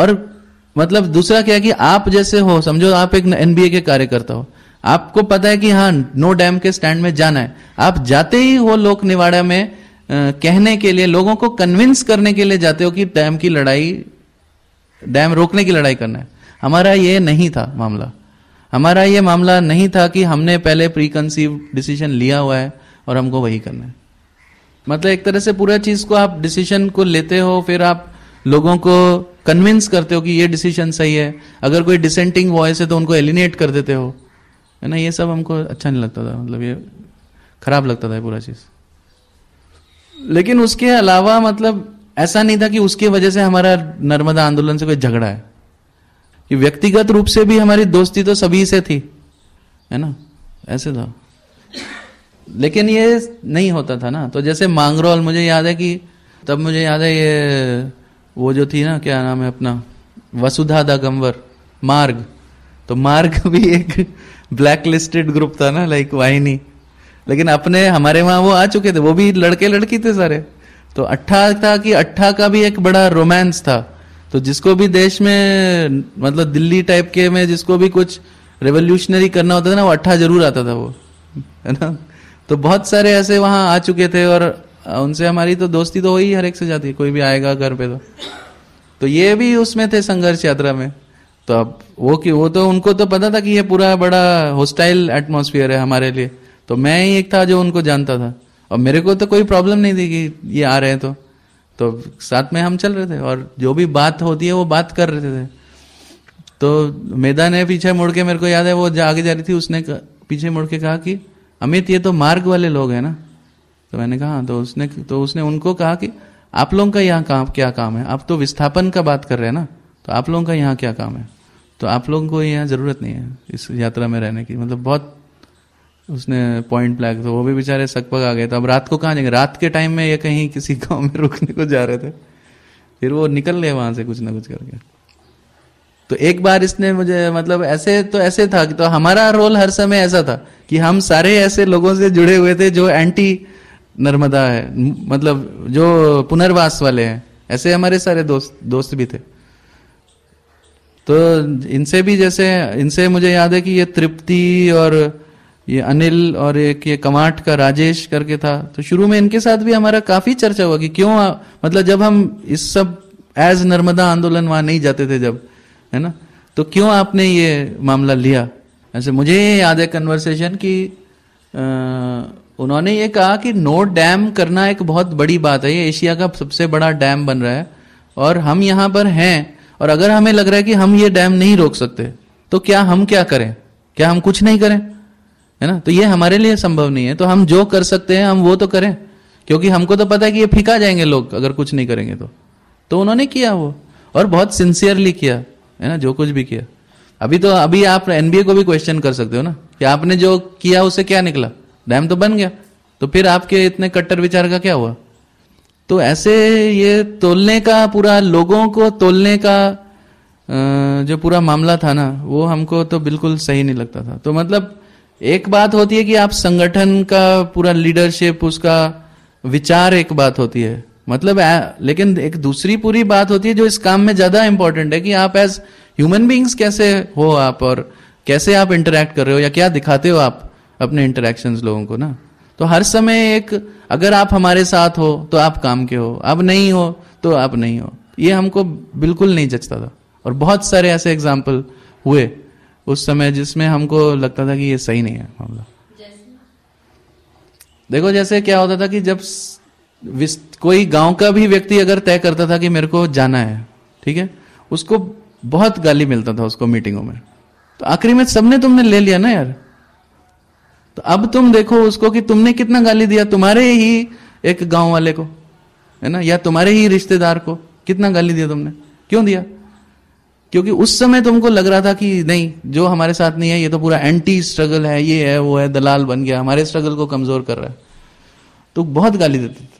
और मतलब दूसरा क्या कि आप जैसे हो समझो आप एक एनबीए के कार्यकर्ता हो आपको पता है कि हाँ नो डैम के स्टैंड में जाना है आप जाते ही हो लोक निवाड़ा में कहने के लिए लोगों को कन्विंस करने के लिए जाते हो कि डैम की लड़ाई डैम रोकने की लड़ाई करना है हमारा ये नहीं था मामला हमारा ये मामला नहीं था कि हमने पहले प्री कंसीव डिसीजन लिया हुआ है और हमको वही करना है मतलब एक तरह से पूरा चीज को आप डिसीजन को लेते हो फिर आप लोगों को कन्विंस करते हो कि ये डिसीजन सही है अगर कोई डिसेंटिंग वॉइस है तो उनको एलिनेट कर देते हो है ना ये सब हमको अच्छा नहीं लगता था मतलब ये खराब लगता था पूरा चीज़ लेकिन उसके अलावा मतलब ऐसा नहीं था कि उसकी वजह से हमारा नर्मदा आंदोलन से कोई झगड़ा है कि व्यक्तिगत रूप से भी हमारी दोस्ती तो सभी से थी है ना ऐसे था लेकिन ये नहीं होता था ना तो जैसे मांगरोल मुझे याद है कि तब मुझे याद है ये वो जो थी ना क्या नाम है अपना वसुधा दागम्बर मार्ग तो मार्ग भी एक ब्लैक लिस्टेड ग्रुप था ना लाइक वाहिनी लेकिन अपने हमारे वहां वो आ चुके थे वो भी लड़के लड़की थे सारे तो अट्ठा था कि अट्ठा का भी एक बड़ा रोमांस था तो जिसको भी देश में मतलब दिल्ली टाइप के में जिसको भी कुछ रेवोल्यूशनरी करना होता था ना वो अट्ठा जरूर आता था वो है ना तो बहुत सारे ऐसे वहां आ चुके थे और उनसे हमारी तो दोस्ती तो हो ही हर एक से जाती है कोई भी आएगा घर पे तो तो ये भी उसमें थे संघर्ष यात्रा में तो अब वो कि वो तो उनको तो पता था कि ये पूरा बड़ा होस्टाइल एटमोसफियर है हमारे लिए तो मैं ही एक था जो उनको जानता था और मेरे को तो कोई प्रॉब्लम नहीं थी कि ये आ रहे हैं तो तो साथ में हम चल रहे थे और जो भी बात होती है वो बात कर रहे थे तो मैदा ने पीछे मुड़ के मेरे को याद है वो जा आगे जा रही थी उसने पीछे मुड़ के कहा कि अमित ये तो मार्ग वाले लोग हैं ना तो मैंने कहा हाँ, तो उसने तो उसने उनको कहा कि आप लोगों का यहाँ काम क्या काम है आप तो विस्थापन का बात कर रहे हैं ना तो आप लोगों का यहाँ क्या काम है तो आप लोगों को यहाँ ज़रूरत नहीं है इस यात्रा में रहने की मतलब बहुत उसने पॉइंट ब्लैक तो वो भी बेचारे सकपक आ गए तो अब रात को कहाँ जाएंगे रात के टाइम में ये कहीं किसी गांव में रुकने को जा रहे थे फिर वो निकल गए वहां से कुछ ना कुछ करके तो एक बार इसने मुझे मतलब ऐसे तो ऐसे था कि तो हमारा रोल हर समय ऐसा था कि हम सारे ऐसे लोगों से जुड़े हुए थे जो एंटी नर्मदा है मतलब जो पुनर्वास वाले हैं ऐसे हमारे सारे दोस्त दोस्त भी थे तो इनसे भी जैसे इनसे मुझे याद है कि ये तृप्ति और ये अनिल और एक ये कमाट का राजेश करके था तो शुरू में इनके साथ भी हमारा काफी चर्चा हुआ कि क्यों आ, मतलब जब हम इस सब एज नर्मदा आंदोलन वहां नहीं जाते थे जब है ना तो क्यों आपने ये मामला लिया ऐसे मुझे याद है कन्वर्सेशन की उन्होंने ये कहा कि नो डैम करना एक बहुत बड़ी बात है ये एशिया का सबसे बड़ा डैम बन रहा है और हम यहां पर हैं और अगर हमें लग रहा है कि हम ये डैम नहीं रोक सकते तो क्या हम क्या करें क्या हम कुछ नहीं करें है ना तो ये हमारे लिए संभव नहीं है तो हम जो कर सकते हैं हम वो तो करें क्योंकि हमको तो पता है कि ये फीका जाएंगे लोग अगर कुछ नहीं करेंगे तो तो उन्होंने किया वो और बहुत सिंसियरली किया है ना जो कुछ भी किया अभी तो अभी आप एनबीए को भी क्वेश्चन कर सकते हो ना कि आपने जो किया उससे क्या निकला डैम तो बन गया तो फिर आपके इतने कट्टर विचार का क्या हुआ तो ऐसे ये तोलने का पूरा लोगों को तोलने का जो पूरा मामला था ना वो हमको तो बिल्कुल सही नहीं लगता था तो मतलब एक बात होती है कि आप संगठन का पूरा लीडरशिप उसका विचार एक बात होती है मतलब लेकिन एक दूसरी पूरी बात होती है जो इस काम में ज्यादा इंपॉर्टेंट है कि आप एज ह्यूमन बींग्स कैसे हो आप और कैसे आप इंटरेक्ट कर रहे हो या क्या दिखाते हो आप अपने इंटरेक्शन लोगों को ना तो हर समय एक अगर आप हमारे साथ हो तो आप काम के हो आप नहीं हो तो आप नहीं हो ये हमको बिल्कुल नहीं जचता था और बहुत सारे ऐसे एग्जाम्पल हुए उस समय जिसमें हमको लगता था कि ये सही नहीं है मामला देखो जैसे क्या होता था कि जब कोई गांव का भी व्यक्ति अगर तय करता था कि मेरे को जाना है ठीक है उसको बहुत गाली मिलता था उसको मीटिंगों में तो आखिरी में सबने तुमने ले लिया ना यार तो अब तुम देखो उसको कि तुमने कितना गाली दिया तुम्हारे ही एक गांव वाले को है ना या तुम्हारे ही रिश्तेदार को कितना गाली दिया तुमने क्यों दिया क्योंकि उस समय तुमको तो लग रहा था कि नहीं जो हमारे साथ नहीं है ये तो पूरा एंटी स्ट्रगल है ये है वो है दलाल बन गया हमारे स्ट्रगल को कमजोर कर रहा है तो बहुत गाली देते थे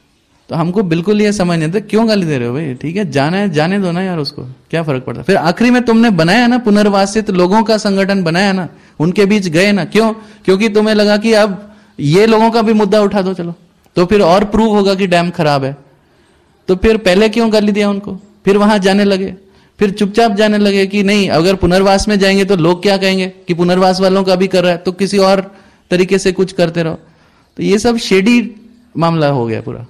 तो हमको बिल्कुल ये समझ नहीं था क्यों गाली दे रहे हो भाई ठीक है जाना है जाने दो ना यार उसको क्या फर्क पड़ता फिर आखिरी में तुमने बनाया ना पुनर्वासित लोगों का संगठन बनाया ना उनके बीच गए ना क्यों क्योंकि तुम्हें लगा कि अब ये लोगों का भी मुद्दा उठा दो चलो तो फिर और प्रूव होगा कि डैम खराब है तो फिर पहले क्यों गाली दिया उनको फिर वहां जाने लगे फिर चुपचाप जाने लगे कि नहीं अगर पुनर्वास में जाएंगे तो लोग क्या कहेंगे कि पुनर्वास वालों का भी कर रहा है तो किसी और तरीके से कुछ करते रहो तो ये सब शेडी मामला हो गया पूरा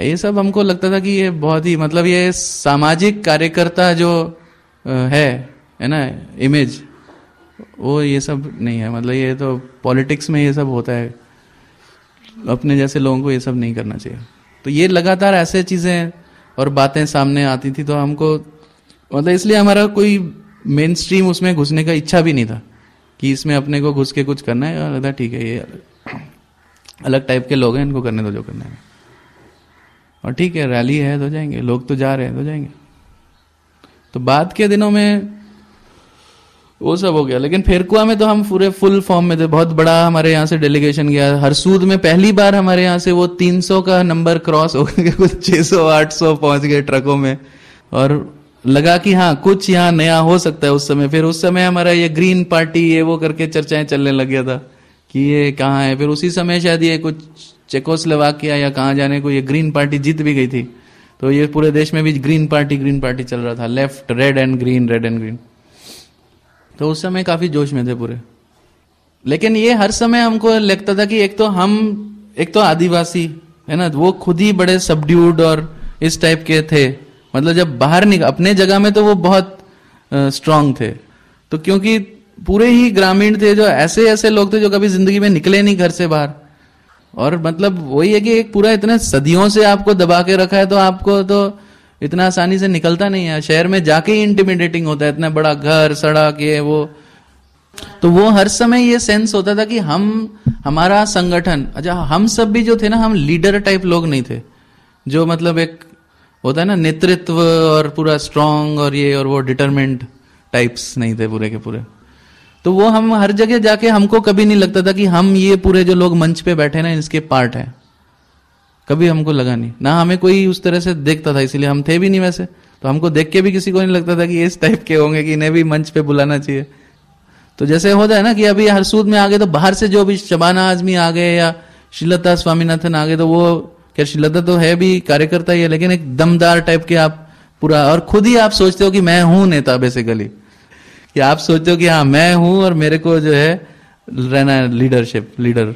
ये सब हमको लगता था कि ये बहुत ही मतलब ये सामाजिक कार्यकर्ता जो है है ना इमेज वो ये सब नहीं है मतलब ये तो पॉलिटिक्स में ये सब होता है अपने जैसे लोगों को ये सब नहीं करना चाहिए तो ये लगातार ऐसे चीज़ें और बातें सामने आती थी तो हमको मतलब इसलिए हमारा कोई मेन स्ट्रीम उसमें घुसने का इच्छा भी नहीं था कि इसमें अपने को घुस के कुछ करना है लगता ठीक है ये अलग टाइप के लोग हैं इनको करने दो जो करना है और ठीक है रैली है तो जाएंगे लोग तो जा रहे हैं तो जाएंगे तो बाद के दिनों में वो सब हो गया लेकिन फेरकुआ में तो हम पूरे फुल फॉर्म में थे बहुत बड़ा हमारे यहाँ से डेलीगेशन गया हरसूद में पहली बार हमारे यहाँ से वो 300 का नंबर क्रॉस हो गया कुछ 600 800 पहुंच गए ट्रकों में और लगा कि हाँ कुछ यहाँ नया हो सकता है उस समय फिर उस समय हमारा ये ग्रीन पार्टी ये वो करके चर्चाएं चलने लग गया था कि ये कहाँ है फिर उसी समय शायद ये कुछ चेकोस्लोवाकिया या कहाँ जाने को ये ग्रीन पार्टी जीत भी गई थी तो ये पूरे देश में भी ग्रीन पार्टी ग्रीन पार्टी चल रहा था left red and green red and green तो उस समय काफी जोश में थे पूरे लेकिन ये हर समय हमको लगता था कि एक तो हम एक तो आदिवासी है ना वो खुद ही बड़े सबड्यूड और इस टाइप के थे मतलब जब बाहर निकल अपने जगह में तो वो बहुत स्ट्रांग थे तो क्योंकि पूरे ही ग्रामीण थे जो ऐसे ऐसे लोग थे जो कभी जिंदगी में निकले नहीं घर से बाहर और मतलब वही है कि एक पूरा इतने सदियों से आपको दबा के रखा है तो आपको तो इतना आसानी से निकलता नहीं है शहर में जाके ही इंटिमिडेटिंग होता है इतना बड़ा घर सड़क ये वो तो वो हर समय ये सेंस होता था कि हम हमारा संगठन अच्छा हम सब भी जो थे ना हम लीडर टाइप लोग नहीं थे जो मतलब एक होता है ना नेतृत्व और पूरा स्ट्रांग और ये और वो डिटरमेंट टाइप्स नहीं थे पूरे के पूरे तो वो हम हर जगह जाके हमको कभी नहीं लगता था कि हम ये पूरे जो लोग मंच पे बैठे ना इसके पार्ट हैं कभी हमको लगा नहीं ना हमें कोई उस तरह से देखता था इसलिए हम थे भी नहीं वैसे तो हमको देख के भी किसी को नहीं लगता था कि इस टाइप के होंगे कि इन्हें भी मंच पे बुलाना चाहिए तो जैसे हो जाए ना कि अभी हरसूद में आ गए तो बाहर से जो भी शबाना आजमी आ गए या श्रीलता स्वामीनाथन आ गए तो वो क्या श्रीलता तो है भी कार्यकर्ता ही है लेकिन एक दमदार टाइप के आप पूरा और खुद ही आप सोचते हो कि मैं हूं नेता बेसिकली कि आप सोचते हो कि हाँ मैं हूं और मेरे को जो है रहना है लीडरशिप लीडर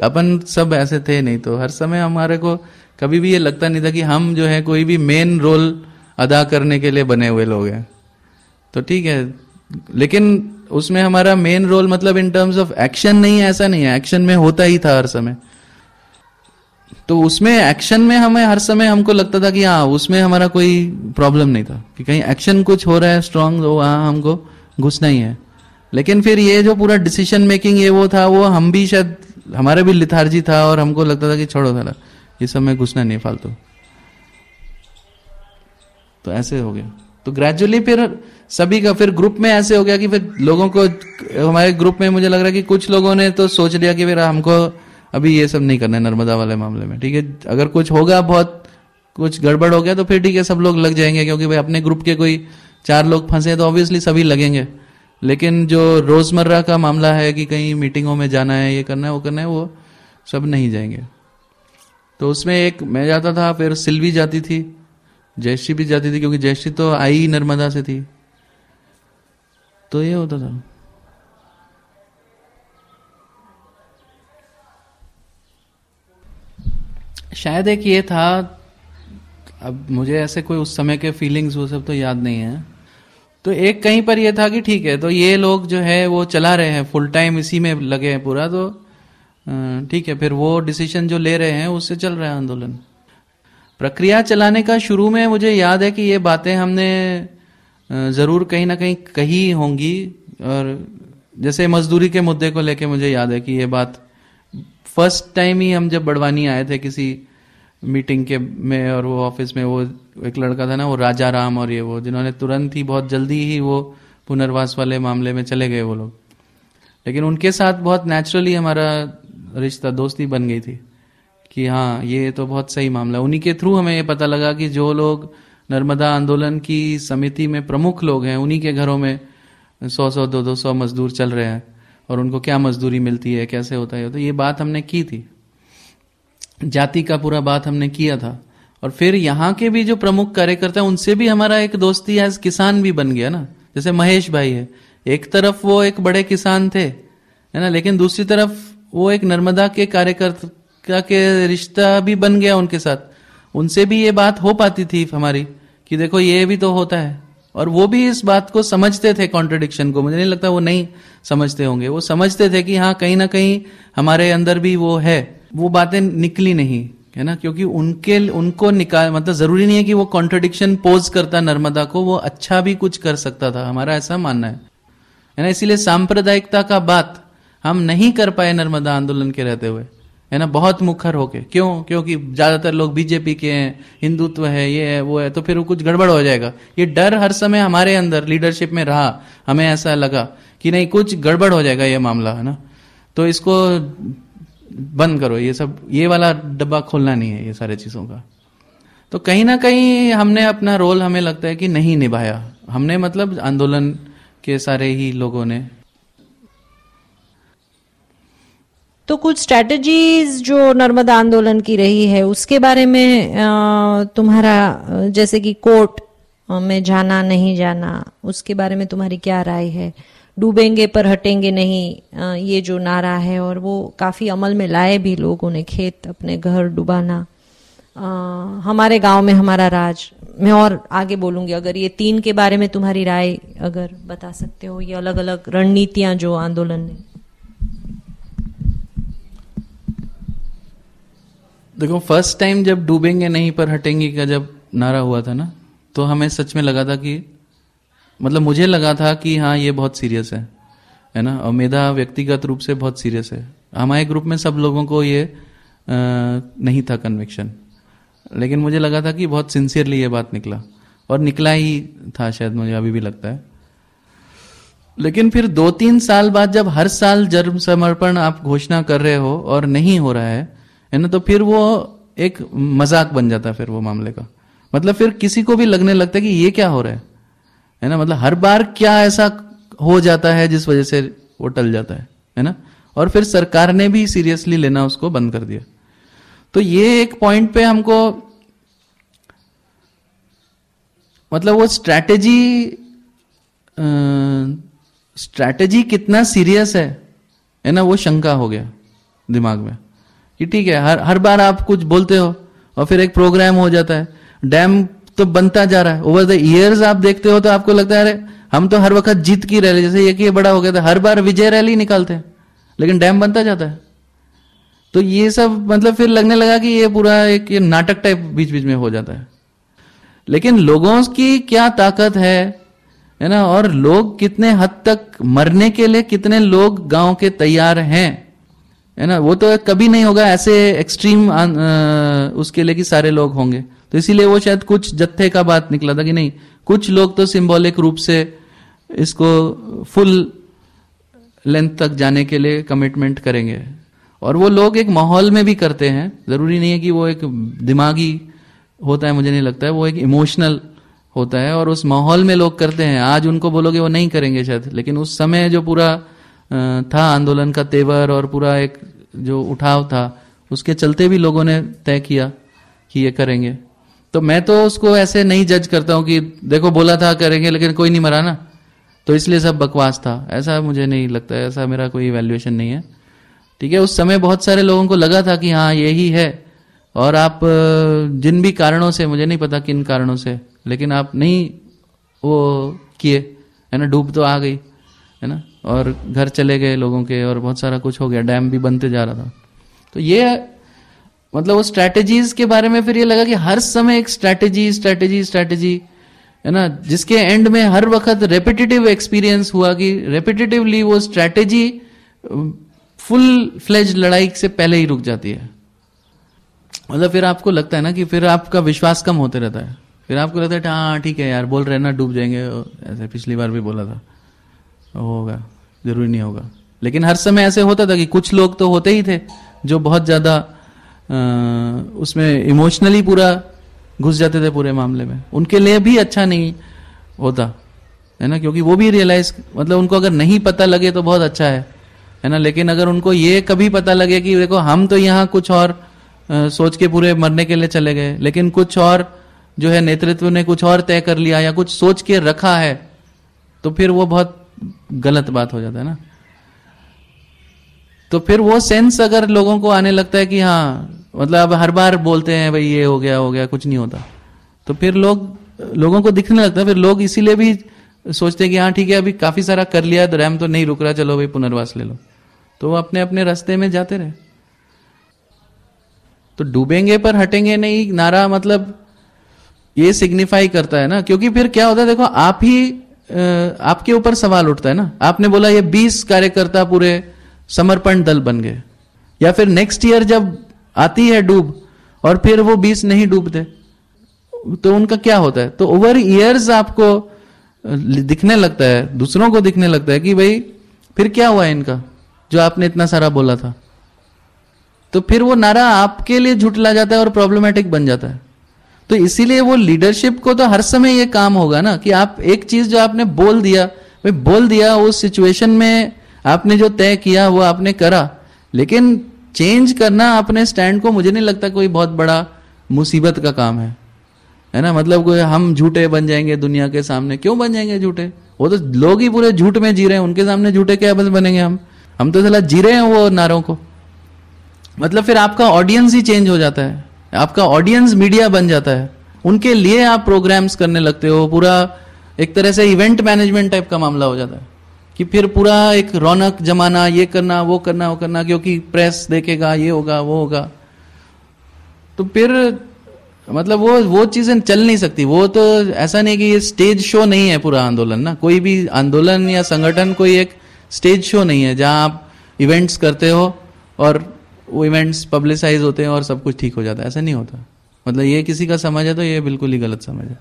अपन सब ऐसे थे नहीं तो हर समय हमारे को कभी भी ये लगता नहीं था कि हम जो है कोई भी मेन रोल अदा करने के लिए बने हुए लोग हैं तो ठीक है लेकिन उसमें हमारा मेन रोल मतलब इन टर्म्स ऑफ एक्शन नहीं है ऐसा नहीं है एक्शन में होता ही था हर समय तो उसमें एक्शन में हमें हर समय हमको लगता था कि हाँ उसमें हमारा कोई प्रॉब्लम नहीं था कि कहीं एक्शन कुछ हो रहा है स्ट्रांग तो वहाँ हमको घुसना ही है लेकिन फिर ये जो पूरा डिसीजन मेकिंग ये वो था वो हम भी शायद हमारा भी लिथार्जी था और हमको लगता था कि छोड़ो सारा ये सब में घुसना नहीं फालतू तो ऐसे हो गया तो ग्रेजुअली फिर सभी का फिर ग्रुप में ऐसे हो गया कि फिर लोगों को हमारे ग्रुप में मुझे लग रहा है कि कुछ लोगों ने तो सोच लिया कि फिर हमको अभी ये सब नहीं करना है नर्मदा वाले मामले में ठीक है अगर कुछ होगा बहुत कुछ गड़बड़ हो गया तो फिर ठीक है सब लोग लग जाएंगे क्योंकि भाई अपने ग्रुप के कोई चार लोग फंसे तो ऑब्वियसली सभी लगेंगे लेकिन जो रोजमर्रा का मामला है कि कहीं मीटिंगों में जाना है ये करना है वो करना है वो सब नहीं जाएंगे तो उसमें एक मैं जाता था फिर सिल्वी जाती थी जयश्री भी जाती थी क्योंकि जयश्री तो आई नर्मदा से थी तो ये होता था शायद एक ये था अब मुझे ऐसे कोई उस समय के फीलिंग्स वो सब तो याद नहीं है तो एक कहीं पर यह था कि ठीक है तो ये लोग जो है वो चला रहे हैं फुल टाइम इसी में लगे हैं पूरा तो ठीक है फिर वो डिसीजन जो ले रहे हैं उससे चल रहा है आंदोलन प्रक्रिया चलाने का शुरू में मुझे याद है कि ये बातें हमने ज़रूर कहीं ना कहीं कही होंगी और जैसे मजदूरी के मुद्दे को लेके मुझे याद है कि ये बात फर्स्ट टाइम ही हम जब बड़वानी आए थे किसी मीटिंग के में और वो ऑफिस में वो एक लड़का था ना वो राजा राम और ये वो जिन्होंने तुरंत ही बहुत जल्दी ही वो पुनर्वास वाले मामले में चले गए वो लोग लेकिन उनके साथ बहुत नेचुरली हमारा रिश्ता दोस्ती बन गई थी कि हाँ ये तो बहुत सही मामला उन्हीं के थ्रू हमें ये पता लगा कि जो लोग नर्मदा आंदोलन की समिति में प्रमुख लोग हैं उन्हीं के घरों में सौ सौ दो दो सौ मजदूर चल रहे हैं और उनको क्या मजदूरी मिलती है कैसे होता है तो ये बात हमने की थी जाति का पूरा बात हमने किया था और फिर यहाँ के भी जो प्रमुख कार्यकर्ता है उनसे भी हमारा एक दोस्ती एज किसान भी बन गया ना जैसे महेश भाई है एक तरफ वो एक बड़े किसान थे है ना लेकिन दूसरी तरफ वो एक नर्मदा के कार्यकर्ता के रिश्ता भी बन गया उनके साथ उनसे भी ये बात हो पाती थी हमारी कि देखो ये भी तो होता है और वो भी इस बात को समझते थे कॉन्ट्रडिक्शन को मुझे नहीं लगता वो नहीं समझते होंगे वो समझते थे कि हाँ कहीं ना कहीं हमारे अंदर भी वो है वो बातें निकली नहीं है ना क्योंकि उनके उनको निकाल मतलब जरूरी नहीं है कि वो कॉन्ट्रडिक्शन पोज करता नर्मदा को वो अच्छा भी कुछ कर सकता था हमारा ऐसा मानना है है ना इसीलिए सांप्रदायिकता का बात हम नहीं कर पाए नर्मदा आंदोलन के रहते हुए है ना बहुत मुखर होके क्यों क्योंकि ज्यादातर लोग बीजेपी के हैं हिंदुत्व है ये है वो है तो फिर कुछ गड़बड़ हो जाएगा ये डर हर समय हमारे अंदर लीडरशिप में रहा हमें ऐसा लगा कि नहीं कुछ गड़बड़ हो जाएगा ये मामला है ना तो इसको बंद करो ये सब ये वाला डब्बा खोलना नहीं है ये सारे चीज़ों का तो कहीं ना कहीं हमने अपना रोल हमें लगता है कि नहीं निभाया हमने मतलब आंदोलन के सारे ही लोगों ने तो कुछ स्ट्रेटजीज जो नर्मदा आंदोलन की रही है उसके बारे में तुम्हारा जैसे कि कोर्ट में जाना नहीं जाना उसके बारे में तुम्हारी क्या राय है डूबेंगे पर हटेंगे नहीं ये जो नारा है और वो काफ़ी अमल में लाए भी लोगों ने खेत अपने घर डुबाना आ, हमारे गांव में हमारा राज मैं और आगे बोलूंगी अगर ये तीन के बारे में तुम्हारी राय अगर बता सकते हो ये अलग अलग रणनीतियां जो आंदोलन ने देखो फर्स्ट टाइम जब डूबेंगे नहीं पर हटेंगे का जब नारा हुआ था ना तो हमें सच में लगा था कि मतलब मुझे लगा था कि हाँ ये बहुत सीरियस है है ना और मेधा व्यक्तिगत रूप से बहुत सीरियस है हमारे ग्रुप में सब लोगों को ये आ, नहीं था कन्विक्शन लेकिन मुझे लगा था कि बहुत सिंसियरली ये बात निकला और निकला ही था शायद मुझे अभी भी लगता है लेकिन फिर दो तीन साल बाद जब हर साल जन्म समर्पण आप घोषणा कर रहे हो और नहीं हो रहा है है ना तो फिर वो एक मजाक बन जाता है फिर वो मामले का मतलब फिर किसी को भी लगने लगता है कि ये क्या हो रहा है है ना मतलब हर बार क्या ऐसा हो जाता है जिस वजह से वो टल जाता है है ना और फिर सरकार ने भी सीरियसली लेना उसको बंद कर दिया तो ये एक पॉइंट पे हमको मतलब वो स्ट्रैटेजी स्ट्रैटेजी कितना सीरियस है है ना वो शंका हो गया दिमाग में कि ठीक है हर हर बार आप कुछ बोलते हो और फिर एक प्रोग्राम हो जाता है डैम तो बनता जा रहा है ओवर द ईयर्स आप देखते हो तो आपको लगता है अरे हम तो हर वक्त जीत की रैली जैसे ये कि बड़ा हो गया था हर बार विजय रैली निकालते हैं लेकिन डैम बनता जाता है तो ये सब मतलब फिर लगने लगा कि ये पूरा एक ये नाटक टाइप बीच बीच में हो जाता है लेकिन लोगों की क्या ताकत है है ना और लोग कितने हद तक मरने के लिए कितने लोग गांव के तैयार हैं है ना वो तो कभी नहीं होगा ऐसे एक्सट्रीम अं, उसके लिए कि सारे लोग होंगे तो इसीलिए वो शायद कुछ जत्थे का बात निकला था कि नहीं कुछ लोग तो सिंबॉलिक रूप से इसको फुल लेंथ तक जाने के लिए कमिटमेंट करेंगे और वो लोग एक माहौल में भी करते हैं जरूरी नहीं है कि वो एक दिमागी होता है मुझे नहीं लगता है वो एक इमोशनल होता है और उस माहौल में लोग करते हैं आज उनको बोलोगे वो नहीं करेंगे शायद लेकिन उस समय जो पूरा था आंदोलन का तेवर और पूरा एक जो उठाव था उसके चलते भी लोगों ने तय किया कि ये करेंगे तो मैं तो उसको ऐसे नहीं जज करता हूं कि देखो बोला था करेंगे लेकिन कोई नहीं मरा ना तो इसलिए सब बकवास था ऐसा मुझे नहीं लगता ऐसा मेरा कोई वैल्यूएशन नहीं है ठीक है उस समय बहुत सारे लोगों को लगा था कि हाँ यही है और आप जिन भी कारणों से मुझे नहीं पता किन कारणों से लेकिन आप नहीं वो किए है ना डूब तो आ गई है ना और घर चले गए लोगों के और बहुत सारा कुछ हो गया डैम भी बनते जा रहा था तो ये मतलब वो स्ट्रैटेजीज के बारे में फिर ये लगा कि हर समय एक स्ट्रैटेजी स्ट्रैटेजी स्ट्रैटेजी है ना जिसके एंड में हर वक्त रेपिटेटिव एक्सपीरियंस हुआ कि रेपिटेटिवली वो स्ट्रैटेजी फुल फ्लेज लड़ाई से पहले ही रुक जाती है मतलब फिर आपको लगता है ना कि फिर आपका विश्वास कम होते रहता है फिर आपको लगता है हाँ ठीक है यार बोल रहे ना डूब जाएंगे ऐसे पिछली बार भी बोला था होगा जरूरी नहीं होगा लेकिन हर समय ऐसे होता था कि कुछ लोग तो होते ही थे जो बहुत ज्यादा उसमें इमोशनली पूरा घुस जाते थे पूरे मामले में उनके लिए भी अच्छा नहीं होता है ना क्योंकि वो भी रियलाइज मतलब उनको अगर नहीं पता लगे तो बहुत अच्छा है है ना लेकिन अगर उनको ये कभी पता लगे कि देखो हम तो यहाँ कुछ और आ, सोच के पूरे मरने के लिए चले गए लेकिन कुछ और जो है नेतृत्व ने कुछ और तय कर लिया या कुछ सोच के रखा है तो फिर वो बहुत गलत बात हो जाता है ना तो फिर वो सेंस अगर लोगों को आने लगता है कि हाँ मतलब अब हर बार बोलते हैं भाई ये हो गया हो गया कुछ नहीं होता तो फिर लोग लोगों को दिखने लगता है फिर लोग इसीलिए भी सोचते हैं कि हाँ ठीक है अभी काफी सारा कर लिया तो रैम तो नहीं रुक रहा चलो भाई पुनर्वास ले लो तो वो अपने अपने रास्ते में जाते रहे तो डूबेंगे पर हटेंगे नहीं नारा मतलब ये सिग्निफाई करता है ना क्योंकि फिर क्या होता है देखो आप ही आपके ऊपर सवाल उठता है ना आपने बोला ये बीस कार्यकर्ता पूरे समर्पण दल बन गए या फिर नेक्स्ट ईयर जब आती है डूब और फिर वो बीस नहीं डूबते तो उनका क्या होता है तो ओवर ईयर्स आपको दिखने लगता है दूसरों को दिखने लगता है कि भाई फिर क्या हुआ इनका जो आपने इतना सारा बोला था तो फिर वो नारा आपके लिए झुटला जाता है और प्रॉब्लमेटिक बन जाता है तो इसीलिए वो लीडरशिप को तो हर समय ये काम होगा ना कि आप एक चीज जो आपने बोल दिया भाई बोल दिया उस सिचुएशन में आपने जो तय किया वो आपने करा लेकिन चेंज करना अपने स्टैंड को मुझे नहीं लगता कोई बहुत बड़ा मुसीबत का काम है है ना मतलब कोई हम झूठे बन जाएंगे दुनिया के सामने क्यों बन जाएंगे झूठे वो तो लोग ही पूरे झूठ में जी रहे हैं उनके सामने झूठे क्या बस बनेंगे हम हम तो चला जी रहे हैं वो नारों को मतलब फिर आपका ऑडियंस ही चेंज हो जाता है आपका ऑडियंस मीडिया बन जाता है उनके लिए आप प्रोग्राम्स करने लगते हो पूरा एक तरह से इवेंट मैनेजमेंट टाइप का मामला हो जाता है कि फिर पूरा एक रौनक जमाना ये करना वो करना वो करना क्योंकि प्रेस देखेगा ये होगा वो होगा तो फिर मतलब वो वो चीजें चल नहीं सकती वो तो ऐसा नहीं कि ये स्टेज शो नहीं है पूरा आंदोलन ना कोई भी आंदोलन या संगठन कोई एक स्टेज शो नहीं है जहां आप इवेंट्स करते हो और वो इवेंट्स पब्लिसाइज होते हैं और सब कुछ ठीक हो जाता है ऐसा नहीं होता मतलब ये किसी का समझ है तो ये बिल्कुल ही गलत समझ है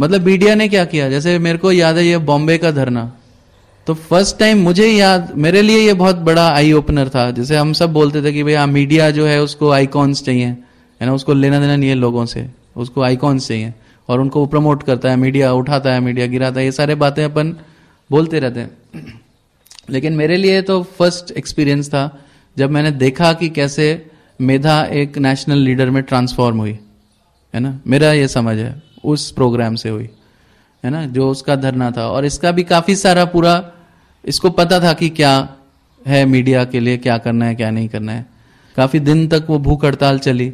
मतलब मीडिया ने क्या किया जैसे मेरे को याद है ये बॉम्बे का धरना तो फर्स्ट टाइम मुझे याद मेरे लिए ये बहुत बड़ा आई ओपनर था जैसे हम सब बोलते थे कि भैया हाँ, मीडिया जो है उसको आईकॉन्स चाहिए है ना उसको लेना देना नहीं है लोगों से उसको आईकॉन्स चाहिए और उनको प्रमोट करता है मीडिया उठाता है मीडिया गिराता है ये सारे बातें अपन बोलते रहते हैं लेकिन मेरे लिए तो फर्स्ट एक्सपीरियंस था जब मैंने देखा कि कैसे मेधा एक नेशनल लीडर में ट्रांसफॉर्म हुई है ना मेरा ये समझ है उस प्रोग्राम से हुई है ना जो उसका धरना था और इसका भी काफ़ी सारा पूरा इसको पता था कि क्या है मीडिया के लिए क्या करना है क्या नहीं करना है काफ़ी दिन तक वो भूख हड़ताल चली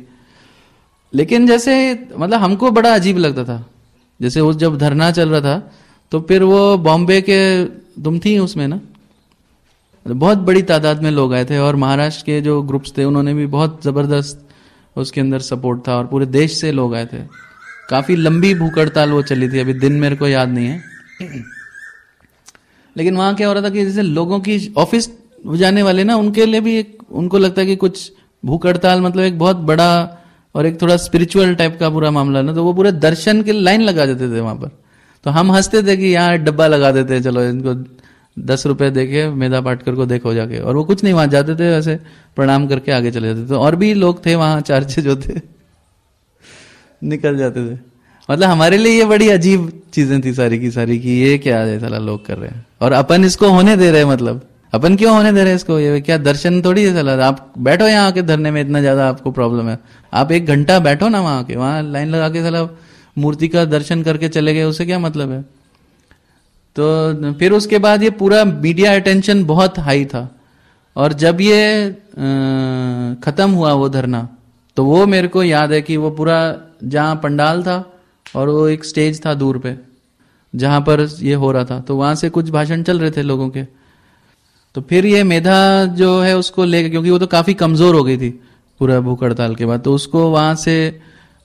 लेकिन जैसे मतलब हमको बड़ा अजीब लगता था जैसे वो जब धरना चल रहा था तो फिर वो बॉम्बे के तुम थी उसमें ना मतलब बहुत बड़ी तादाद में लोग आए थे और महाराष्ट्र के जो ग्रुप्स थे उन्होंने भी बहुत ज़बरदस्त उसके अंदर सपोर्ट था और पूरे देश से लोग आए थे काफी लंबी भूख हड़ताल वो चली थी अभी दिन मेरे को याद नहीं है लेकिन वहां क्या हो रहा था कि जैसे लोगों की ऑफिस जाने वाले ना उनके लिए भी एक उनको लगता है कि कुछ भूख हड़ताल मतलब एक बहुत बड़ा और एक थोड़ा स्पिरिचुअल टाइप का पूरा मामला ना तो वो पूरे दर्शन के लाइन लगा देते थे वहां पर तो हम हंसते थे कि यहाँ डब्बा लगा देते हैं चलो इनको दस रुपए दे के मेधा पाटकर को देखो जाके और वो कुछ नहीं वहां जाते थे वैसे प्रणाम करके आगे चले जाते थे तो और भी लोग थे वहां जो थे निकल जाते थे मतलब हमारे लिए ये बड़ी अजीब चीजें थी सारी की सारी की ये क्या है साला लोग कर रहे हैं और अपन इसको होने दे रहे हैं मतलब अपन क्यों होने दे रहे हैं इसको ये क्या दर्शन थोड़ी है साला आप बैठो यहाँ आके धरने में इतना ज्यादा आपको प्रॉब्लम है आप एक घंटा बैठो ना वहां के वहां लाइन लगा के साला मूर्ति का दर्शन करके चले गए उसे क्या मतलब है तो फिर उसके बाद ये पूरा मीडिया अटेंशन बहुत हाई था और जब ये खत्म हुआ वो धरना तो वो मेरे को याद है कि वो पूरा जहाँ पंडाल था और वो एक स्टेज था दूर पे जहाँ पर ये हो रहा था तो वहाँ से कुछ भाषण चल रहे थे लोगों के तो फिर ये मेधा जो है उसको ले क्योंकि वो तो काफ़ी कमज़ोर हो गई थी पूरा भूख हड़ताल के बाद तो उसको वहाँ से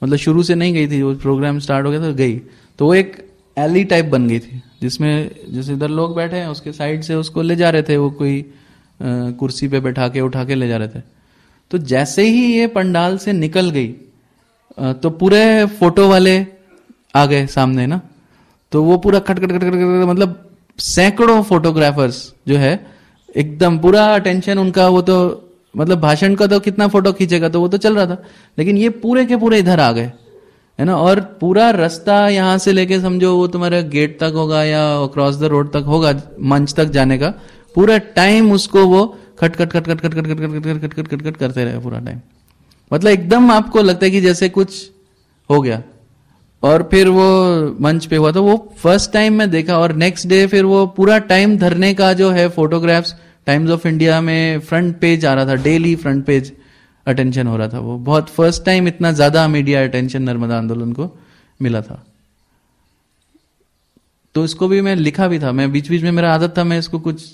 मतलब शुरू से नहीं गई थी वो प्रोग्राम स्टार्ट हो गया तो गई तो वो एक एली टाइप बन गई थी जिसमें जैसे इधर लोग बैठे हैं उसके साइड से उसको ले जा रहे थे वो कोई कुर्सी पे बैठा के उठा के ले जा रहे थे तो जैसे ही ये पंडाल से निकल गई तो पूरे फोटो वाले आ गए सामने ना तो वो पूरा खट खट खट खट मतलब सैकड़ों फोटोग्राफर्स जो है एकदम पूरा अटेंशन उनका वो तो मतलब भाषण का तो कितना फोटो खींचेगा तो वो तो चल रहा था लेकिन ये पूरे के पूरे इधर आ गए है ना और पूरा रास्ता यहाँ से लेके समझो वो तुम्हारे गेट तक होगा या क्रॉस द रोड तक होगा मंच तक जाने का पूरा टाइम उसको वो खट खट खट खट खट खट खट खट खट खट खट खट खट करते रहे पूरा टाइम मतलब एकदम आपको लगता है कि जैसे कुछ हो गया और फिर वो मंच पे हुआ तो वो फर्स्ट टाइम मैं देखा और नेक्स्ट डे फिर वो पूरा टाइम धरने का जो है फोटोग्राफ्स टाइम्स ऑफ इंडिया में फ्रंट पेज आ रहा था डेली फ्रंट पेज अटेंशन हो रहा था वो बहुत फर्स्ट टाइम इतना ज्यादा मीडिया अटेंशन नर्मदा आंदोलन को मिला था तो इसको भी मैं लिखा भी था मैं बीच बीच में मेरा आदत था मैं इसको कुछ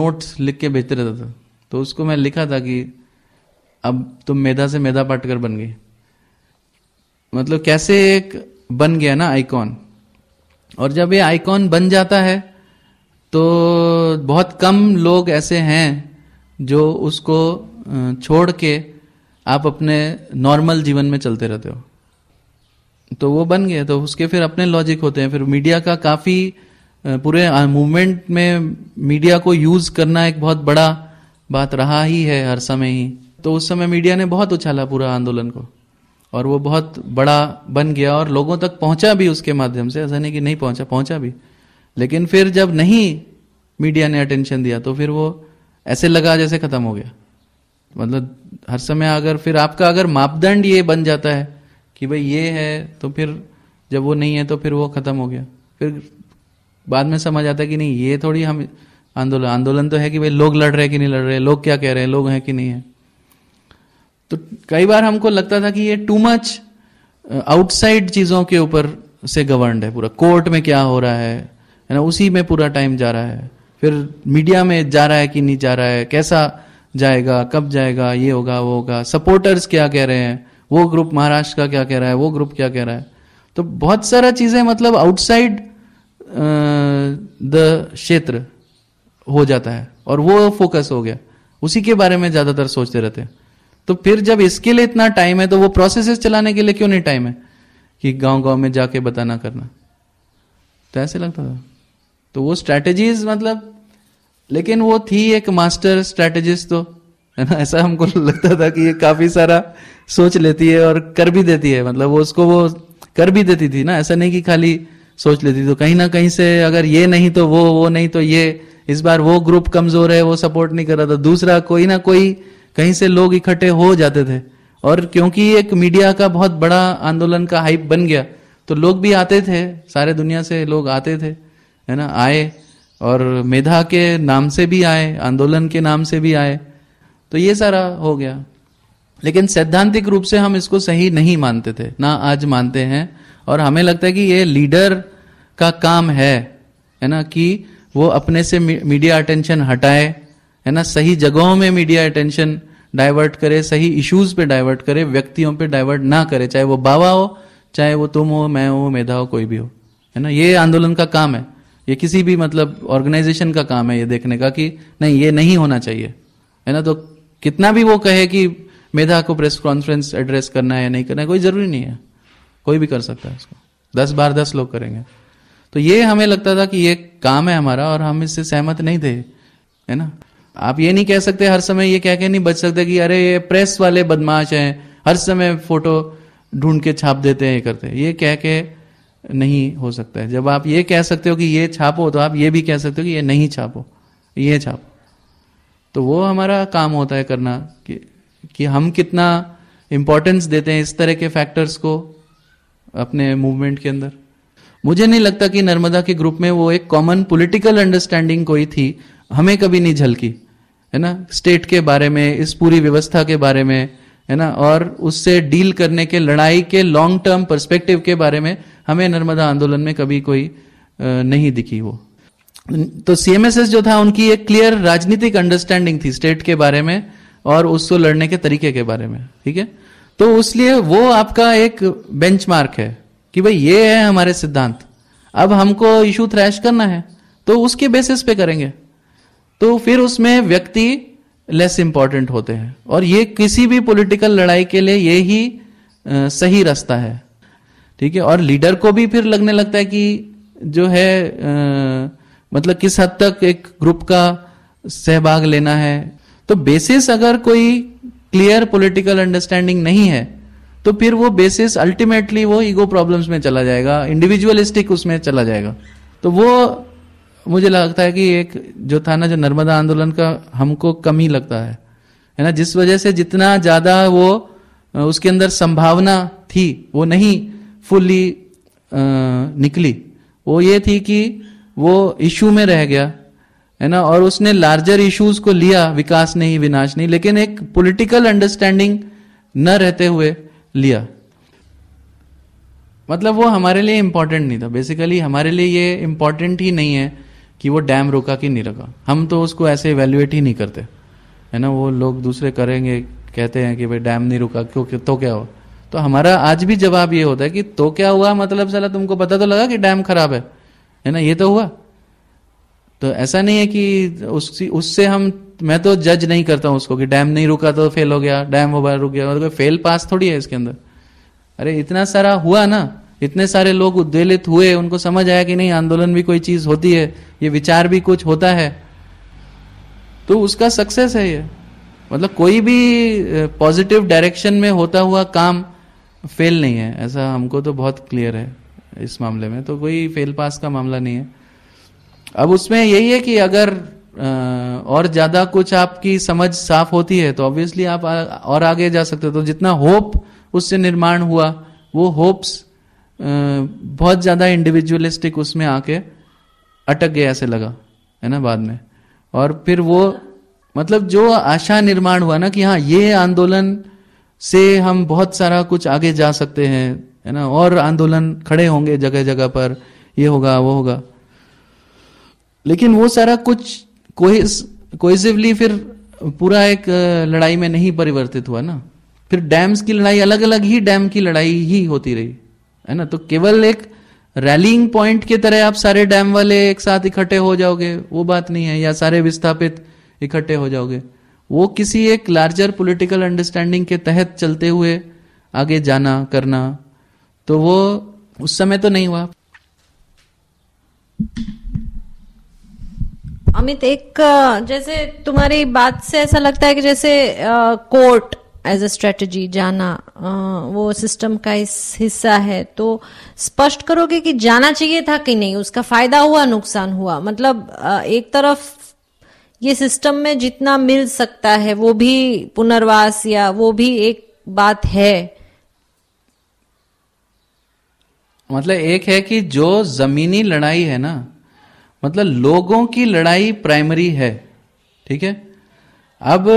नोट्स लिख के भेजते रहता था तो उसको मैं लिखा था कि अब तुम मेधा से मेधा पाटकर बन गए मतलब कैसे एक बन गया ना आइकॉन और जब ये आइकॉन बन जाता है तो बहुत कम लोग ऐसे हैं जो उसको छोड़ के आप अपने नॉर्मल जीवन में चलते रहते हो तो वो बन गए तो उसके फिर अपने लॉजिक होते हैं फिर मीडिया का काफ़ी पूरे मूवमेंट में मीडिया को यूज़ करना एक बहुत बड़ा बात रहा ही है हर समय ही तो उस समय मीडिया ने बहुत उछाला पूरा आंदोलन को और वो बहुत बड़ा बन गया और लोगों तक पहुंचा भी उसके माध्यम से ऐसा नहीं कि नहीं पहुंचा पहुंचा भी लेकिन फिर जब नहीं मीडिया ने अटेंशन दिया तो फिर वो ऐसे लगा जैसे खत्म हो गया मतलब हर समय अगर फिर आपका अगर मापदंड ये बन जाता है कि भाई ये है तो फिर जब वो नहीं है तो फिर वो खत्म हो गया फिर बाद में समझ आता है कि नहीं ये थोड़ी हम आंदोलन आंदोलन तो है कि भाई लोग लड़ रहे हैं कि नहीं लड़ रहे लोग क्या कह रहे हैं लोग हैं कि नहीं है तो कई बार हमको लगता था कि ये टू मच आउटसाइड चीजों के ऊपर से गवर्न है पूरा कोर्ट में क्या हो रहा है है ना उसी में पूरा टाइम जा रहा है फिर मीडिया में जा रहा है कि नहीं जा रहा है कैसा जाएगा कब जाएगा ये होगा वो होगा सपोर्टर्स क्या कह रहे हैं वो ग्रुप महाराष्ट्र का क्या कह रहा है वो ग्रुप क्या कह रहा है तो बहुत सारा चीजें मतलब आउटसाइड द uh, क्षेत्र हो जाता है और वो फोकस हो गया उसी के बारे में ज्यादातर सोचते रहते हैं तो फिर जब इसके लिए इतना टाइम है तो वो प्रोसेस चलाने के लिए क्यों नहीं टाइम है कि गांव गांव में जाके बताना करना तो ऐसे लगता था तो वो स्ट्रैटेजीज मतलब लेकिन वो थी एक मास्टर स्ट्रैटेजिस्ट तो है ना ऐसा हमको लगता था कि ये काफी सारा सोच लेती है और कर भी देती है मतलब वो उसको वो कर भी देती थी ना ऐसा नहीं कि खाली सोच लेती तो कहीं ना कहीं से अगर ये नहीं तो वो वो नहीं तो ये इस बार वो ग्रुप कमजोर है वो सपोर्ट नहीं कर रहा था दूसरा कोई ना कोई कहीं से लोग इकट्ठे हो जाते थे और क्योंकि एक मीडिया का बहुत बड़ा आंदोलन का हाइप बन गया तो लोग भी आते थे सारे दुनिया से लोग आते थे है ना आए और मेधा के नाम से भी आए आंदोलन के नाम से भी आए तो ये सारा हो गया लेकिन सैद्धांतिक रूप से हम इसको सही नहीं मानते थे ना आज मानते हैं और हमें लगता है कि ये लीडर का काम है है ना कि वो अपने से मीडिया अटेंशन हटाए है ना सही जगहों में मीडिया अटेंशन डाइवर्ट करे सही इश्यूज पे डाइवर्ट करे व्यक्तियों पे डाइवर्ट ना करे चाहे वो बाबा हो चाहे वो तुम हो मैं हो मेधा हो कोई भी हो है ना ये आंदोलन का काम है ये किसी भी मतलब ऑर्गेनाइजेशन का काम है ये देखने का कि नहीं ये नहीं होना चाहिए है ना तो कितना भी वो कहे कि मेधा को प्रेस कॉन्फ्रेंस एड्रेस करना है या नहीं करना है कोई जरूरी नहीं है कोई भी कर सकता है उसको दस बार दस लोग करेंगे तो ये हमें लगता था कि ये काम है हमारा और हम इससे सहमत नहीं थे है ना आप ये नहीं कह सकते हर समय ये कह के नहीं बच सकते कि अरे ये प्रेस वाले बदमाश हैं हर समय फोटो ढूंढ के छाप देते हैं ये करते हैं ये कह के नहीं हो सकता है जब आप ये कह सकते हो कि ये छापो तो आप ये भी कह सकते हो कि ये नहीं छापो ये छापो तो वो हमारा काम होता है करना कि, कि हम कितना इम्पोर्टेंस देते हैं इस तरह के फैक्टर्स को अपने मूवमेंट के अंदर मुझे नहीं लगता कि नर्मदा के ग्रुप में वो एक कॉमन पॉलिटिकल अंडरस्टैंडिंग कोई थी हमें कभी नहीं झलकी है ना स्टेट के बारे में इस पूरी व्यवस्था के बारे में है ना और उससे डील करने के लड़ाई के लॉन्ग टर्म परस्पेक्टिव के बारे में हमें नर्मदा आंदोलन में कभी कोई नहीं दिखी वो तो सीएमएसएस जो था उनकी एक क्लियर राजनीतिक अंडरस्टैंडिंग थी स्टेट के बारे में और उसको लड़ने के तरीके के बारे में ठीक है तो उसलिए वो आपका एक बेंचमार्क है कि भाई ये है हमारे सिद्धांत अब हमको इशू थ्रैश करना है तो उसके बेसिस पे करेंगे तो फिर उसमें व्यक्ति लेस इंपॉर्टेंट होते हैं और ये किसी भी पॉलिटिकल लड़ाई के लिए ये ही आ, सही रास्ता है ठीक है और लीडर को भी फिर लगने लगता है कि जो है आ, मतलब किस हद तक एक ग्रुप का सहभाग लेना है तो बेसिस अगर कोई क्लियर पॉलिटिकल अंडरस्टैंडिंग नहीं है तो फिर वो बेसिस अल्टीमेटली वो ईगो प्रॉब्लम्स में चला जाएगा इंडिविजुअलिस्टिक उसमें चला जाएगा तो वो मुझे लगता है कि एक जो था ना जो नर्मदा आंदोलन का हमको कम ही लगता है है ना जिस वजह से जितना ज्यादा वो उसके अंदर संभावना थी वो नहीं फुल्ली निकली वो ये थी कि वो इशू में रह गया है ना और उसने लार्जर इश्यूज को लिया विकास नहीं विनाश नहीं लेकिन एक पॉलिटिकल अंडरस्टैंडिंग न रहते हुए लिया मतलब वो हमारे लिए इंपॉर्टेंट नहीं था बेसिकली हमारे लिए ये इंपॉर्टेंट ही नहीं है कि वो डैम रोका कि नहीं रोका हम तो उसको ऐसे इवेल्युएट ही नहीं करते है ना वो लोग दूसरे करेंगे कहते हैं कि भाई डैम नहीं रुका क्यों तो क्या हुआ तो हमारा आज भी जवाब ये होता है कि तो क्या हुआ मतलब सला तुमको पता तो लगा कि डैम खराब है है ना ये तो हुआ तो ऐसा नहीं है कि उसकी उससे हम मैं तो जज नहीं करता हूं उसको कि डैम नहीं रुका तो फेल हो गया डैम वो बार रुक गया मतलब फेल पास थोड़ी है इसके अंदर अरे इतना सारा हुआ ना इतने सारे लोग उद्वेलित हुए उनको समझ आया कि नहीं आंदोलन भी कोई चीज होती है ये विचार भी कुछ होता है तो उसका सक्सेस है ये मतलब कोई भी पॉजिटिव डायरेक्शन में होता हुआ काम फेल नहीं है ऐसा हमको तो बहुत क्लियर है इस मामले में तो कोई फेल पास का मामला नहीं है अब उसमें यही है कि अगर और ज्यादा कुछ आपकी समझ साफ होती है तो ऑब्वियसली आप और आगे जा सकते हो तो जितना होप उससे निर्माण हुआ वो होप्स बहुत ज़्यादा इंडिविजुअलिस्टिक उसमें आके अटक गया ऐसे लगा है ना बाद में और फिर वो मतलब जो आशा निर्माण हुआ ना कि हाँ ये आंदोलन से हम बहुत सारा कुछ आगे जा सकते हैं है ना और आंदोलन खड़े होंगे जगह जगह पर ये होगा वो होगा लेकिन वो सारा कुछ कोहिजिवली फिर पूरा एक लड़ाई में नहीं परिवर्तित हुआ ना फिर डैम्स की लड़ाई अलग अलग ही डैम की लड़ाई ही होती रही है ना तो केवल एक रैलिंग पॉइंट की तरह आप सारे डैम वाले एक साथ इकट्ठे हो जाओगे वो बात नहीं है या सारे विस्थापित इकट्ठे हो जाओगे वो किसी एक लार्जर पॉलिटिकल अंडरस्टैंडिंग के तहत चलते हुए आगे जाना करना तो वो उस समय तो नहीं हुआ अमित एक जैसे तुम्हारी बात से ऐसा लगता है कि जैसे कोर्ट एज अ स्ट्रेटजी जाना वो सिस्टम का हिस्सा है तो स्पष्ट करोगे कि जाना चाहिए था कि नहीं उसका फायदा हुआ नुकसान हुआ मतलब एक तरफ ये सिस्टम में जितना मिल सकता है वो भी पुनर्वास या वो भी एक बात है मतलब एक है कि जो जमीनी लड़ाई है ना मतलब लोगों की लड़ाई प्राइमरी है ठीक है अब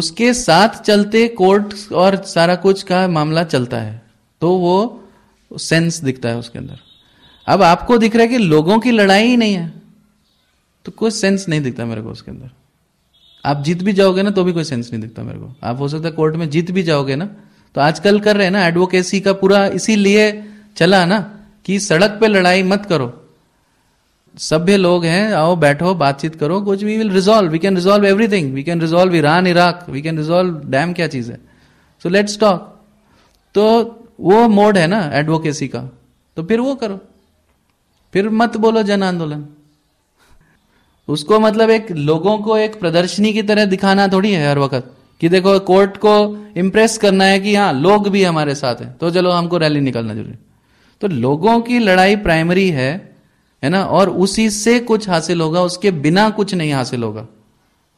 उसके साथ चलते कोर्ट और सारा कुछ का मामला चलता है तो वो सेंस दिखता है उसके अंदर अब आपको दिख रहा है कि लोगों की लड़ाई ही नहीं है तो कोई सेंस नहीं दिखता मेरे को उसके अंदर आप जीत भी जाओगे ना तो भी कोई सेंस नहीं दिखता मेरे को आप हो सकता है कोर्ट में जीत भी जाओगे ना तो आजकल कर रहे हैं ना एडवोकेसी का पूरा इसीलिए चला ना कि सड़क पे लड़ाई मत करो सभ्य लोग हैं आओ बैठो बातचीत करो कुछ we will resolve we can resolve everything we can resolve Iran Iraq we can resolve dam क्या चीज है सो लेट्स टॉक तो वो मोड है ना एडवोकेसी का तो फिर वो करो फिर मत बोलो जन आंदोलन उसको मतलब एक लोगों को एक प्रदर्शनी की तरह दिखाना थोड़ी है हर वक्त कि देखो कोर्ट को इम्प्रेस करना है कि हाँ लोग भी हमारे साथ हैं तो चलो हमको रैली निकालना जरूरी तो लोगों की लड़ाई प्राइमरी है है ना और उसी से कुछ हासिल होगा उसके बिना कुछ नहीं हासिल होगा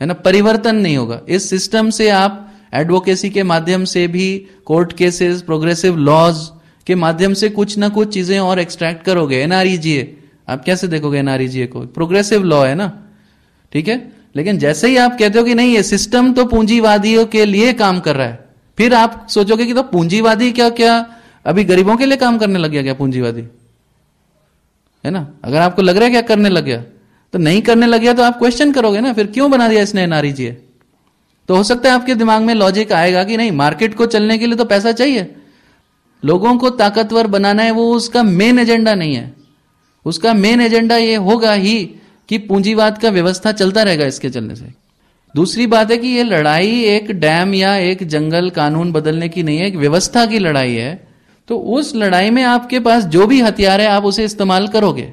है ना परिवर्तन नहीं होगा इस सिस्टम से आप एडवोकेसी के माध्यम से भी कोर्ट केसेस प्रोग्रेसिव लॉज के माध्यम से कुछ ना कुछ चीजें और एक्सट्रैक्ट करोगे एनआरईजीए e आप कैसे देखोगे एनआरईजीए e को प्रोग्रेसिव लॉ है ना ठीक है लेकिन जैसे ही आप कहते हो कि नहीं ये सिस्टम तो पूंजीवादियों के लिए काम कर रहा है फिर आप सोचोगे कि तो पूंजीवादी क्या क्या अभी गरीबों के लिए काम करने लग गया क्या पूंजीवादी है ना अगर आपको लग रहा है क्या करने लग गया तो नहीं करने लग गया तो आप क्वेश्चन करोगे ना फिर क्यों बना दिया इसने जी तो हो सकता है आपके दिमाग में लॉजिक आएगा कि नहीं मार्केट को चलने के लिए तो पैसा चाहिए लोगों को ताकतवर बनाना है वो उसका मेन एजेंडा नहीं है उसका मेन एजेंडा ये होगा ही कि पूंजीवाद का व्यवस्था चलता रहेगा इसके चलने से दूसरी बात है कि ये लड़ाई एक डैम या एक जंगल कानून बदलने की नहीं है एक व्यवस्था की लड़ाई है तो उस लड़ाई में आपके पास जो भी हथियार है आप उसे इस्तेमाल करोगे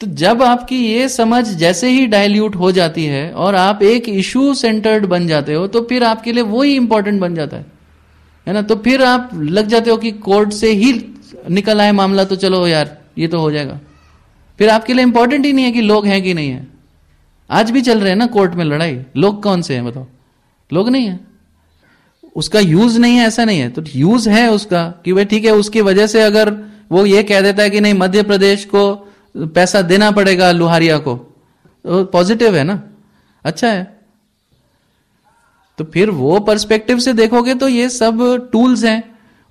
तो जब आपकी ये समझ जैसे ही डायल्यूट हो जाती है और आप एक इशू सेंटर्ड बन जाते हो तो फिर आपके लिए वो ही इंपॉर्टेंट बन जाता है है ना तो फिर आप लग जाते हो कि कोर्ट से ही निकल आए मामला तो चलो यार ये तो हो जाएगा फिर आपके लिए इंपॉर्टेंट ही नहीं है कि लोग हैं कि नहीं है आज भी चल रहे हैं ना कोर्ट में लड़ाई लोग कौन से हैं बताओ लोग नहीं है उसका यूज नहीं है ऐसा नहीं है तो यूज है उसका कि भाई ठीक है उसकी वजह से अगर वो ये कह देता है कि नहीं मध्य प्रदेश को पैसा देना पड़ेगा लुहारिया को तो पॉजिटिव है ना अच्छा है तो फिर वो पर्सपेक्टिव से देखोगे तो ये सब टूल्स हैं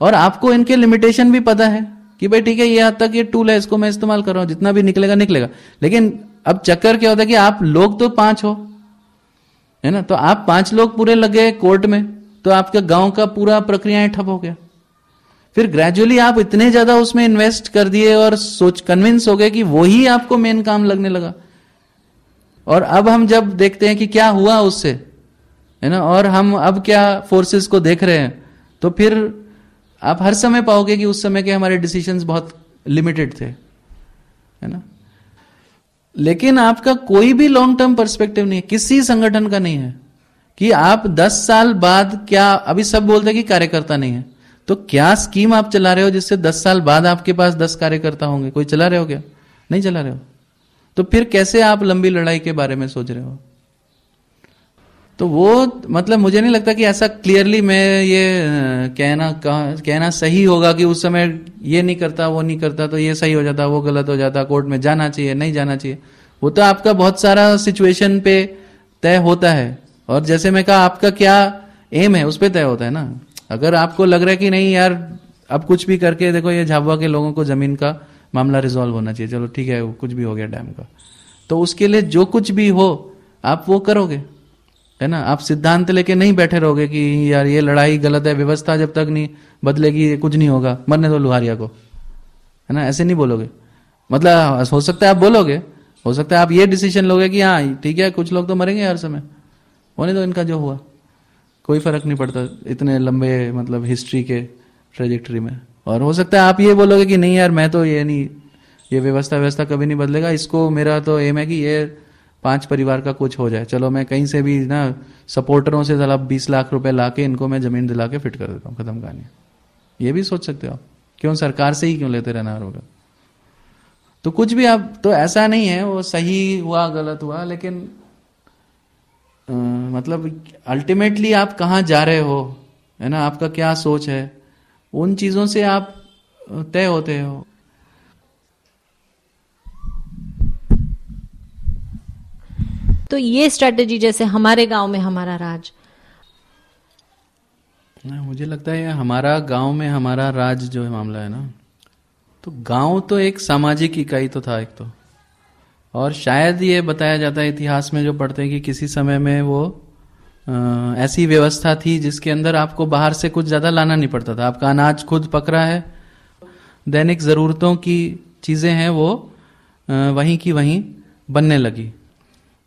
और आपको इनके लिमिटेशन भी पता है कि भाई ठीक है ये हद तक ये टूल है इसको मैं इस्तेमाल कर रहा हूं जितना भी निकलेगा निकलेगा लेकिन अब चक्कर क्या होता है कि आप लोग तो पांच हो है ना तो आप पांच लोग पूरे लगे कोर्ट में तो आपके गांव का पूरा प्रक्रिया ठप हो गया फिर ग्रेजुअली आप इतने ज्यादा उसमें इन्वेस्ट कर दिए और सोच कन्विंस हो गए कि वही आपको मेन काम लगने लगा और अब हम जब देखते हैं कि क्या हुआ उससे है ना और हम अब क्या फोर्सेस को देख रहे हैं तो फिर आप हर समय पाओगे कि उस समय के हमारे डिसीजन बहुत लिमिटेड थे है ना लेकिन आपका कोई भी लॉन्ग टर्म पर्सपेक्टिव नहीं है किसी संगठन का नहीं है कि आप 10 साल बाद क्या अभी सब बोलते हैं कि कार्यकर्ता नहीं है तो क्या स्कीम आप चला रहे हो जिससे 10 साल बाद आपके पास 10 कार्यकर्ता होंगे कोई चला रहे हो क्या नहीं चला रहे हो तो फिर कैसे आप लंबी लड़ाई के बारे में सोच रहे हो तो वो मतलब मुझे नहीं लगता कि ऐसा क्लियरली मैं ये कहना कहना सही होगा कि उस समय ये नहीं करता वो नहीं करता तो ये सही हो जाता वो गलत हो जाता कोर्ट में जाना चाहिए नहीं जाना चाहिए वो तो आपका बहुत सारा सिचुएशन पे तय होता है और जैसे मैं कहा आपका क्या एम है उस पर तय होता है ना अगर आपको लग रहा है कि नहीं यार अब कुछ भी करके देखो ये झाबुआ के लोगों को जमीन का मामला रिजोल्व होना चाहिए चलो ठीक है कुछ भी हो गया डैम का तो उसके लिए जो कुछ भी हो आप वो करोगे है ना आप सिद्धांत लेके नहीं बैठे रहोगे कि यार ये लड़ाई गलत है व्यवस्था जब तक नहीं बदलेगी कुछ नहीं होगा मरने दो लुहारिया को है ना ऐसे नहीं बोलोगे मतलब हो सकता है आप बोलोगे हो सकता है आप ये डिसीजन लोगे कि हाँ ठीक है कुछ लोग तो मरेंगे हर समय होने दो इनका जो हुआ कोई फर्क नहीं पड़ता इतने लंबे मतलब हिस्ट्री के ट्रेजेक्ट्री में और हो सकता है आप ये बोलोगे कि नहीं यार मैं तो ये नहीं ये व्यवस्था व्यवस्था कभी नहीं बदलेगा इसको मेरा तो एम है कि ये पांच परिवार का कुछ हो जाए चलो मैं कहीं से भी ना सपोर्टरों से जरा बीस लाख रुपए ला के इनको मैं जमीन दिला के फिट कर देता हूँ खत्म कहानी ये भी सोच सकते हो आप क्यों सरकार से ही क्यों लेते रहना होगा तो कुछ भी आप तो ऐसा नहीं है वो सही हुआ गलत हुआ लेकिन आ, मतलब अल्टीमेटली आप कहाँ जा रहे हो है ना आपका क्या सोच है उन चीजों से आप तय होते हो तो ये स्ट्रेटेजी जैसे हमारे गांव में हमारा राज ना मुझे लगता है हमारा गांव में हमारा राज जो है मामला है ना तो गांव तो एक सामाजिक इकाई तो था एक तो और शायद ये बताया जाता है इतिहास में जो पढ़ते हैं कि किसी समय में वो आ, ऐसी व्यवस्था थी जिसके अंदर आपको बाहर से कुछ ज़्यादा लाना नहीं पड़ता था आपका अनाज खुद पक रहा है दैनिक ज़रूरतों की चीज़ें हैं वो आ, वहीं की वहीं बनने लगी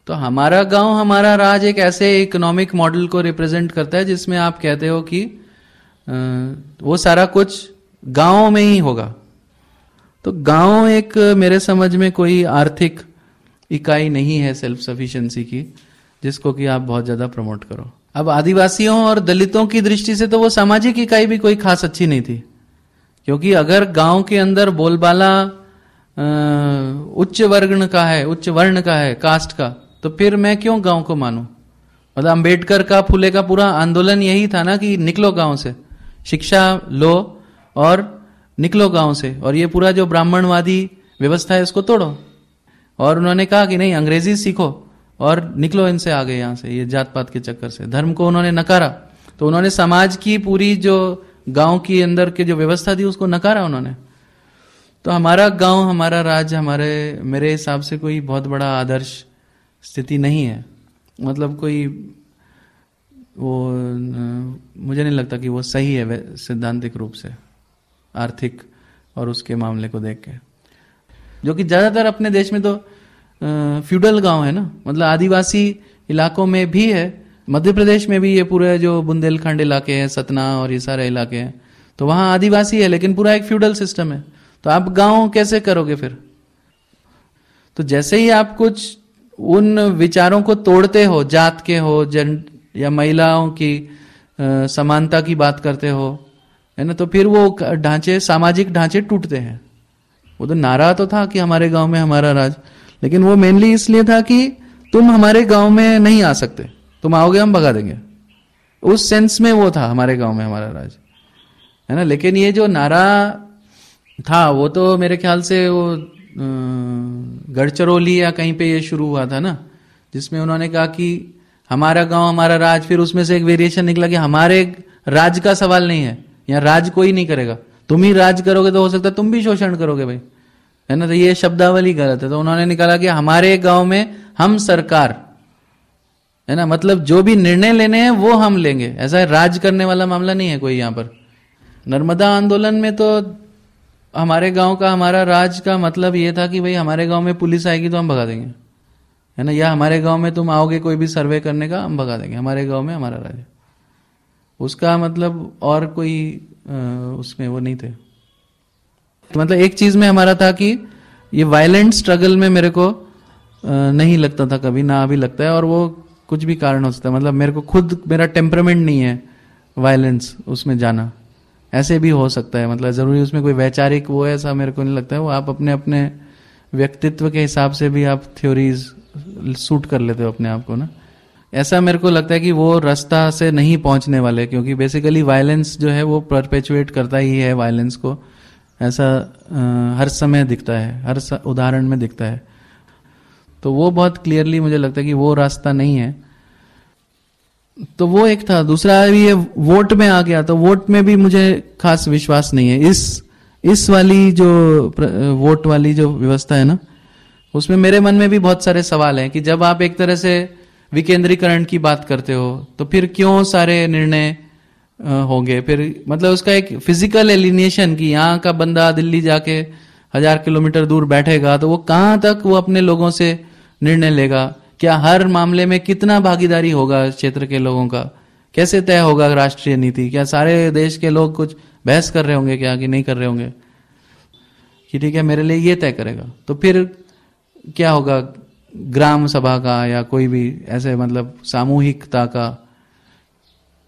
तो हमारा गांव हमारा राज एक ऐसे इकोनॉमिक मॉडल को रिप्रेजेंट करता है जिसमें आप कहते हो कि आ, वो सारा कुछ गाँव में ही होगा तो गांव एक मेरे समझ में कोई आर्थिक इकाई नहीं है सेल्फ सफिशिएंसी की जिसको कि आप बहुत ज्यादा प्रमोट करो अब आदिवासियों और दलितों की दृष्टि से तो वो सामाजिक इकाई भी कोई खास अच्छी नहीं थी क्योंकि अगर गांव के अंदर बोलबाला उच्च वर्ग का है उच्च वर्ण का है कास्ट का तो फिर मैं क्यों गांव को मानू मतलब अंबेडकर का फुले का पूरा आंदोलन यही था ना कि निकलो गांव से शिक्षा लो और निकलो गांव से और ये पूरा जो ब्राह्मणवादी व्यवस्था है इसको तोड़ो और उन्होंने कहा कि नहीं अंग्रेजी सीखो और निकलो इनसे आगे यहाँ से ये जात पात के चक्कर से धर्म को उन्होंने नकारा तो उन्होंने समाज की पूरी जो गांव के अंदर की जो व्यवस्था थी उसको नकारा उन्होंने तो हमारा गांव हमारा राज्य हमारे मेरे हिसाब से कोई बहुत बड़ा आदर्श स्थिति नहीं है मतलब कोई वो मुझे नहीं लगता कि वो सही है सिद्धांतिक रूप से आर्थिक और उसके मामले को देख के जो कि ज्यादातर अपने देश में तो फ्यूडल गांव है ना मतलब आदिवासी इलाकों में भी है मध्य प्रदेश में भी ये पूरे जो बुंदेलखंड इलाके हैं सतना और ये सारे इलाके हैं तो वहां आदिवासी है लेकिन पूरा एक फ्यूडल सिस्टम है तो आप गांव कैसे करोगे फिर तो जैसे ही आप कुछ उन विचारों को तोड़ते हो जात के हो जन या महिलाओं की समानता की बात करते हो है ना तो फिर वो ढांचे सामाजिक ढांचे टूटते हैं वो तो नारा तो था कि हमारे गांव में हमारा राज लेकिन वो मेनली इसलिए था कि तुम हमारे गांव में नहीं आ सकते तुम आओगे हम भगा देंगे उस सेंस में वो था हमारे गांव में हमारा राज है ना लेकिन ये जो नारा था वो तो मेरे ख्याल से वो गढ़चरोली या कहीं पे ये शुरू हुआ था ना जिसमें उन्होंने कहा कि हमारा गांव हमारा राज फिर उसमें से एक वेरिएशन निकला कि हमारे राज का सवाल नहीं है यहाँ राज कोई नहीं करेगा तुम ही राज करोगे तो हो सकता है तुम भी शोषण करोगे भाई है ना तो ये शब्दावली गलत है तो उन्होंने निकाला कि हमारे गांव में हम सरकार है ना मतलब जो भी निर्णय लेने हैं वो हम लेंगे ऐसा है राज करने वाला मामला नहीं है कोई यहाँ पर नर्मदा आंदोलन में तो हमारे गांव का हमारा राज का मतलब ये था कि भाई हमारे गांव में पुलिस आएगी तो हम भगा देंगे है ना या हमारे गांव में तुम आओगे कोई भी सर्वे करने का हम भगा देंगे हमारे गांव में हमारा राज उसका मतलब और कोई उसमें वो नहीं थे कि तो मतलब एक चीज में हमारा था कि ये वायलेंट स्ट्रगल में मेरे को नहीं लगता था कभी ना अभी लगता है और वो कुछ भी कारण हो सकता है मतलब मेरे को खुद मेरा टेम्परमेंट नहीं है वायलेंस उसमें जाना ऐसे भी हो सकता है मतलब ज़रूरी उसमें कोई वैचारिक वो ऐसा मेरे को नहीं लगता है वो आप अपने अपने व्यक्तित्व के हिसाब से भी आप थ्योरीज सूट कर लेते हो अपने आप को ना ऐसा मेरे को लगता है कि वो रास्ता से नहीं पहुंचने वाले क्योंकि बेसिकली वायलेंस जो है वो परपेचुएट करता ही है वायलेंस को ऐसा आ, हर समय दिखता है हर उदाहरण में दिखता है तो वो बहुत क्लियरली मुझे लगता है कि वो रास्ता नहीं है तो वो एक था दूसरा ये वोट में आ गया तो वोट में भी मुझे खास विश्वास नहीं है इस इस वाली जो वोट वाली जो व्यवस्था है ना उसमें मेरे मन में भी बहुत सारे सवाल हैं कि जब आप एक तरह से विकेंद्रीकरण की बात करते हो तो फिर क्यों सारे निर्णय होंगे फिर मतलब उसका एक फिजिकल एलिनेशन कि यहाँ का बंदा दिल्ली जाके हजार किलोमीटर दूर बैठेगा तो वो कहाँ तक वो अपने लोगों से निर्णय लेगा क्या हर मामले में कितना भागीदारी होगा क्षेत्र के लोगों का कैसे तय होगा राष्ट्रीय नीति क्या सारे देश के लोग कुछ बहस कर रहे होंगे क्या कि नहीं कर रहे होंगे कि ठीक है मेरे लिए ये तय करेगा तो फिर क्या होगा ग्राम सभा का या कोई भी ऐसे मतलब सामूहिकता का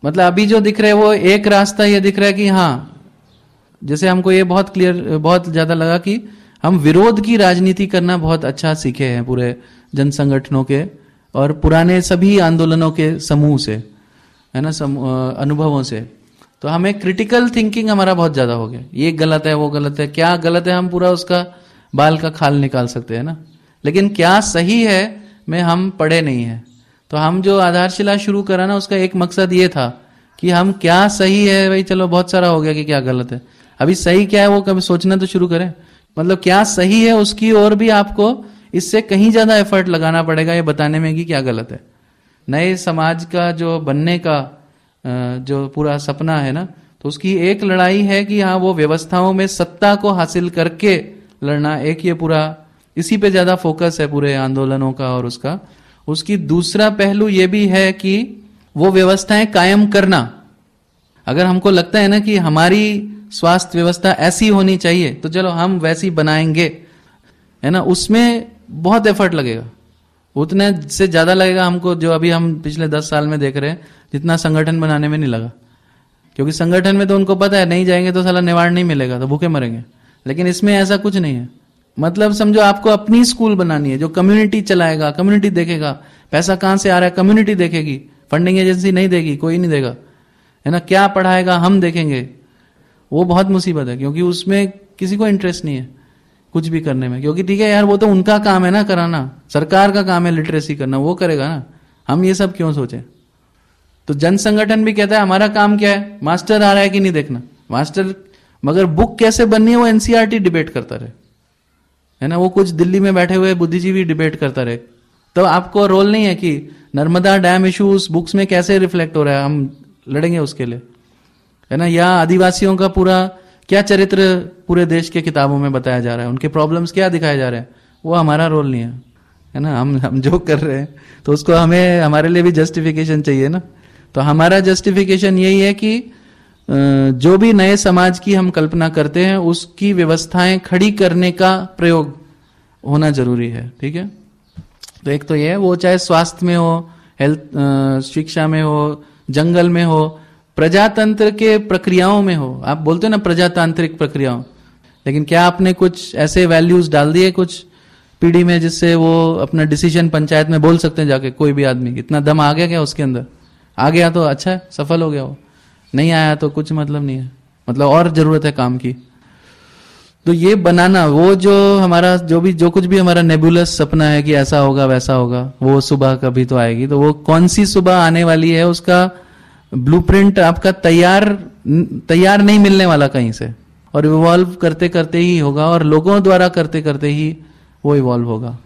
मतलब अभी जो दिख रहा है वो एक रास्ता ये दिख रहा है कि हाँ जैसे हमको ये बहुत क्लियर बहुत ज्यादा लगा कि हम विरोध की राजनीति करना बहुत अच्छा सीखे हैं पूरे जन संगठनों के और पुराने सभी आंदोलनों के समूह से है ना अनुभवों से तो हमें क्रिटिकल थिंकिंग हमारा बहुत ज्यादा हो गया ये गलत है वो गलत है क्या गलत है हम पूरा उसका बाल का खाल निकाल सकते हैं ना लेकिन क्या सही है में हम पढ़े नहीं है तो हम जो आधारशिला शुरू करा ना उसका एक मकसद ये था कि हम क्या सही है भाई चलो बहुत सारा हो गया कि क्या गलत है अभी सही क्या है वो कभी सोचना तो शुरू करें मतलब क्या सही है उसकी और भी आपको इससे कहीं ज्यादा एफर्ट लगाना पड़ेगा ये बताने में कि क्या गलत है नए समाज का जो बनने का जो पूरा सपना है ना तो उसकी एक लड़ाई है कि हाँ वो व्यवस्थाओं में सत्ता को हासिल करके लड़ना एक ये पूरा इसी पे ज्यादा फोकस है पूरे आंदोलनों का और उसका उसकी दूसरा पहलू यह भी है कि वो व्यवस्थाएं कायम करना अगर हमको लगता है ना कि हमारी स्वास्थ्य व्यवस्था ऐसी होनी चाहिए तो चलो हम वैसी बनाएंगे है ना उसमें बहुत एफर्ट लगेगा उतने से ज्यादा लगेगा हमको जो अभी हम पिछले दस साल में देख रहे हैं जितना संगठन बनाने में नहीं लगा क्योंकि संगठन में तो उनको पता है नहीं जाएंगे तो साला निवारण नहीं मिलेगा तो भूखे मरेंगे लेकिन इसमें ऐसा कुछ नहीं है मतलब समझो आपको अपनी स्कूल बनानी है जो कम्युनिटी चलाएगा कम्युनिटी देखेगा पैसा कहां से आ रहा है कम्युनिटी देखेगी फंडिंग एजेंसी नहीं देगी कोई नहीं देगा है ना क्या पढ़ाएगा हम देखेंगे वो बहुत मुसीबत है क्योंकि उसमें किसी को इंटरेस्ट नहीं है कुछ भी करने में क्योंकि ठीक है यार वो तो उनका काम है ना कराना सरकार का काम है लिटरेसी करना वो करेगा ना हम ये सब क्यों सोचे तो जन संगठन भी कहता है हमारा काम क्या है मास्टर आ रहा है कि नहीं देखना मास्टर मगर बुक कैसे बननी है वो एनसीआरटी डिबेट e करता रहे है ना वो कुछ दिल्ली में बैठे हुए बुद्धिजीवी डिबेट करता रहे तो आपको रोल नहीं है कि नर्मदा डैम इश्यूज बुक्स में कैसे रिफ्लेक्ट हो रहा है हम लड़ेंगे उसके लिए है ना या आदिवासियों का पूरा क्या चरित्र पूरे देश के किताबों में बताया जा रहा है उनके प्रॉब्लम्स क्या दिखाए जा रहे हैं वो हमारा रोल नहीं है है ना हम हम जो कर रहे हैं तो उसको हमें हमारे लिए भी जस्टिफिकेशन चाहिए ना तो हमारा जस्टिफिकेशन यही है कि जो भी नए समाज की हम कल्पना करते हैं उसकी व्यवस्थाएं खड़ी करने का प्रयोग होना जरूरी है ठीक है तो एक तो यह है वो चाहे स्वास्थ्य में हो हेल्थ शिक्षा में हो जंगल में हो प्रजातंत्र के प्रक्रियाओं में हो आप बोलते हो ना प्रजातांत्रिक प्रक्रियाओं लेकिन क्या आपने कुछ ऐसे वैल्यूज डाल दिए कुछ पीढ़ी में जिससे वो अपना डिसीजन पंचायत में बोल सकते हैं जाके कोई भी आदमी इतना दम आ गया क्या उसके अंदर आ गया तो अच्छा है सफल हो गया वो नहीं आया तो कुछ मतलब नहीं है मतलब और जरूरत है काम की तो ये बनाना वो जो हमारा जो भी जो कुछ भी हमारा नेबुलस सपना है कि ऐसा होगा वैसा होगा वो सुबह कभी तो आएगी तो वो कौन सी सुबह आने वाली है उसका ब्लूप्रिंट आपका तैयार तैयार नहीं मिलने वाला कहीं से और इवॉल्व करते करते ही होगा और लोगों द्वारा करते करते ही वो इवॉल्व होगा